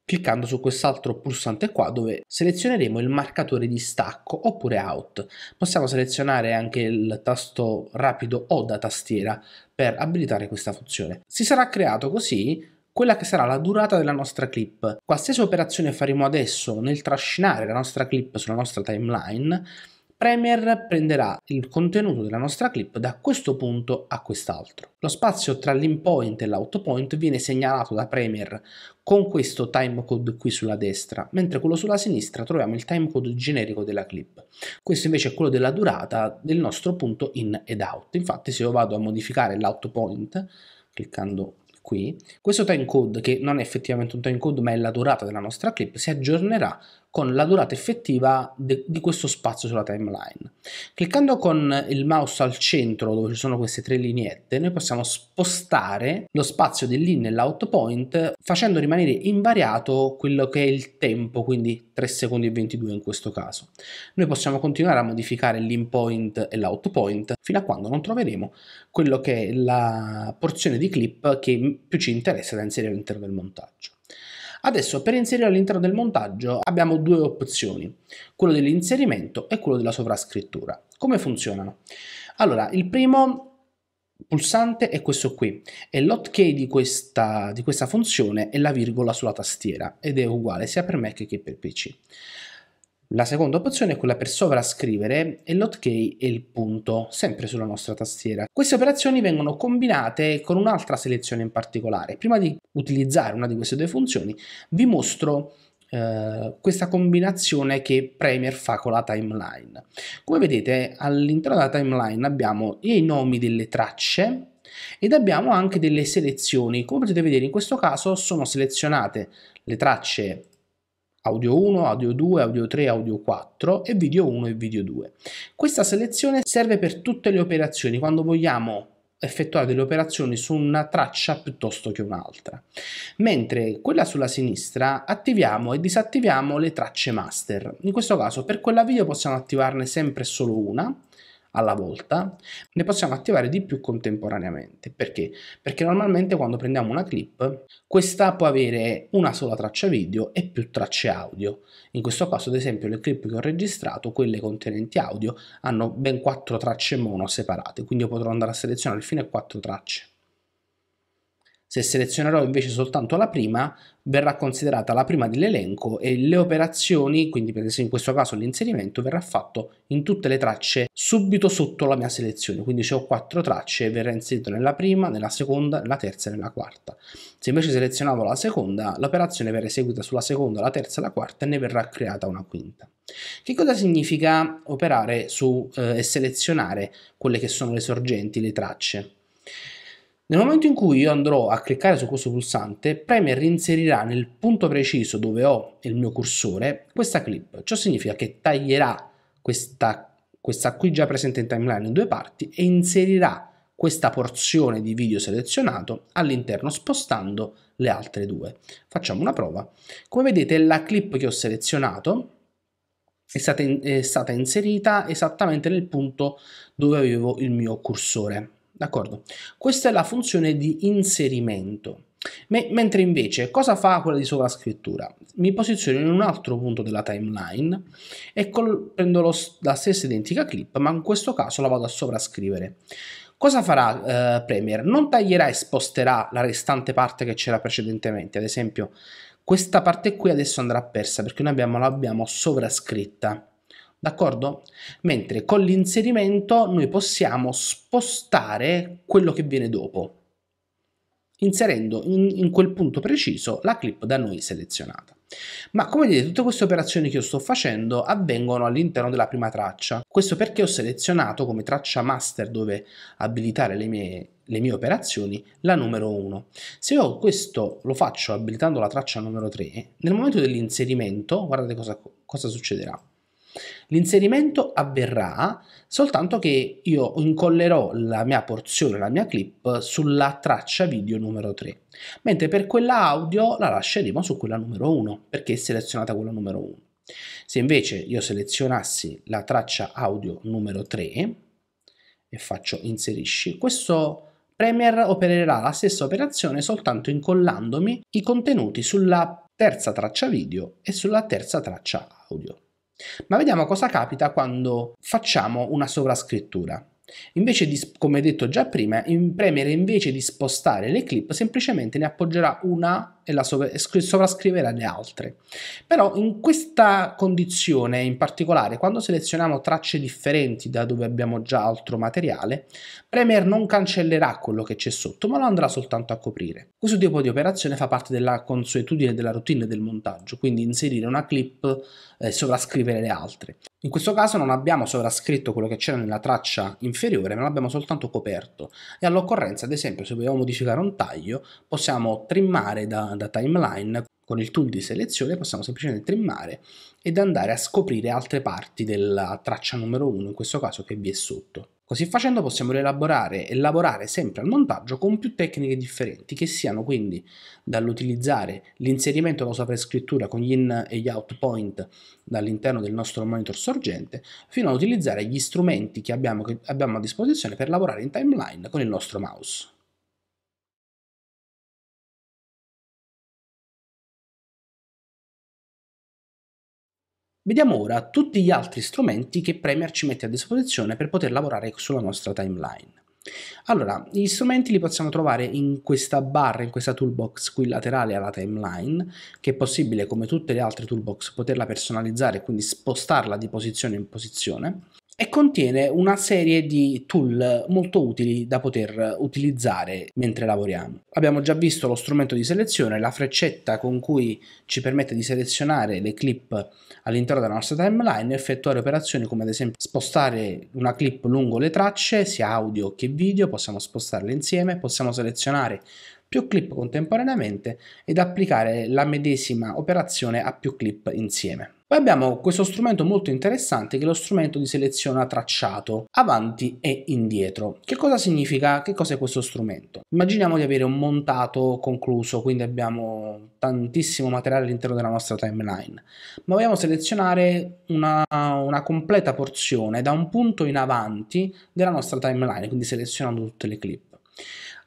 cliccando su quest'altro pulsante qua dove selezioneremo il marcatore di stacco oppure out. Possiamo selezionare anche il tasto rapido o da tastiera per abilitare questa funzione. Si sarà creato così quella che sarà la durata della nostra clip. Qualsiasi operazione faremo adesso nel trascinare la nostra clip sulla nostra timeline Premier prenderà il contenuto della nostra clip da questo punto a quest'altro. Lo spazio tra l'inpoint e l'outpoint viene segnalato da Premier con questo timecode qui sulla destra, mentre quello sulla sinistra troviamo il timecode generico della clip. Questo invece è quello della durata del nostro punto in ed out. Infatti se io vado a modificare l'outpoint, cliccando qui, questo timecode, che non è effettivamente un timecode ma è la durata della nostra clip, si aggiornerà con la durata effettiva de- di questo spazio sulla timeline. Cliccando con il mouse al centro dove ci sono queste tre lineette, noi possiamo spostare lo spazio dell'in e l'out point facendo rimanere invariato quello che è il tempo, quindi 3 secondi e 22 in questo caso. Noi possiamo continuare a modificare l'in point e l'out point fino a quando non troveremo quello che è la porzione di clip che più ci interessa da inserire all'interno del montaggio. Adesso per inserire all'interno del montaggio abbiamo due opzioni, quello dell'inserimento e quello della sovrascrittura. Come funzionano? Allora, il primo pulsante è questo qui e l'hotkey di questa, di questa funzione è la virgola sulla tastiera ed è uguale sia per Mac che per PC. La seconda opzione è quella per sovrascrivere e l'hotkey e il punto, sempre sulla nostra tastiera. Queste operazioni vengono combinate con un'altra selezione in particolare. Prima di utilizzare una di queste due funzioni vi mostro eh, questa combinazione che Premier fa con la timeline. Come vedete all'interno della timeline abbiamo i nomi delle tracce ed abbiamo anche delle selezioni. Come potete vedere in questo caso sono selezionate le tracce audio 1, audio 2, audio 3, audio 4 e video 1 e video 2. Questa selezione serve per tutte le operazioni quando vogliamo effettuare delle operazioni su una traccia piuttosto che un'altra. Mentre quella sulla sinistra attiviamo e disattiviamo le tracce master. In questo caso per quella video possiamo attivarne sempre solo una alla volta, ne possiamo attivare di più contemporaneamente. Perché? Perché normalmente quando prendiamo una clip, questa può avere una sola traccia video e più tracce audio. In questo caso, ad esempio, le clip che ho registrato, quelle contenenti audio, hanno ben quattro tracce mono separate, quindi io potrò andare a selezionare fino a quattro tracce. Se selezionerò invece soltanto la prima, verrà considerata la prima dell'elenco e le operazioni, quindi per esempio in questo caso l'inserimento, verrà fatto in tutte le tracce subito sotto la mia selezione. Quindi se ho quattro tracce verrà inserito nella prima, nella seconda, nella terza e nella quarta. Se invece selezionavo la seconda, l'operazione verrà eseguita sulla seconda, la terza e la quarta e ne verrà creata una quinta. Che cosa significa operare su eh, e selezionare quelle che sono le sorgenti, le tracce? Nel momento in cui io andrò a cliccare su questo pulsante, Premiere inserirà nel punto preciso dove ho il mio cursore questa clip. Ciò significa che taglierà questa, questa qui già presente in timeline in due parti e inserirà questa porzione di video selezionato all'interno spostando le altre due. Facciamo una prova. Come vedete la clip che ho selezionato è stata, in, è stata inserita esattamente nel punto dove avevo il mio cursore. D'accordo? Questa è la funzione di inserimento. Me mentre invece cosa fa quella di sovrascrittura? Mi posiziono in un altro punto della timeline e prendo la stessa identica clip, ma in questo caso la vado a sovrascrivere. Cosa farà eh, Premiere? Non taglierà e sposterà la restante parte che c'era precedentemente, ad esempio questa parte qui adesso andrà persa perché noi l'abbiamo sovrascritta d'accordo? Mentre con l'inserimento noi possiamo spostare quello che viene dopo, inserendo in, in, quel punto preciso la clip da noi selezionata. Ma come vedete tutte queste operazioni che io sto facendo avvengono all'interno della prima traccia, questo perché ho selezionato come traccia master dove abilitare le mie, le mie operazioni la numero 1. Se io questo lo faccio abilitando la traccia numero 3, nel momento dell'inserimento guardate cosa, cosa succederà L'inserimento avverrà soltanto che io incollerò la mia porzione, la mia clip sulla traccia video numero 3, mentre per quella audio la lasceremo su quella numero 1 perché è selezionata quella numero 1. Se invece io selezionassi la traccia audio numero 3 e faccio inserisci, questo Premiere opererà la stessa operazione soltanto incollandomi i contenuti sulla terza traccia video e sulla terza traccia audio. Ma vediamo cosa capita quando facciamo una sovrascrittura. Invece di, come detto già prima, in Premiere invece di spostare le clip semplicemente ne appoggerà una e la sovrascriverà le altre. Però in questa condizione in particolare, quando selezioniamo tracce differenti da dove abbiamo già altro materiale, Premiere non cancellerà quello che c'è sotto, ma lo andrà soltanto a coprire. Questo tipo di operazione fa parte della consuetudine della routine del montaggio, quindi inserire una clip eh, sovrascrivere le altre. In questo caso non abbiamo sovrascritto quello che c'era nella traccia inferiore, ma l'abbiamo soltanto coperto e all'occorrenza, ad esempio, se vogliamo modificare un taglio, possiamo trimmare da, da timeline con il tool di selezione possiamo semplicemente trimmare ed andare a scoprire altre parti della traccia numero 1, in questo caso che vi è sotto. Così facendo possiamo rielaborare e lavorare sempre al montaggio con più tecniche differenti, che siano quindi dall'utilizzare l'inserimento della sovrascrittura con gli in e gli out point dall'interno del nostro monitor sorgente, fino ad utilizzare gli strumenti che abbiamo, che abbiamo a disposizione per lavorare in timeline con il nostro mouse. Vediamo ora tutti gli altri strumenti che Premiere ci mette a disposizione per poter lavorare sulla nostra timeline. Allora, gli strumenti li possiamo trovare in questa barra, in questa toolbox qui laterale alla timeline, che è possibile, come tutte le altre toolbox, poterla personalizzare e quindi spostarla di posizione in posizione e contiene una serie di tool molto utili da poter utilizzare mentre lavoriamo. Abbiamo già visto lo strumento di selezione, la freccetta con cui ci permette di selezionare le clip all'interno della nostra timeline, effettuare operazioni come ad esempio spostare una clip lungo le tracce, sia audio che video, possiamo spostarle insieme, possiamo selezionare più clip contemporaneamente ed applicare la medesima operazione a più clip insieme. Poi abbiamo questo strumento molto interessante che è lo strumento di seleziona tracciato, avanti e indietro. Che cosa significa? Che cos'è questo strumento? Immaginiamo di avere un montato concluso, quindi abbiamo tantissimo materiale all'interno della nostra timeline, ma vogliamo selezionare una, una completa porzione da un punto in avanti della nostra timeline, quindi selezionando tutte le clip.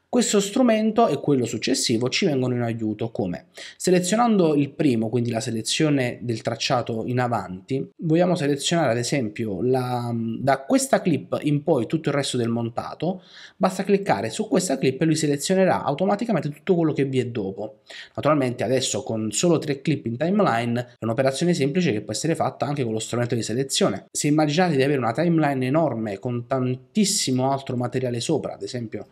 Questo strumento e quello successivo ci vengono in aiuto come selezionando il primo, quindi la selezione del tracciato in avanti, vogliamo selezionare ad esempio la, da questa clip in poi tutto il resto del montato, basta cliccare su questa clip e lui selezionerà automaticamente tutto quello che vi è dopo. Naturalmente adesso con solo tre clip in timeline è un'operazione semplice che può essere fatta anche con lo strumento di selezione. Se immaginate di avere una timeline enorme con tantissimo altro materiale sopra, ad esempio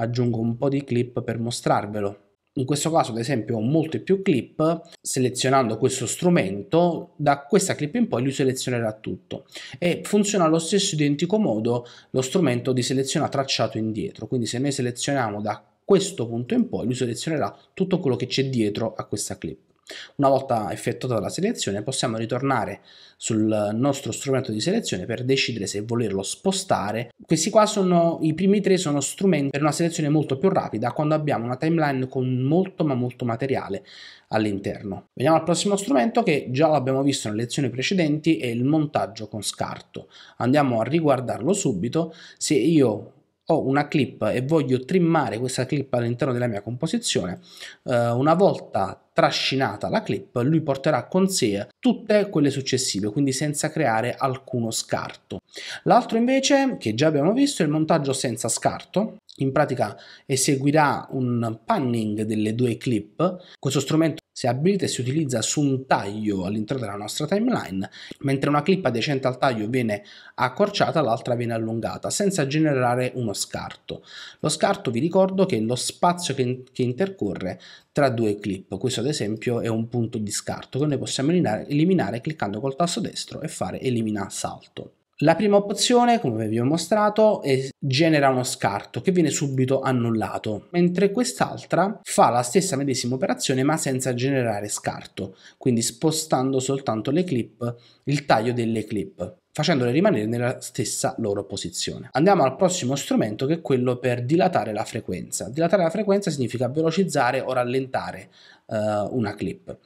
aggiungo un po' di clip per mostrarvelo. In questo caso ad esempio ho molti più clip, selezionando questo strumento, da questa clip in poi lui selezionerà tutto e funziona allo stesso identico modo lo strumento di seleziona tracciato indietro, quindi se noi selezioniamo da questo punto in poi lui selezionerà tutto quello che c'è dietro a questa clip. Una volta effettuata la selezione possiamo ritornare sul nostro strumento di selezione per decidere se volerlo spostare. Questi qua sono i primi tre sono strumenti per una selezione molto più rapida quando abbiamo una timeline con molto ma molto materiale all'interno. Veniamo al prossimo strumento che già l'abbiamo visto nelle lezioni precedenti è il montaggio con scarto. Andiamo a riguardarlo subito. Se io ho una clip e voglio trimmare questa clip all'interno della mia composizione, eh, una volta trascinata la clip, lui porterà con sé tutte quelle successive, quindi senza creare alcuno scarto. L'altro invece, che già abbiamo visto, è il montaggio senza scarto, in pratica eseguirà un panning delle due clip. Questo strumento si abilita e si utilizza su un taglio all'interno della nostra timeline, mentre una clip adiacente al taglio viene accorciata, l'altra viene allungata, senza generare uno scarto. Lo scarto, vi ricordo, che è lo spazio che, che intercorre tra due clip. Questo ad esempio è un punto di scarto che noi possiamo eliminare, eliminare cliccando col tasto destro e fare elimina salto. La prima opzione, come vi ho mostrato, è, genera uno scarto che viene subito annullato, mentre quest'altra fa la stessa medesima operazione ma senza generare scarto, quindi spostando soltanto le clip, il taglio delle clip facendole rimanere nella stessa loro posizione. Andiamo al prossimo strumento che è quello per dilatare la frequenza. Dilatare la frequenza significa velocizzare o rallentare eh, una clip.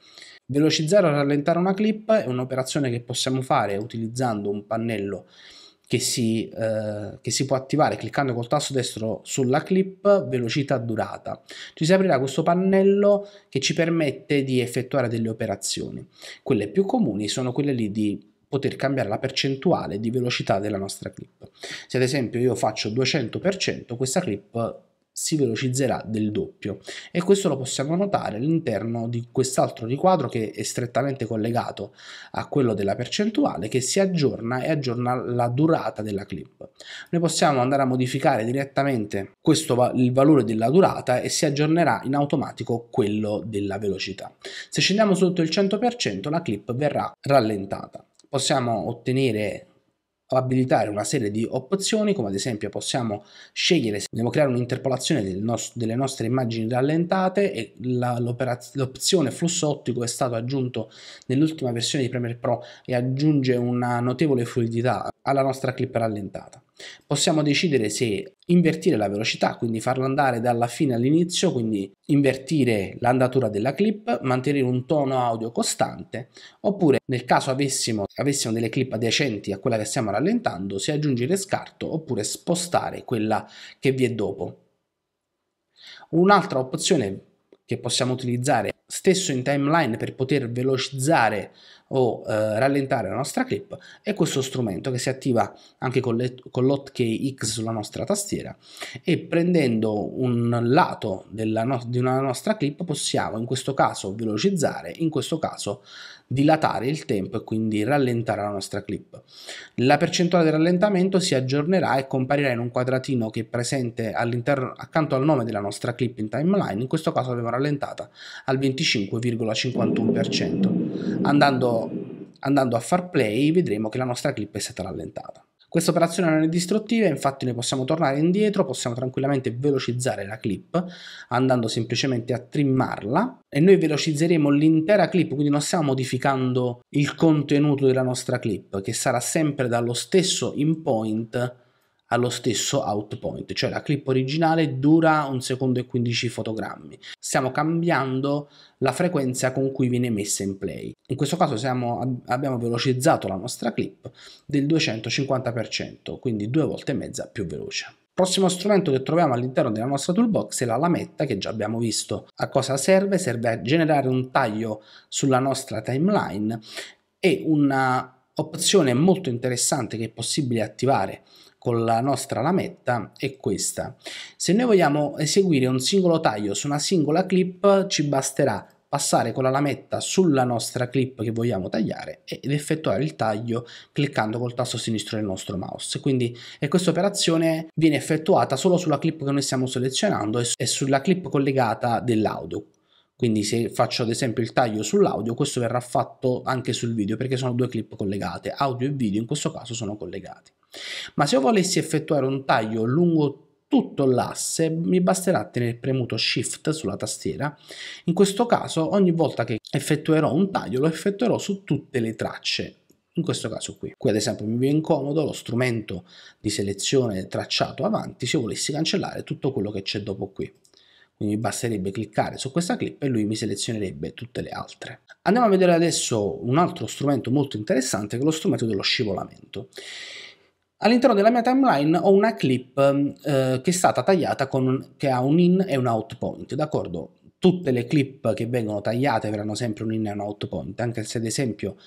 Velocizzare o rallentare una clip è un'operazione che possiamo fare utilizzando un pannello che si, eh, che si, può attivare cliccando col tasto destro sulla clip velocità durata. Ci si aprirà questo pannello che ci permette di effettuare delle operazioni. Quelle più comuni sono quelle lì di poter cambiare la percentuale di velocità della nostra clip. Se ad esempio io faccio 200%, questa clip si velocizzerà del doppio e questo lo possiamo notare all'interno di quest'altro riquadro che è strettamente collegato a quello della percentuale che si aggiorna e aggiorna la durata della clip. Noi possiamo andare a modificare direttamente questo, il valore della durata e si aggiornerà in automatico quello della velocità. Se scendiamo sotto il 100% la clip verrà rallentata. Possiamo ottenere abilitare una serie di opzioni come ad esempio possiamo scegliere se vogliamo creare un'interpolazione del delle nostre immagini rallentate e l'opzione flusso ottico è stato aggiunto nell'ultima versione di Premiere Pro e aggiunge una notevole fluidità alla nostra clip rallentata. Possiamo decidere se invertire la velocità, quindi farla andare dalla fine all'inizio, quindi invertire l'andatura della clip, mantenere un tono audio costante, oppure nel caso avessimo, avessimo delle clip adiacenti a quella che stiamo rallentando, se aggiungere scarto oppure spostare quella che vi è dopo. Un'altra opzione che possiamo utilizzare stesso in timeline per poter velocizzare o eh, rallentare la nostra clip è questo strumento che si attiva anche con, l'hotkey X sulla nostra tastiera e prendendo un lato no, di una nostra clip possiamo in questo caso velocizzare, in questo caso dilatare il tempo e quindi rallentare la nostra clip. La percentuale di rallentamento si aggiornerà e comparirà in un quadratino che è presente accanto al nome della nostra clip in timeline, in questo caso l'abbiamo rallentata al 25,51%. Andando, andando a far play vedremo che la nostra clip è stata rallentata. Questa operazione non è distruttiva, infatti noi possiamo tornare indietro, possiamo tranquillamente velocizzare la clip andando semplicemente a trimmarla e noi velocizzeremo l'intera clip, quindi non stiamo modificando il contenuto della nostra clip che sarà sempre dallo stesso in point allo stesso outpoint, cioè la clip originale dura un secondo e 15 fotogrammi. Stiamo cambiando la frequenza con cui viene messa in play. In questo caso siamo, abbiamo velocizzato la nostra clip del 250%, quindi due volte e mezza più veloce. Prossimo strumento che troviamo all'interno della nostra toolbox è la lametta che già abbiamo visto. A cosa serve? Serve a generare un taglio sulla nostra timeline e un'opzione molto interessante che è possibile attivare con la nostra lametta è questa. Se noi vogliamo eseguire un singolo taglio su una singola clip ci basterà passare con la lametta sulla nostra clip che vogliamo tagliare ed effettuare il taglio cliccando col tasto sinistro del nostro mouse. Quindi questa operazione viene effettuata solo sulla clip che noi stiamo selezionando e sulla clip collegata dell'audio. Quindi se faccio ad esempio il taglio sull'audio, questo verrà fatto anche sul video perché sono due clip collegate, audio e video in questo caso sono collegati. Ma se io volessi effettuare un taglio lungo tutto l'asse, mi basterà tenere premuto Shift sulla tastiera. In questo caso ogni volta che effettuerò un taglio lo effettuerò su tutte le tracce in questo caso qui. Qui ad esempio mi viene incomodo lo strumento di selezione tracciato avanti se volessi cancellare tutto quello che c'è dopo qui. Quindi mi basterebbe cliccare su questa clip e lui mi selezionerebbe tutte le altre. Andiamo a vedere adesso un altro strumento molto interessante che è lo strumento dello scivolamento. All'interno della mia timeline ho una clip eh, che è stata tagliata con che ha un in e un out point, d'accordo? Tutte le clip che vengono tagliate avranno sempre un in e un out point, anche se ad esempio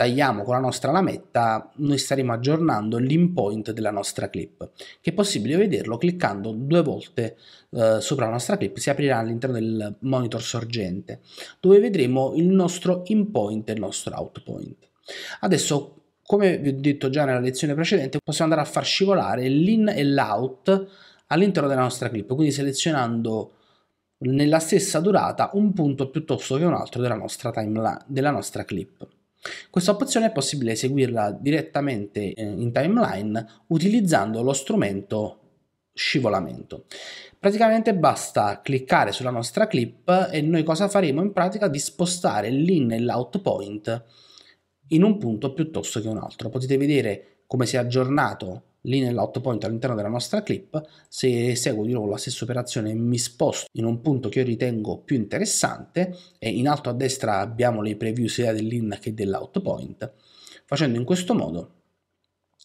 tagliamo con la nostra lametta, noi staremo aggiornando l'impoint della nostra clip, che è possibile vederlo cliccando due volte eh, sopra la nostra clip, si aprirà all'interno del monitor sorgente, dove vedremo il nostro inpoint e il nostro outpoint. Adesso, come vi ho detto già nella lezione precedente, possiamo andare a far scivolare l'in e l'out all'interno della nostra clip, quindi selezionando nella stessa durata un punto piuttosto che un altro della nostra timeline, della nostra clip. Questa opzione è possibile eseguirla direttamente eh, in timeline utilizzando lo strumento scivolamento. Praticamente basta cliccare sulla nostra clip e noi cosa faremo in pratica? Di spostare l'in e l'out point in un punto piuttosto che un altro. Potete vedere come si è aggiornato lì nell'hot point all'interno della nostra clip, se eseguo di nuovo la stessa operazione mi sposto in un punto che io ritengo più interessante e in alto a destra abbiamo le preview sia dell'in che dell'out point. Facendo in questo modo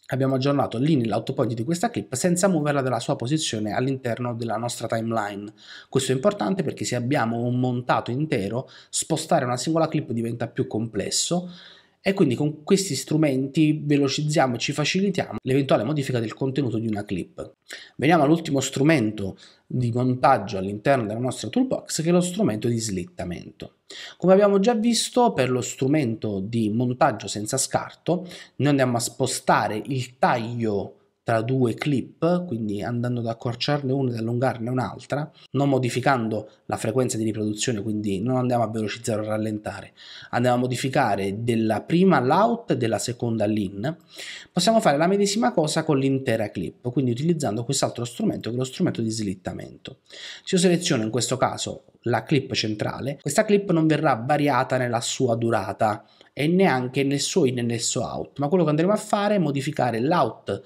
abbiamo aggiornato l'in e l'out point di questa clip senza muoverla dalla sua posizione all'interno della nostra timeline. Questo è importante perché se abbiamo un montato intero, spostare una singola clip diventa più complesso e quindi con questi strumenti velocizziamo e ci facilitiamo l'eventuale modifica del contenuto di una clip. Veniamo all'ultimo strumento di montaggio all'interno della nostra toolbox che è lo strumento di slittamento. Come abbiamo già visto per lo strumento di montaggio senza scarto noi andiamo a spostare il taglio tra due clip, quindi andando ad accorciarne una ed allungarne un'altra, non modificando la frequenza di riproduzione, quindi non andiamo a velocizzare o rallentare, andiamo a modificare della prima l'out e della seconda l'in, possiamo fare la medesima cosa con l'intera clip, quindi utilizzando quest'altro strumento che è lo strumento di slittamento. Se io seleziono in questo caso la clip centrale, questa clip non verrà variata nella sua durata e neanche nel suo in e nel suo out, ma quello che andremo a fare è modificare l'out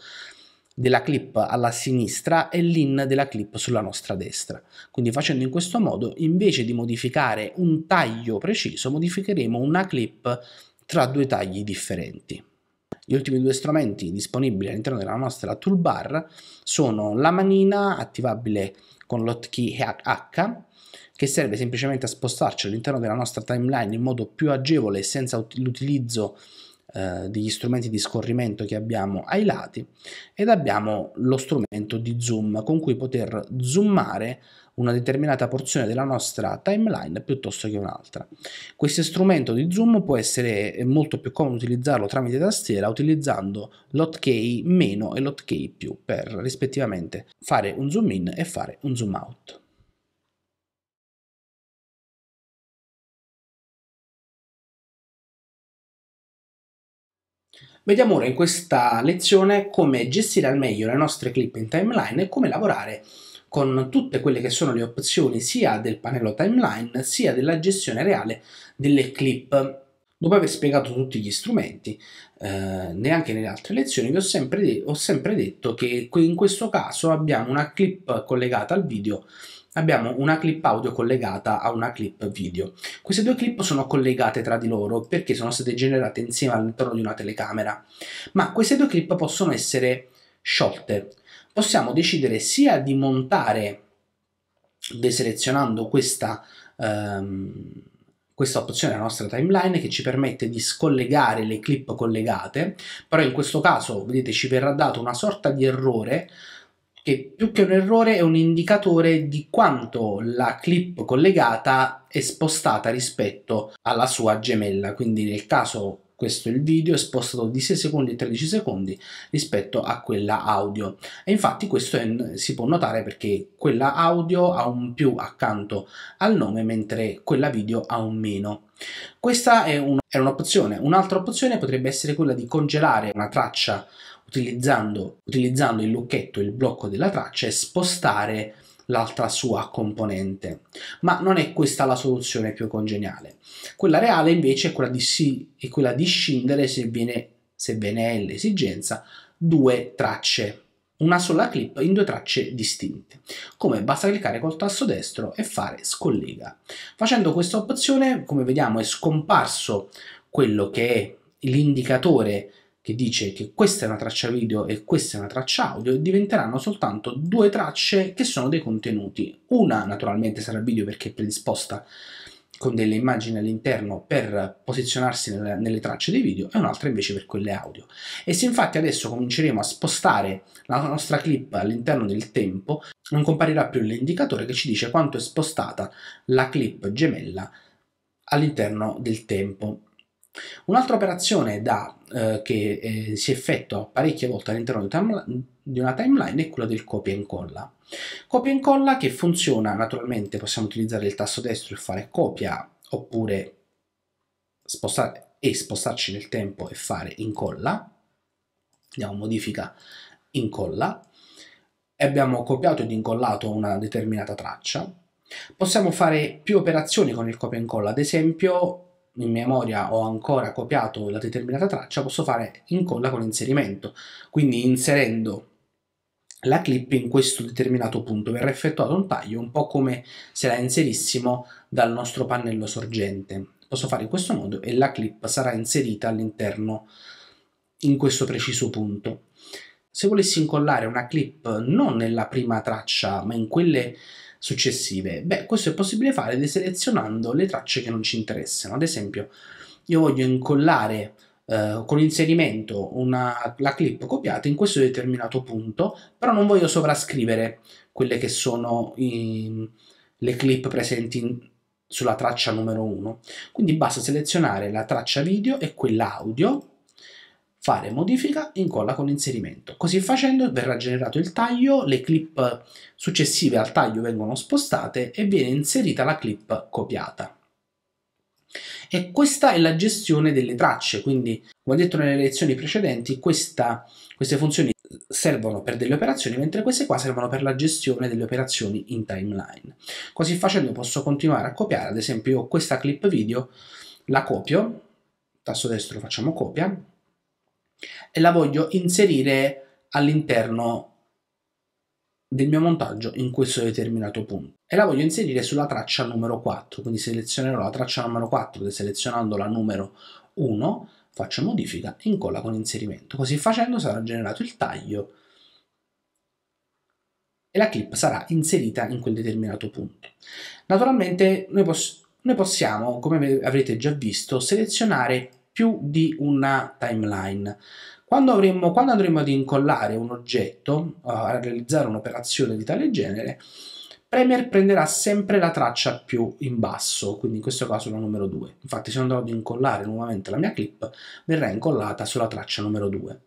della clip alla sinistra e l'in della clip sulla nostra destra. Quindi facendo in questo modo, invece di modificare un taglio preciso, modificheremo una clip tra due tagli differenti. Gli ultimi due strumenti disponibili all'interno della nostra toolbar sono la manina, attivabile con l'hotkey H, che serve semplicemente a spostarci all'interno della nostra timeline in modo più agevole senza l'utilizzo di eh, degli strumenti di scorrimento che abbiamo ai lati ed abbiamo lo strumento di zoom con cui poter zoomare una determinata porzione della nostra timeline piuttosto che un'altra. Questo strumento di zoom può essere molto più comodo utilizzarlo tramite tastiera utilizzando l'hotkey meno e l'hotkey più per rispettivamente fare un zoom in e fare un zoom out. Vediamo ora in questa lezione come gestire al meglio le nostre clip in timeline e come lavorare con tutte quelle che sono le opzioni sia del pannello timeline sia della gestione reale delle clip. Dopo aver spiegato tutti gli strumenti, eh, neanche nelle altre lezioni, vi ho sempre, ho sempre detto che in questo caso abbiamo una clip collegata al video abbiamo una clip audio collegata a una clip video. Queste due clip sono collegate tra di loro perché sono state generate insieme all'interno di una telecamera, ma queste due clip possono essere sciolte. Possiamo decidere sia di montare deselezionando questa, um, questa opzione della nostra timeline che ci permette di scollegare le clip collegate, però in questo caso, vedete, ci verrà dato una sorta di errore che più che un errore è un indicatore di quanto la clip collegata è spostata rispetto alla sua gemella. Quindi nel caso questo è il video è spostato di 6 secondi e 13 secondi rispetto a quella audio e infatti questo è, si può notare perché quella audio ha un più accanto al nome mentre quella video ha un meno questa è, un, è un'opzione un'altra opzione potrebbe essere quella di congelare una traccia utilizzando, utilizzando il lucchetto, il blocco della traccia e spostare l'altra sua componente. Ma non è questa la soluzione più congeniale. Quella reale invece è quella di, si, è quella di scindere, sebbene, sebbene è l'esigenza, due tracce. Una sola clip in due tracce distinte. Come basta cliccare col tasto destro e fare scollega. Facendo questa opzione, come vediamo, è scomparso quello che è l'indicatore che dice che questa è una traccia video e questa è una traccia audio e diventeranno soltanto due tracce che sono dei contenuti. Una naturalmente sarà video perché è predisposta con delle immagini all'interno per posizionarsi nelle, nelle, tracce dei video e un'altra invece per quelle audio. E se infatti adesso cominceremo a spostare la nostra clip all'interno del tempo, non comparirà più l'indicatore che ci dice quanto è spostata la clip gemella all'interno del tempo. Un'altra operazione da, eh, che eh, si effettua parecchie volte all'interno di una timeline è quella del copia e incolla. Copia e incolla che funziona naturalmente, possiamo utilizzare il tasto destro e fare copia oppure spostare e spostarci nel tempo e fare incolla. Andiamo modifica incolla e abbiamo copiato ed incollato una determinata traccia. Possiamo fare più operazioni con il copia e incolla, ad esempio in memoria ho ancora copiato la determinata traccia, posso fare incolla con inserimento, quindi inserendo la clip in questo determinato punto verrà effettuato un taglio un po' come se la inserissimo dal nostro pannello sorgente posso fare in questo modo e la clip sarà inserita all'interno in questo preciso punto se volessi incollare una clip non nella prima traccia ma in quelle successive? Beh, questo è possibile fare deselezionando le tracce che non ci interessano. Ad esempio, io voglio incollare eh, con l'inserimento una, la clip copiata in questo determinato punto, però non voglio sovrascrivere quelle che sono i, le clip presenti in, sulla traccia numero 1. Quindi basta selezionare la traccia video e quella audio fare modifica, incolla con l'inserimento. Così facendo verrà generato il taglio, le clip successive al taglio vengono spostate e viene inserita la clip copiata. E questa è la gestione delle tracce, quindi come detto nelle lezioni precedenti, questa, queste funzioni servono per delle operazioni, mentre queste qua servono per la gestione delle operazioni in timeline. Così facendo posso continuare a copiare, ad esempio io questa clip video la copio, tasto destro facciamo copia, e la voglio inserire all'interno del mio montaggio in questo determinato punto e la voglio inserire sulla traccia numero 4 quindi selezionerò la traccia numero 4 deselezionando la numero 1 faccio modifica e incolla con inserimento così facendo sarà generato il taglio e la clip sarà inserita in quel determinato punto naturalmente noi, poss noi possiamo come avrete già visto selezionare più di una timeline. Quando, avremo, quando andremo ad incollare un oggetto, a realizzare un'operazione di tale genere, Premier prenderà sempre la traccia più in basso, quindi in questo caso la numero 2. Infatti se andrò ad incollare nuovamente la mia clip, verrà incollata sulla traccia numero 2.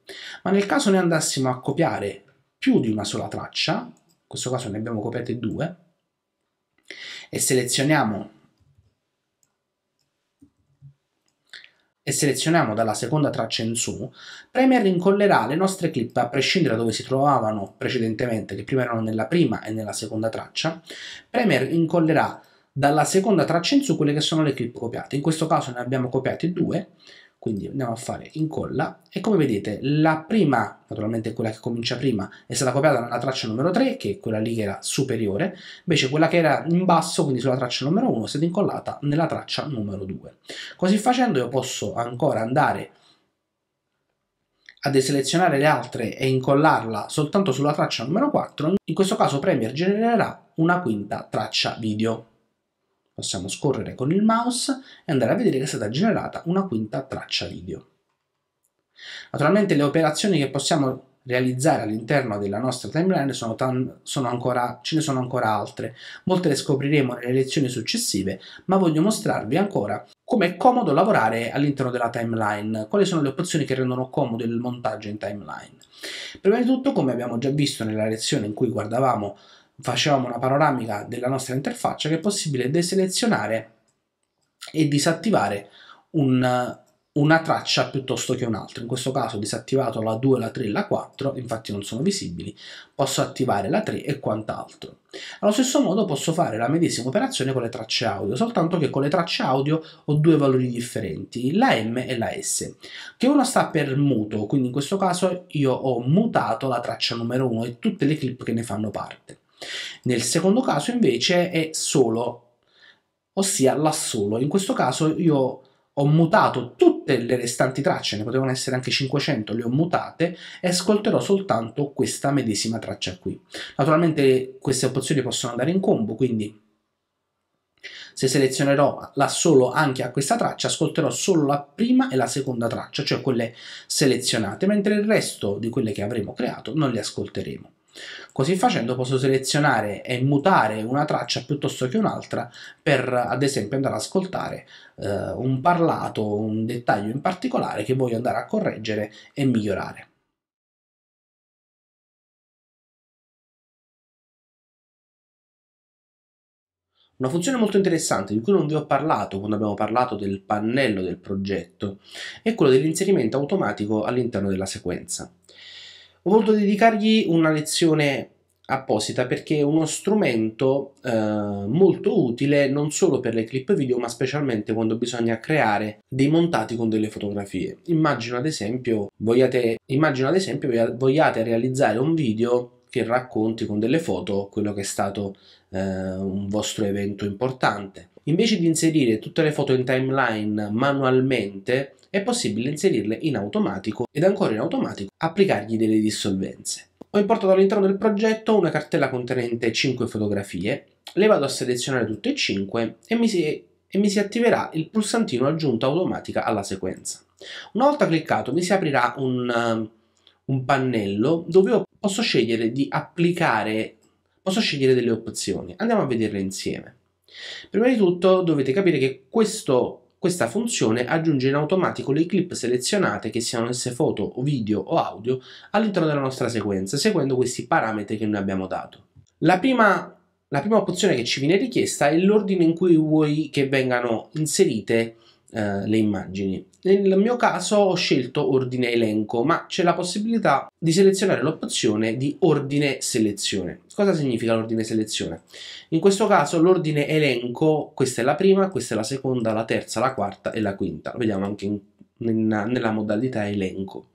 Ma nel caso ne andassimo a copiare più di una sola traccia, in questo caso ne abbiamo copiate due, e selezioniamo e selezioniamo dalla seconda traccia in su, Premiere incollerà le nostre clip a prescindere da dove si trovavano precedentemente, che prima erano nella prima e nella seconda traccia. Premiere incollerà dalla seconda traccia in su quelle che sono le clip copiate. In questo caso ne abbiamo copiate due, quindi andiamo a fare incolla e come vedete la prima, naturalmente quella che comincia prima, è stata copiata nella traccia numero 3, che è quella lì che era superiore, invece quella che era in basso, quindi sulla traccia numero 1, è stata incollata nella traccia numero 2. Così facendo io posso ancora andare a deselezionare le altre e incollarla soltanto sulla traccia numero 4, in questo caso Premiere genererà una quinta traccia video. Possiamo scorrere con il mouse e andare a vedere che è stata generata una quinta traccia video. Naturalmente le operazioni che possiamo realizzare all'interno della nostra timeline sono, sono ancora, ce ne sono ancora altre, molte le scopriremo nelle lezioni successive, ma voglio mostrarvi ancora come è comodo lavorare all'interno della timeline, quali sono le opzioni che rendono comodo il montaggio in timeline. Prima di tutto, come abbiamo già visto nella lezione in cui guardavamo facevamo una panoramica della nostra interfaccia che è possibile deselezionare e disattivare un, una traccia piuttosto che un'altra. In questo caso ho disattivato la 2, la 3 e la 4, infatti non sono visibili, posso attivare la 3 e quant'altro. Allo stesso modo posso fare la medesima operazione con le tracce audio, soltanto che con le tracce audio ho due valori differenti, la M e la S, che uno sta per muto, quindi in questo caso io ho mutato la traccia numero 1 e tutte le clip che ne fanno parte. Nel secondo caso invece è solo, ossia la solo. In questo caso io ho mutato tutte le restanti tracce, ne potevano essere anche 500, le ho mutate e ascolterò soltanto questa medesima traccia qui. Naturalmente queste opzioni possono andare in combo, quindi se selezionerò la solo anche a questa traccia, ascolterò solo la prima e la seconda traccia, cioè quelle selezionate, mentre il resto di quelle che avremo creato non le ascolteremo. Così facendo posso selezionare e mutare una traccia piuttosto che un'altra per ad esempio andare ad ascoltare eh, un parlato, un dettaglio in particolare che voglio andare a correggere e migliorare. Una funzione molto interessante di cui non vi ho parlato quando abbiamo parlato del pannello del progetto è quella dell'inserimento automatico all'interno della sequenza. Ho voluto dedicargli una lezione apposita perché è uno strumento eh, molto utile non solo per le clip video ma specialmente quando bisogna creare dei montati con delle fotografie. Immagino ad esempio vogliate, immagino ad esempio vogliate realizzare un video che racconti con delle foto quello che è stato eh, un vostro evento importante Invece di inserire tutte le foto in timeline manualmente, è possibile inserirle in automatico ed ancora in automatico applicargli delle dissolvenze. Ho importato all'interno del progetto una cartella contenente 5 fotografie, le vado a selezionare tutte e 5 e mi si, e mi si attiverà il pulsantino aggiunta automatica alla sequenza. Una volta cliccato mi si aprirà un, un pannello dove posso scegliere di applicare, posso scegliere delle opzioni. Andiamo a vederle insieme. Prima di tutto dovete capire che questo, questa funzione aggiunge in automatico le clip selezionate, che siano esse foto o video o audio, all'interno della nostra sequenza, seguendo questi parametri che noi abbiamo dato. La prima, la prima opzione che ci viene richiesta è l'ordine in cui vuoi che vengano inserite eh, le immagini. Nel mio caso ho scelto ordine elenco, ma c'è la possibilità di selezionare l'opzione di ordine selezione. Cosa significa l'ordine selezione? In questo caso l'ordine elenco, questa è la prima, questa è la seconda, la terza, la quarta e la quinta. Lo vediamo anche in, in, nella modalità elenco.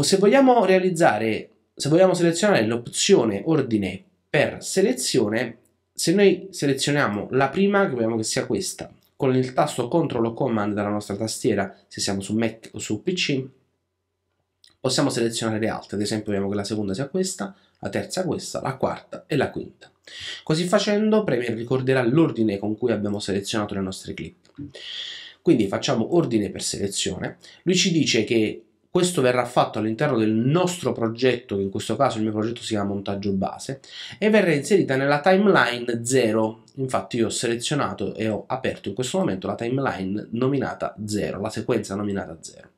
Se vogliamo realizzare, se vogliamo selezionare l'opzione ordine per selezione, se noi selezioniamo la prima, che vogliamo che sia questa, con il tasto CTRL o COMMAND della nostra tastiera, se siamo su Mac o su PC, possiamo selezionare le altre, ad esempio vediamo che la seconda sia questa, la terza questa, la quarta e la quinta. Così facendo Premiere ricorderà l'ordine con cui abbiamo selezionato le nostre clip. Quindi facciamo ordine per selezione, lui ci dice che questo verrà fatto all'interno del nostro progetto, che in questo caso il mio progetto si chiama montaggio base, e verrà inserita nella timeline 0, infatti io ho selezionato e ho aperto in questo momento la timeline nominata 0, la sequenza nominata 0.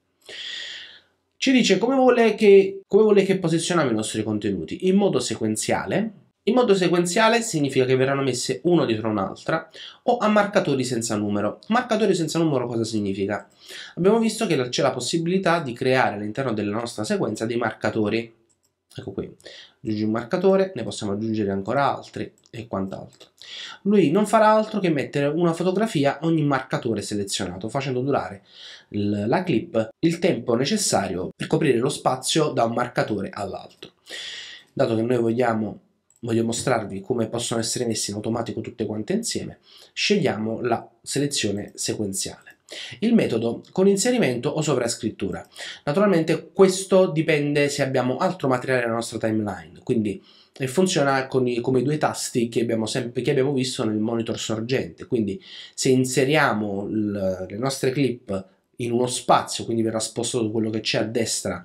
Ci dice come vuole che, come vuole che posizioniamo i nostri contenuti, in modo sequenziale, in modo sequenziale significa che verranno messe uno dietro un'altra o a marcatori senza numero. Marcatori senza numero cosa significa? Abbiamo visto che c'è la possibilità di creare all'interno della nostra sequenza dei marcatori. Ecco qui aggiungi un marcatore, ne possiamo aggiungere ancora altri e quant'altro. Lui non farà altro che mettere una fotografia a ogni marcatore selezionato, facendo durare la clip il tempo necessario per coprire lo spazio da un marcatore all'altro. Dato che noi vogliamo voglio mostrarvi come possono essere messe in automatico tutte quante insieme, scegliamo la selezione sequenziale. Il metodo con inserimento o sovrascrittura. Naturalmente questo dipende se abbiamo altro materiale nella nostra timeline, quindi eh, funziona i, come i due tasti che abbiamo, sempre, che abbiamo, visto nel monitor sorgente, quindi se inseriamo il, le nostre clip in uno spazio, quindi verrà spostato quello che c'è a destra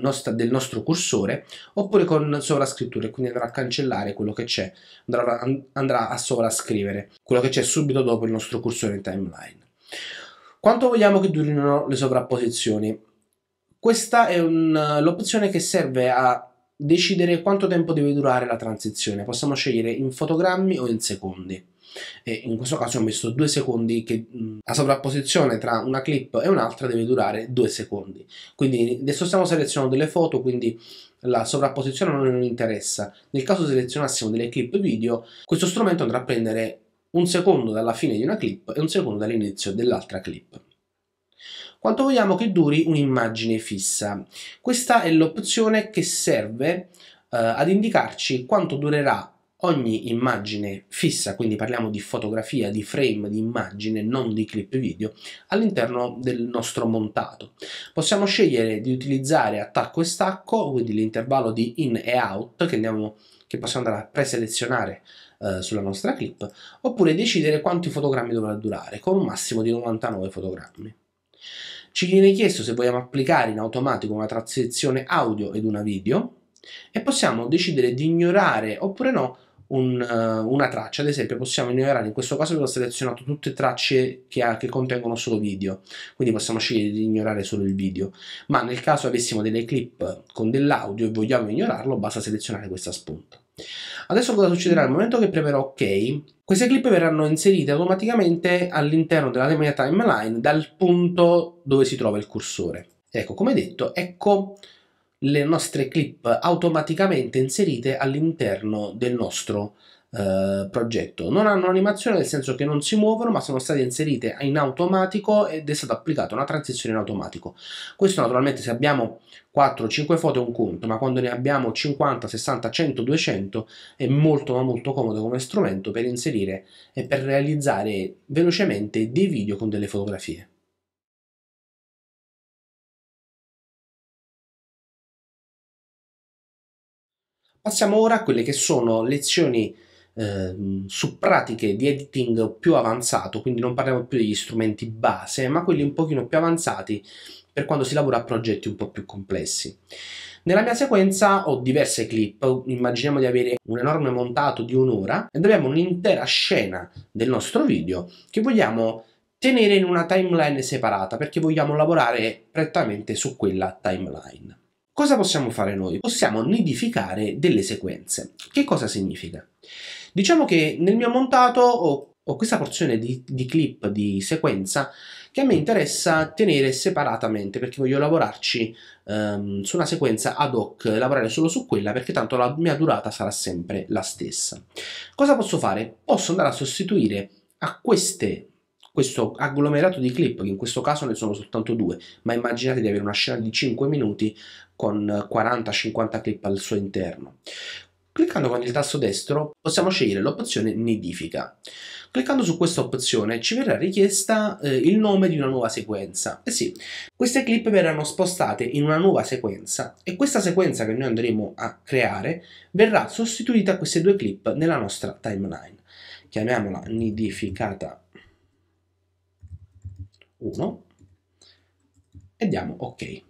nostra, del nostro cursore, oppure con sovrascritture, quindi andrà a cancellare quello che c'è, andrà, andrà a sovrascrivere quello che c'è subito dopo il nostro cursore in timeline. Quanto vogliamo che durino le sovrapposizioni? Questa è l'opzione che serve a decidere quanto tempo deve durare la transizione. Possiamo scegliere in fotogrammi o in secondi. E in questo caso ho messo due secondi che la sovrapposizione tra una clip e un'altra deve durare due secondi. Quindi adesso stiamo selezionando delle foto, quindi la sovrapposizione non interessa. Nel caso selezionassimo delle clip video, questo strumento andrà a prendere un secondo dalla fine di una clip e un secondo dall'inizio dell'altra clip. Quanto vogliamo che duri un'immagine fissa? Questa è l'opzione che serve eh, ad indicarci quanto durerà ogni immagine fissa, quindi parliamo di fotografia, di frame, di immagine, non di clip video, all'interno del nostro montato. Possiamo scegliere di utilizzare attacco e stacco, quindi l'intervallo di in e out che, andiamo, che possiamo andare a preselezionare eh, sulla nostra clip, oppure decidere quanti fotogrammi dovrà durare, con un massimo di 99 fotogrammi. Ci viene chiesto se vogliamo applicare in automatico una transizione audio ed una video e possiamo decidere di ignorare oppure no un, uh, una traccia, ad esempio possiamo ignorare, in questo caso abbiamo selezionato tutte tracce che, ha, che, contengono solo video, quindi possiamo scegliere di ignorare solo il video, ma nel caso avessimo delle clip con dell'audio e vogliamo ignorarlo basta selezionare questa spunta. Adesso cosa succederà? Nel momento che premerò ok, queste clip verranno inserite automaticamente all'interno della mia timeline dal punto dove si trova il cursore. Ecco, come detto, ecco le nostre clip automaticamente inserite all'interno del nostro eh, progetto. Non hanno animazione nel senso che non si muovono, ma sono state inserite in automatico ed è stata applicata una transizione in automatico. Questo naturalmente se abbiamo 4 5 foto è un conto, ma quando ne abbiamo 50, 60, 100, 200 è molto ma molto comodo come strumento per inserire e per realizzare velocemente dei video con delle fotografie. Passiamo ora a quelle che sono lezioni eh, su pratiche di editing più avanzato, quindi non parliamo più degli strumenti base, ma quelli un pochino più avanzati per quando si lavora a progetti un po' più complessi. Nella mia sequenza ho diverse clip, immaginiamo di avere un enorme montato di un'ora e abbiamo un'intera scena del nostro video che vogliamo tenere in una timeline separata perché vogliamo lavorare prettamente su quella timeline. Cosa possiamo fare noi? Possiamo nidificare delle sequenze. Che cosa significa? Diciamo che nel mio montato ho, ho questa porzione di, di clip, di sequenza, che a me interessa tenere separatamente perché voglio lavorarci ehm, su una sequenza ad hoc, lavorare solo su quella perché tanto la mia durata sarà sempre la stessa. Cosa posso fare? Posso andare a sostituire a queste questo agglomerato di clip, che in questo caso ne sono soltanto due, ma immaginate di avere una scena di 5 minuti con 40-50 clip al suo interno. Cliccando con il tasto destro possiamo scegliere l'opzione nidifica. Cliccando su questa opzione ci verrà richiesta eh, il nome di una nuova sequenza. eh sì, queste clip verranno spostate in una nuova sequenza e questa sequenza che noi andremo a creare verrà sostituita a queste due clip nella nostra timeline. Chiamiamola nidificata 1 e diamo ok.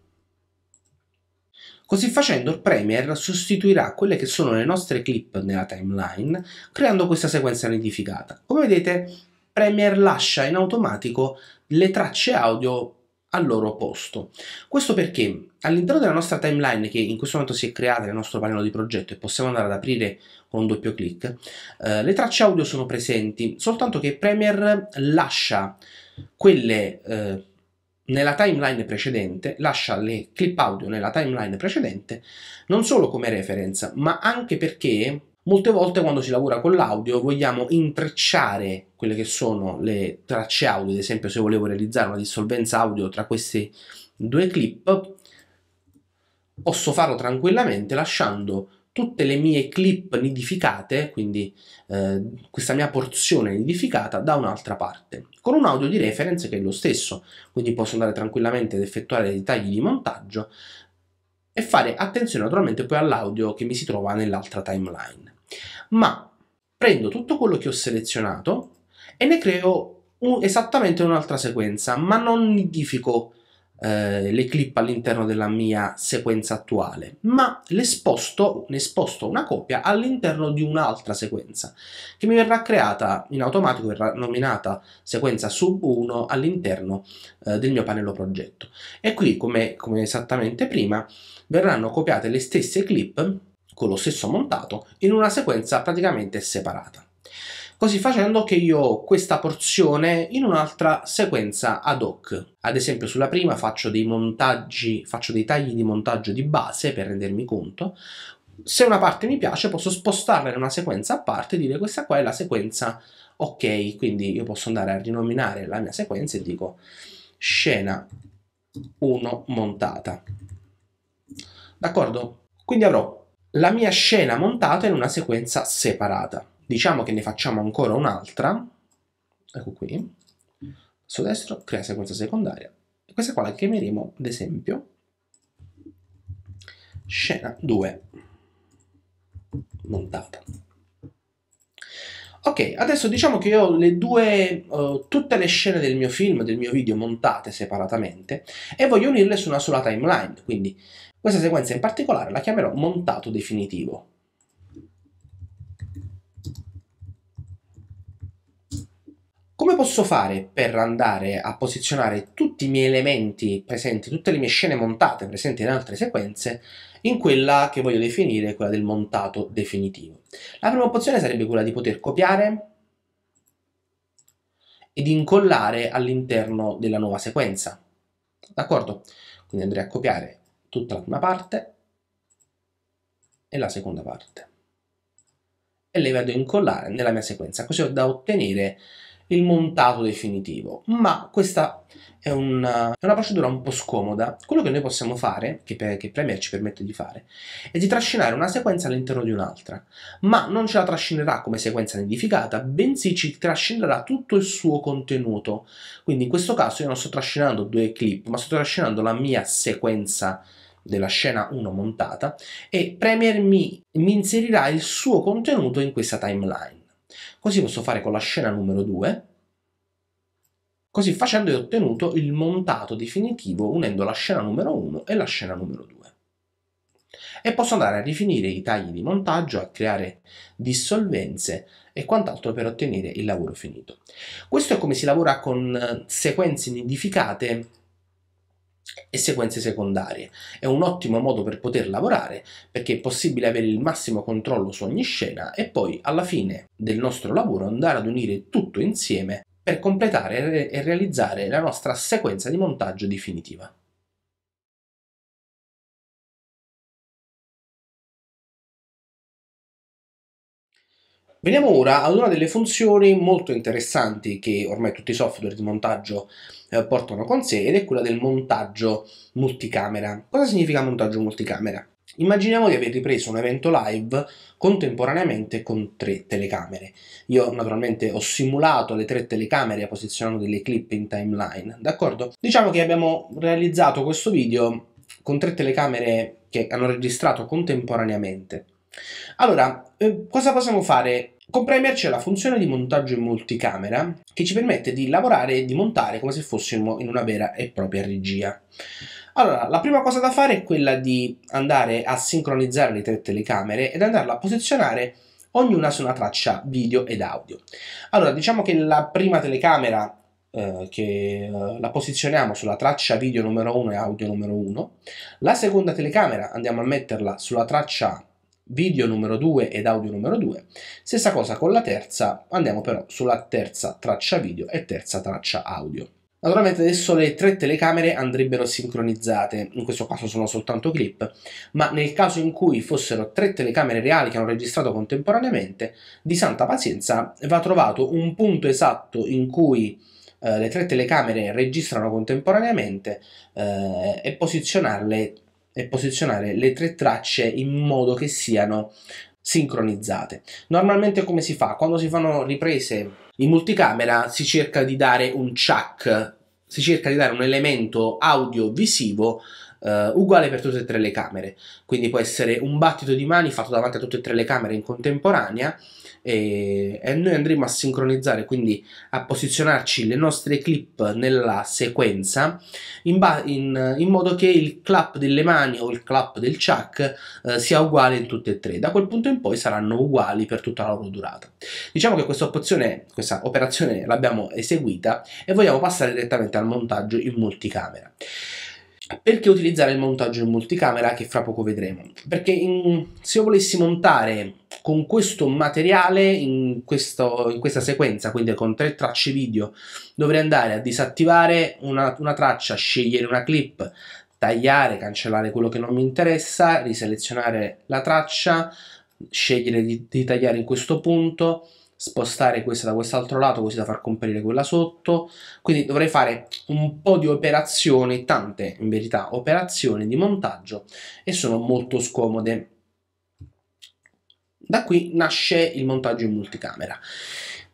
Così facendo il Premiere sostituirà quelle che sono le nostre clip nella timeline creando questa sequenza nidificata. Come vedete Premiere lascia in automatico le tracce audio al loro posto. Questo perché all'interno della nostra timeline che in questo momento si è creata nel nostro pannello di progetto e possiamo andare ad aprire con un doppio clic, eh, le tracce audio sono presenti, soltanto che Premiere lascia quelle eh, nella timeline precedente, lascia le clip audio nella timeline precedente, non solo come reference, ma anche perché molte volte quando si lavora con l'audio vogliamo intrecciare quelle che sono le tracce audio, ad esempio se volevo realizzare una dissolvenza audio tra questi due clip, posso farlo tranquillamente lasciando tutte le mie clip nidificate, quindi eh, questa mia porzione nidificata, da un'altra parte, con un audio di reference che è lo stesso, quindi posso andare tranquillamente ad effettuare dei tagli di montaggio e fare attenzione naturalmente poi all'audio che mi si trova nell'altra timeline. Ma prendo tutto quello che ho selezionato e ne creo un, esattamente un'altra sequenza, ma non nidifico eh, le clip all'interno della mia sequenza attuale, ma le sposto, ne sposto una copia all'interno di un'altra sequenza che mi verrà creata in automatico, verrà nominata sequenza sub 1 all'interno eh, del mio pannello progetto. E qui, come, come esattamente prima, verranno copiate le stesse clip con lo stesso montato in una sequenza praticamente separata così facendo che io ho questa porzione in un'altra sequenza ad hoc. Ad esempio sulla prima faccio dei montaggi, faccio dei tagli di montaggio di base per rendermi conto, se una parte mi piace posso spostarla in una sequenza a parte e dire questa qua è la sequenza ok, quindi io posso andare a rinominare la mia sequenza e dico scena 1 montata. D'accordo? Quindi avrò la mia scena montata in una sequenza separata. Diciamo che ne facciamo ancora un'altra, ecco qui, su destro, crea sequenza secondaria. E questa qua la chiameremo, ad esempio, scena 2, montata. Ok, adesso diciamo che io ho le due, uh, tutte le scene del mio film, del mio video montate separatamente e voglio unirle su una sola timeline, quindi questa sequenza in particolare la chiamerò montato definitivo. Come posso fare per andare a posizionare tutti i miei elementi presenti, tutte le mie scene montate presenti in altre sequenze, in quella che voglio definire quella del montato definitivo? La prima opzione sarebbe quella di poter copiare ed incollare all'interno della nuova sequenza. D'accordo? Quindi andrei a copiare tutta la prima parte e la seconda parte e le vado a incollare nella mia sequenza, così ho da ottenere il montato definitivo, ma questa è una, è una, procedura un po' scomoda. Quello che noi possiamo fare, che, per, che Premiere ci permette di fare, è di trascinare una sequenza all'interno di un'altra, ma non ce la trascinerà come sequenza nidificata, bensì ci trascinerà tutto il suo contenuto. Quindi in questo caso io non sto trascinando due clip, ma sto trascinando la mia sequenza della scena 1 montata e Premiere mi, mi inserirà il suo contenuto in questa timeline. Così posso fare con la scena numero 2. Così facendo ho ottenuto il montato definitivo unendo la scena numero 1 e la scena numero 2. E posso andare a rifinire i tagli di montaggio, a creare dissolvenze e quant'altro per ottenere il lavoro finito. Questo è come si lavora con eh, sequenze nidificate e sequenze secondarie. È un ottimo modo per poter lavorare perché è possibile avere il massimo controllo su ogni scena e poi alla fine del nostro lavoro andare ad unire tutto insieme per completare e realizzare la nostra sequenza di montaggio definitiva. Veniamo ora ad una delle funzioni molto interessanti che ormai tutti i software di montaggio eh, portano con sé ed è quella del montaggio multicamera. Cosa significa montaggio multicamera? Immaginiamo di aver ripreso un evento live contemporaneamente con tre telecamere. Io naturalmente ho simulato le tre telecamere posizionando delle clip in timeline, d'accordo? Diciamo che abbiamo realizzato questo video con tre telecamere che hanno registrato contemporaneamente. Allora, eh, cosa possiamo fare con Premiere c'è la funzione di montaggio in multicamera che ci permette di lavorare e di montare come se fossimo in una vera e propria regia. Allora, la prima cosa da fare è quella di andare a sincronizzare le tre telecamere ed andarla a posizionare ognuna su una traccia video ed audio. Allora, diciamo che la prima telecamera eh, che eh, la posizioniamo sulla traccia video numero 1 e audio numero 1, la seconda telecamera andiamo a metterla sulla traccia video numero 2 ed audio numero 2. Stessa cosa con la terza, andiamo però sulla terza traccia video e terza traccia audio. Naturalmente adesso le tre telecamere andrebbero sincronizzate, in questo caso sono soltanto clip, ma nel caso in cui fossero tre telecamere reali che hanno registrato contemporaneamente, di santa pazienza va trovato un punto esatto in cui eh, le tre telecamere registrano contemporaneamente eh, e posizionarle e posizionare le tre tracce in modo che siano sincronizzate. Normalmente come si fa? Quando si fanno riprese in multicamera si cerca di dare un chuck, si cerca di dare un elemento audio-visivo eh, uguale per tutte e tre le camere. Quindi può essere un battito di mani fatto davanti a tutte e tre le camere in contemporanea e, e noi andremo a sincronizzare, quindi a posizionarci le nostre clip nella sequenza in, in, in modo che il clap delle mani o il clap del chuck eh, sia uguale in tutte e tre. Da quel punto in poi saranno uguali per tutta la loro durata. Diciamo che questa, opzione, questa operazione l'abbiamo eseguita e vogliamo passare direttamente al montaggio in multicamera. Perché utilizzare il montaggio in multicamera che fra poco vedremo? Perché in, se io volessi montare con questo materiale in, questo, in, questa sequenza, quindi con tre tracce video, dovrei andare a disattivare una, una traccia, scegliere una clip, tagliare, cancellare quello che non mi interessa, riselezionare la traccia, scegliere di, di tagliare in questo punto, spostare questa da quest'altro lato così da far comparire quella sotto quindi dovrei fare un po' di operazioni tante in verità operazioni di montaggio e sono molto scomode da qui nasce il montaggio in multicamera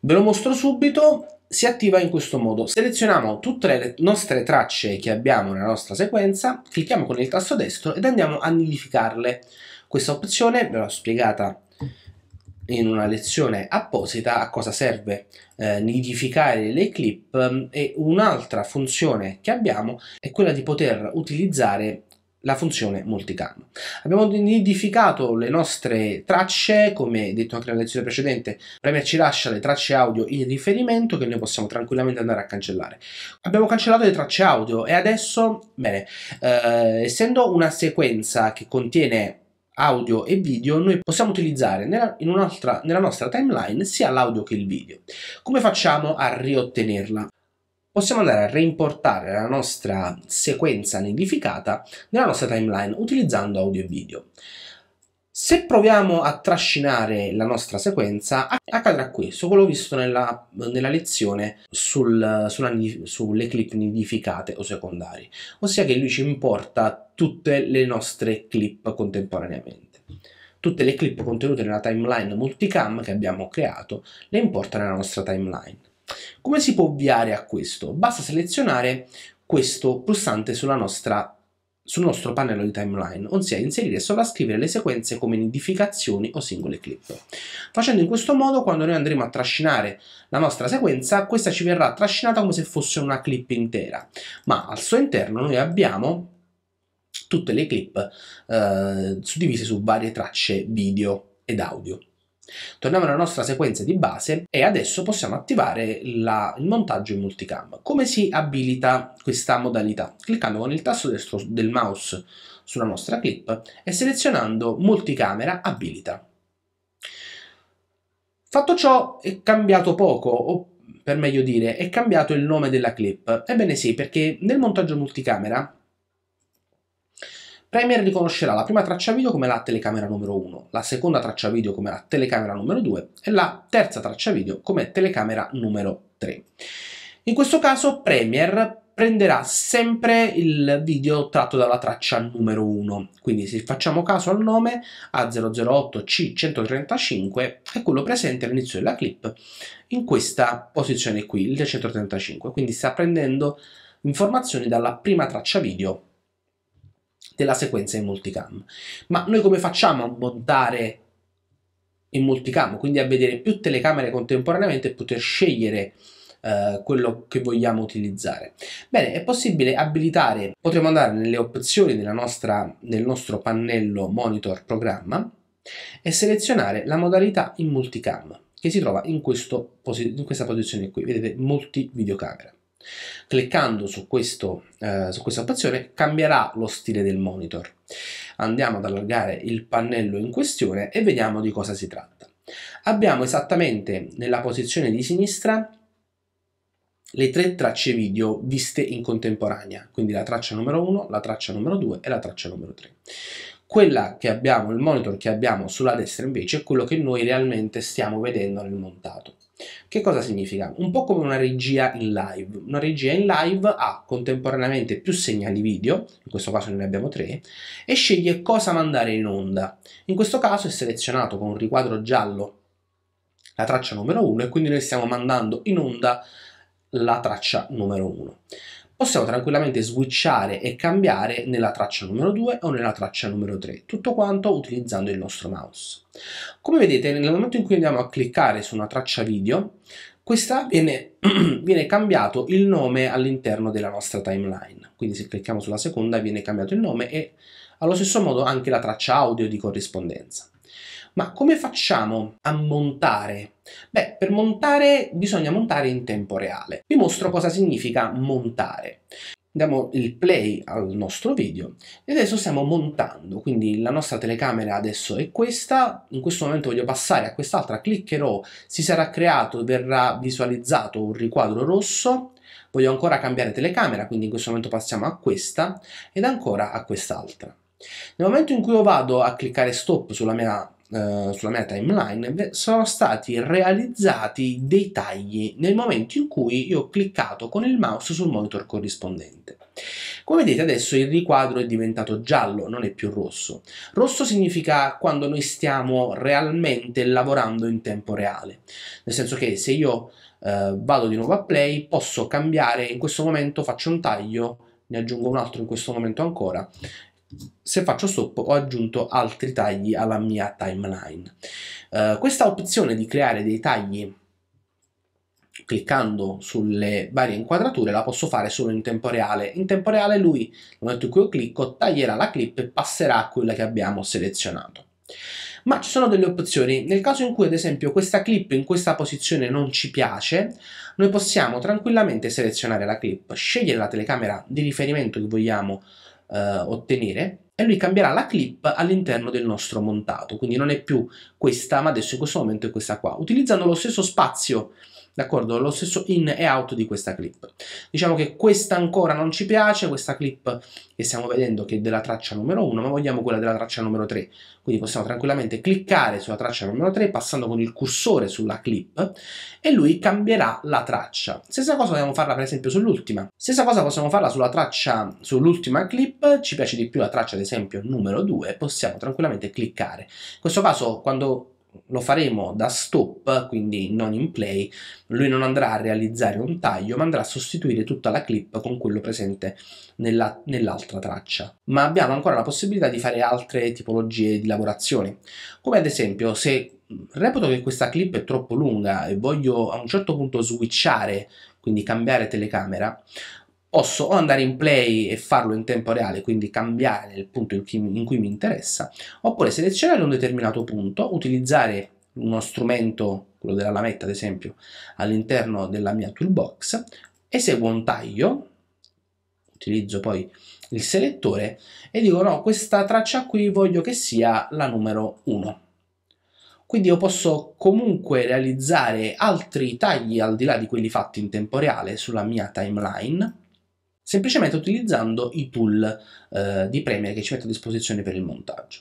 ve lo mostro subito si attiva in questo modo. Selezioniamo tutte le nostre tracce che abbiamo nella nostra sequenza, clicchiamo con il tasto destro ed andiamo a nidificarle Questa opzione ve l'ho spiegata in una lezione apposita a cosa serve eh, nidificare le clip ehm, e un'altra funzione che abbiamo è quella di poter utilizzare la funzione multicam. Abbiamo nidificato le nostre tracce, come detto anche nella lezione precedente, Premiere ci lascia le tracce audio in riferimento che noi possiamo tranquillamente andare a cancellare. Abbiamo cancellato le tracce audio e adesso, bene, eh, essendo una sequenza che contiene audio e video noi possiamo utilizzare nella, nella nostra timeline sia l'audio che il video. Come facciamo a riottenerla? possiamo andare a reimportare la nostra sequenza nidificata nella nostra timeline utilizzando audio e video. Se proviamo a trascinare la nostra sequenza, accadrà questo, quello visto nella, nella lezione sul, sulla, sulle clip nidificate o secondarie, ossia che lui ci importa tutte le nostre clip contemporaneamente. Tutte le clip contenute nella timeline multicam che abbiamo creato le importa nella nostra timeline. Come si può ovviare a questo? Basta selezionare questo pulsante sulla nostra sul nostro pannello di timeline, ossia inserire e sovrascrivere le sequenze come nidificazioni o singole clip. Facendo in questo modo, quando noi andremo a trascinare la nostra sequenza, questa ci verrà trascinata come se fosse una clip intera, ma al suo interno noi abbiamo tutte le clip eh, suddivise su varie tracce video ed audio. Torniamo alla nostra sequenza di base e adesso possiamo attivare la, il montaggio in multicam. Come si abilita questa modalità? Cliccando con il tasto destro del mouse sulla nostra clip e selezionando multicamera abilita. Fatto ciò è cambiato poco, o per meglio dire, è cambiato il nome della clip. Ebbene sì, perché nel montaggio multicamera Premiere riconoscerà la prima traccia video come la telecamera numero 1, la seconda traccia video come la telecamera numero 2 e la terza traccia video come telecamera numero 3. In questo caso Premiere prenderà sempre il video tratto dalla traccia numero 1. Quindi se facciamo caso al nome A008C135 è quello presente all'inizio della clip in questa posizione qui, il 135. Quindi sta prendendo informazioni dalla prima traccia video della sequenza in multicam. Ma noi come facciamo a montare in multicam, quindi a vedere più telecamere contemporaneamente e poter scegliere eh, quello che vogliamo utilizzare. Bene, è possibile abilitare, potremo andare nelle opzioni della nostra, del nostro pannello monitor programma e selezionare la modalità in multicam che si trova in, questo, in questa posizione qui, vedete multi videocamera. Cliccando su, questo, eh, su questa opzione cambierà lo stile del monitor. Andiamo ad allargare il pannello in questione e vediamo di cosa si tratta. Abbiamo esattamente nella posizione di sinistra le tre tracce video viste in contemporanea, quindi la traccia numero 1, la traccia numero 2 e la traccia numero 3. Quella che abbiamo, il monitor che abbiamo sulla destra invece è quello che noi realmente stiamo vedendo nel montato. Che cosa significa? Un po' come una regia in live. Una regia in live ha contemporaneamente più segnali video, in questo caso ne abbiamo tre, e sceglie cosa mandare in onda. In questo caso è selezionato con un riquadro giallo la traccia numero 1 e quindi noi stiamo mandando in onda la traccia numero 1 possiamo tranquillamente switchare e cambiare nella traccia numero 2 o nella traccia numero 3, tutto quanto utilizzando il nostro mouse. Come vedete nel momento in cui andiamo a cliccare su una traccia video, questa viene, viene cambiato il nome all'interno della nostra timeline, quindi se clicchiamo sulla seconda viene cambiato il nome e allo stesso modo anche la traccia audio di corrispondenza. Ma come facciamo a montare Beh, per montare bisogna montare in tempo reale. Vi mostro cosa significa montare. Diamo il play al nostro video e adesso stiamo montando, quindi la nostra telecamera adesso è questa, in questo momento voglio passare a quest'altra, cliccherò, si sarà creato, verrà visualizzato un riquadro rosso, voglio ancora cambiare telecamera, quindi in questo momento passiamo a questa ed ancora a quest'altra. Nel momento in cui io vado a cliccare stop sulla mia eh, sulla mia timeline sono stati realizzati dei tagli nel momento in cui io ho cliccato con il mouse sul monitor corrispondente. Come vedete adesso il riquadro è diventato giallo, non è più rosso. Rosso significa quando noi stiamo realmente lavorando in tempo reale, nel senso che se io eh, vado di nuovo a play posso cambiare, in questo momento faccio un taglio, ne aggiungo un altro in questo momento ancora se faccio stop ho aggiunto altri tagli alla mia timeline. Uh, questa opzione di creare dei tagli cliccando sulle varie inquadrature la posso fare solo in tempo reale. In tempo reale lui, nel momento in cui io clicco, taglierà la clip e passerà a quella che abbiamo selezionato. Ma ci sono delle opzioni, nel caso in cui ad esempio questa clip in questa posizione non ci piace, noi possiamo tranquillamente selezionare la clip, scegliere la telecamera di riferimento che vogliamo eh, ottenere e lui cambierà la clip all'interno del nostro montato quindi non è più questa ma adesso in questo momento è questa qua utilizzando lo stesso spazio d'accordo? Lo stesso in e out di questa clip. Diciamo che questa ancora non ci piace, questa clip che stiamo vedendo che è della traccia numero 1, ma vogliamo quella della traccia numero 3. Quindi possiamo tranquillamente cliccare sulla traccia numero 3 passando con il cursore sulla clip e lui cambierà la traccia. Stessa cosa dobbiamo farla per esempio sull'ultima. Stessa cosa possiamo farla sulla traccia, sull'ultima clip, ci piace di più la traccia ad esempio numero 2, possiamo tranquillamente cliccare. In questo caso quando lo faremo da stop, quindi non in play, lui non andrà a realizzare un taglio, ma andrà a sostituire tutta la clip con quello presente nella, nell'altra traccia. Ma abbiamo ancora la possibilità di fare altre tipologie di lavorazioni, come ad esempio se reputo che questa clip è troppo lunga e voglio a un certo punto switchare, quindi cambiare telecamera, posso o andare in play e farlo in tempo reale, quindi cambiare il punto in cui, in cui mi interessa, oppure selezionare un determinato punto, utilizzare uno strumento, quello della lametta ad esempio, all'interno della mia toolbox, eseguo un taglio, utilizzo poi il selettore e dico no, questa traccia qui voglio che sia la numero 1. Quindi io posso comunque realizzare altri tagli al di là di quelli fatti in tempo reale sulla mia timeline semplicemente utilizzando i tool eh, di Premiere che ci metto a disposizione per il montaggio.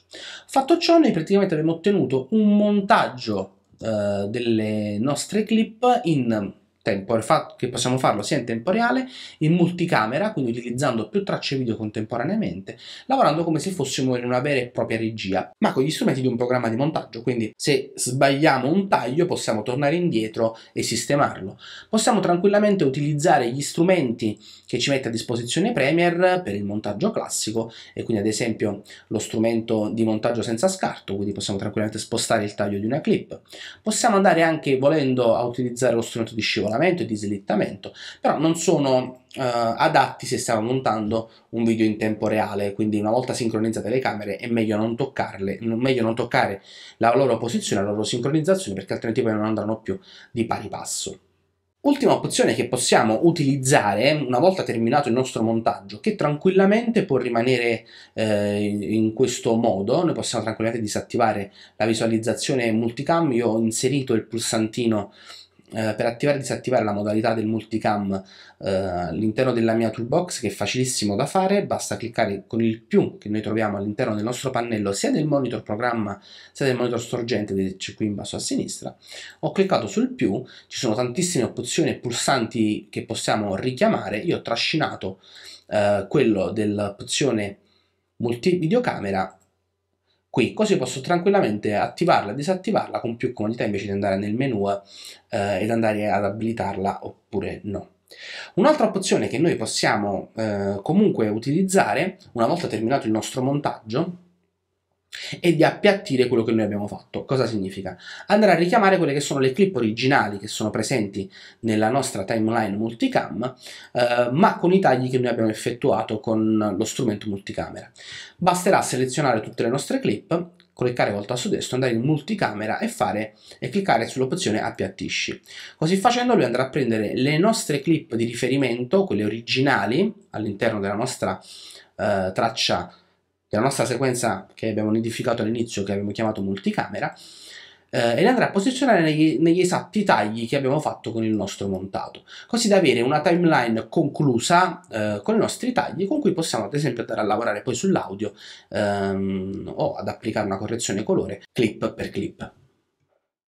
Fatto ciò, noi praticamente abbiamo ottenuto un montaggio eh, delle nostre clip in tempo, che possiamo farlo sia in tempo reale, in multicamera, quindi utilizzando più tracce video contemporaneamente, lavorando come se fossimo in una vera e propria regia, ma con gli strumenti di un programma di montaggio, quindi se sbagliamo un taglio possiamo tornare indietro e sistemarlo. Possiamo tranquillamente utilizzare gli strumenti che ci mette a disposizione Premiere per il montaggio classico e quindi ad esempio lo strumento di montaggio senza scarto, quindi possiamo tranquillamente spostare il taglio di una clip. Possiamo andare anche volendo a utilizzare lo strumento di scivolamento e di slittamento, però non sono eh, adatti se stiamo montando un video in tempo reale, quindi una volta sincronizzate le camere è meglio non toccarle, meglio non toccare la loro posizione, la loro sincronizzazione perché altrimenti poi non andranno più di pari passo. Ultima opzione che possiamo utilizzare una volta terminato il nostro montaggio, che tranquillamente può rimanere eh, in questo modo, noi possiamo tranquillamente disattivare la visualizzazione multicam, io ho inserito il pulsantino eh, per attivare e disattivare la modalità del multicam eh, all'interno della mia toolbox che è facilissimo da fare basta cliccare con il più che noi troviamo all'interno del nostro pannello sia del monitor programma sia del monitor sorgente che c'è qui in basso a sinistra ho cliccato sul più ci sono tantissime opzioni e pulsanti che possiamo richiamare io ho trascinato eh, quello dell'opzione multi videocamera qui, così posso tranquillamente attivarla e disattivarla con più comodità invece di andare nel menu eh, ed andare ad abilitarla oppure no. Un'altra opzione che noi possiamo eh, comunque utilizzare una volta terminato il nostro montaggio e di appiattire quello che noi abbiamo fatto. Cosa significa? Andare a richiamare quelle che sono le clip originali che sono presenti nella nostra timeline multicam, eh, ma con i tagli che noi abbiamo effettuato con lo strumento multicamera. Basterà selezionare tutte le nostre clip, cliccare col tasto destro, andare in multicamera e, fare, e cliccare sull'opzione appiattisci. Così facendo lui andrà a prendere le nostre clip di riferimento, quelle originali, all'interno della nostra eh, traccia la nostra sequenza che abbiamo nidificato all'inizio, che abbiamo chiamato multicamera, eh, e le andrà a posizionare negli, negli, esatti tagli che abbiamo fatto con il nostro montato, così da avere una timeline conclusa eh, con i nostri tagli con cui possiamo ad esempio andare a lavorare poi sull'audio ehm, o ad applicare una correzione colore clip per clip.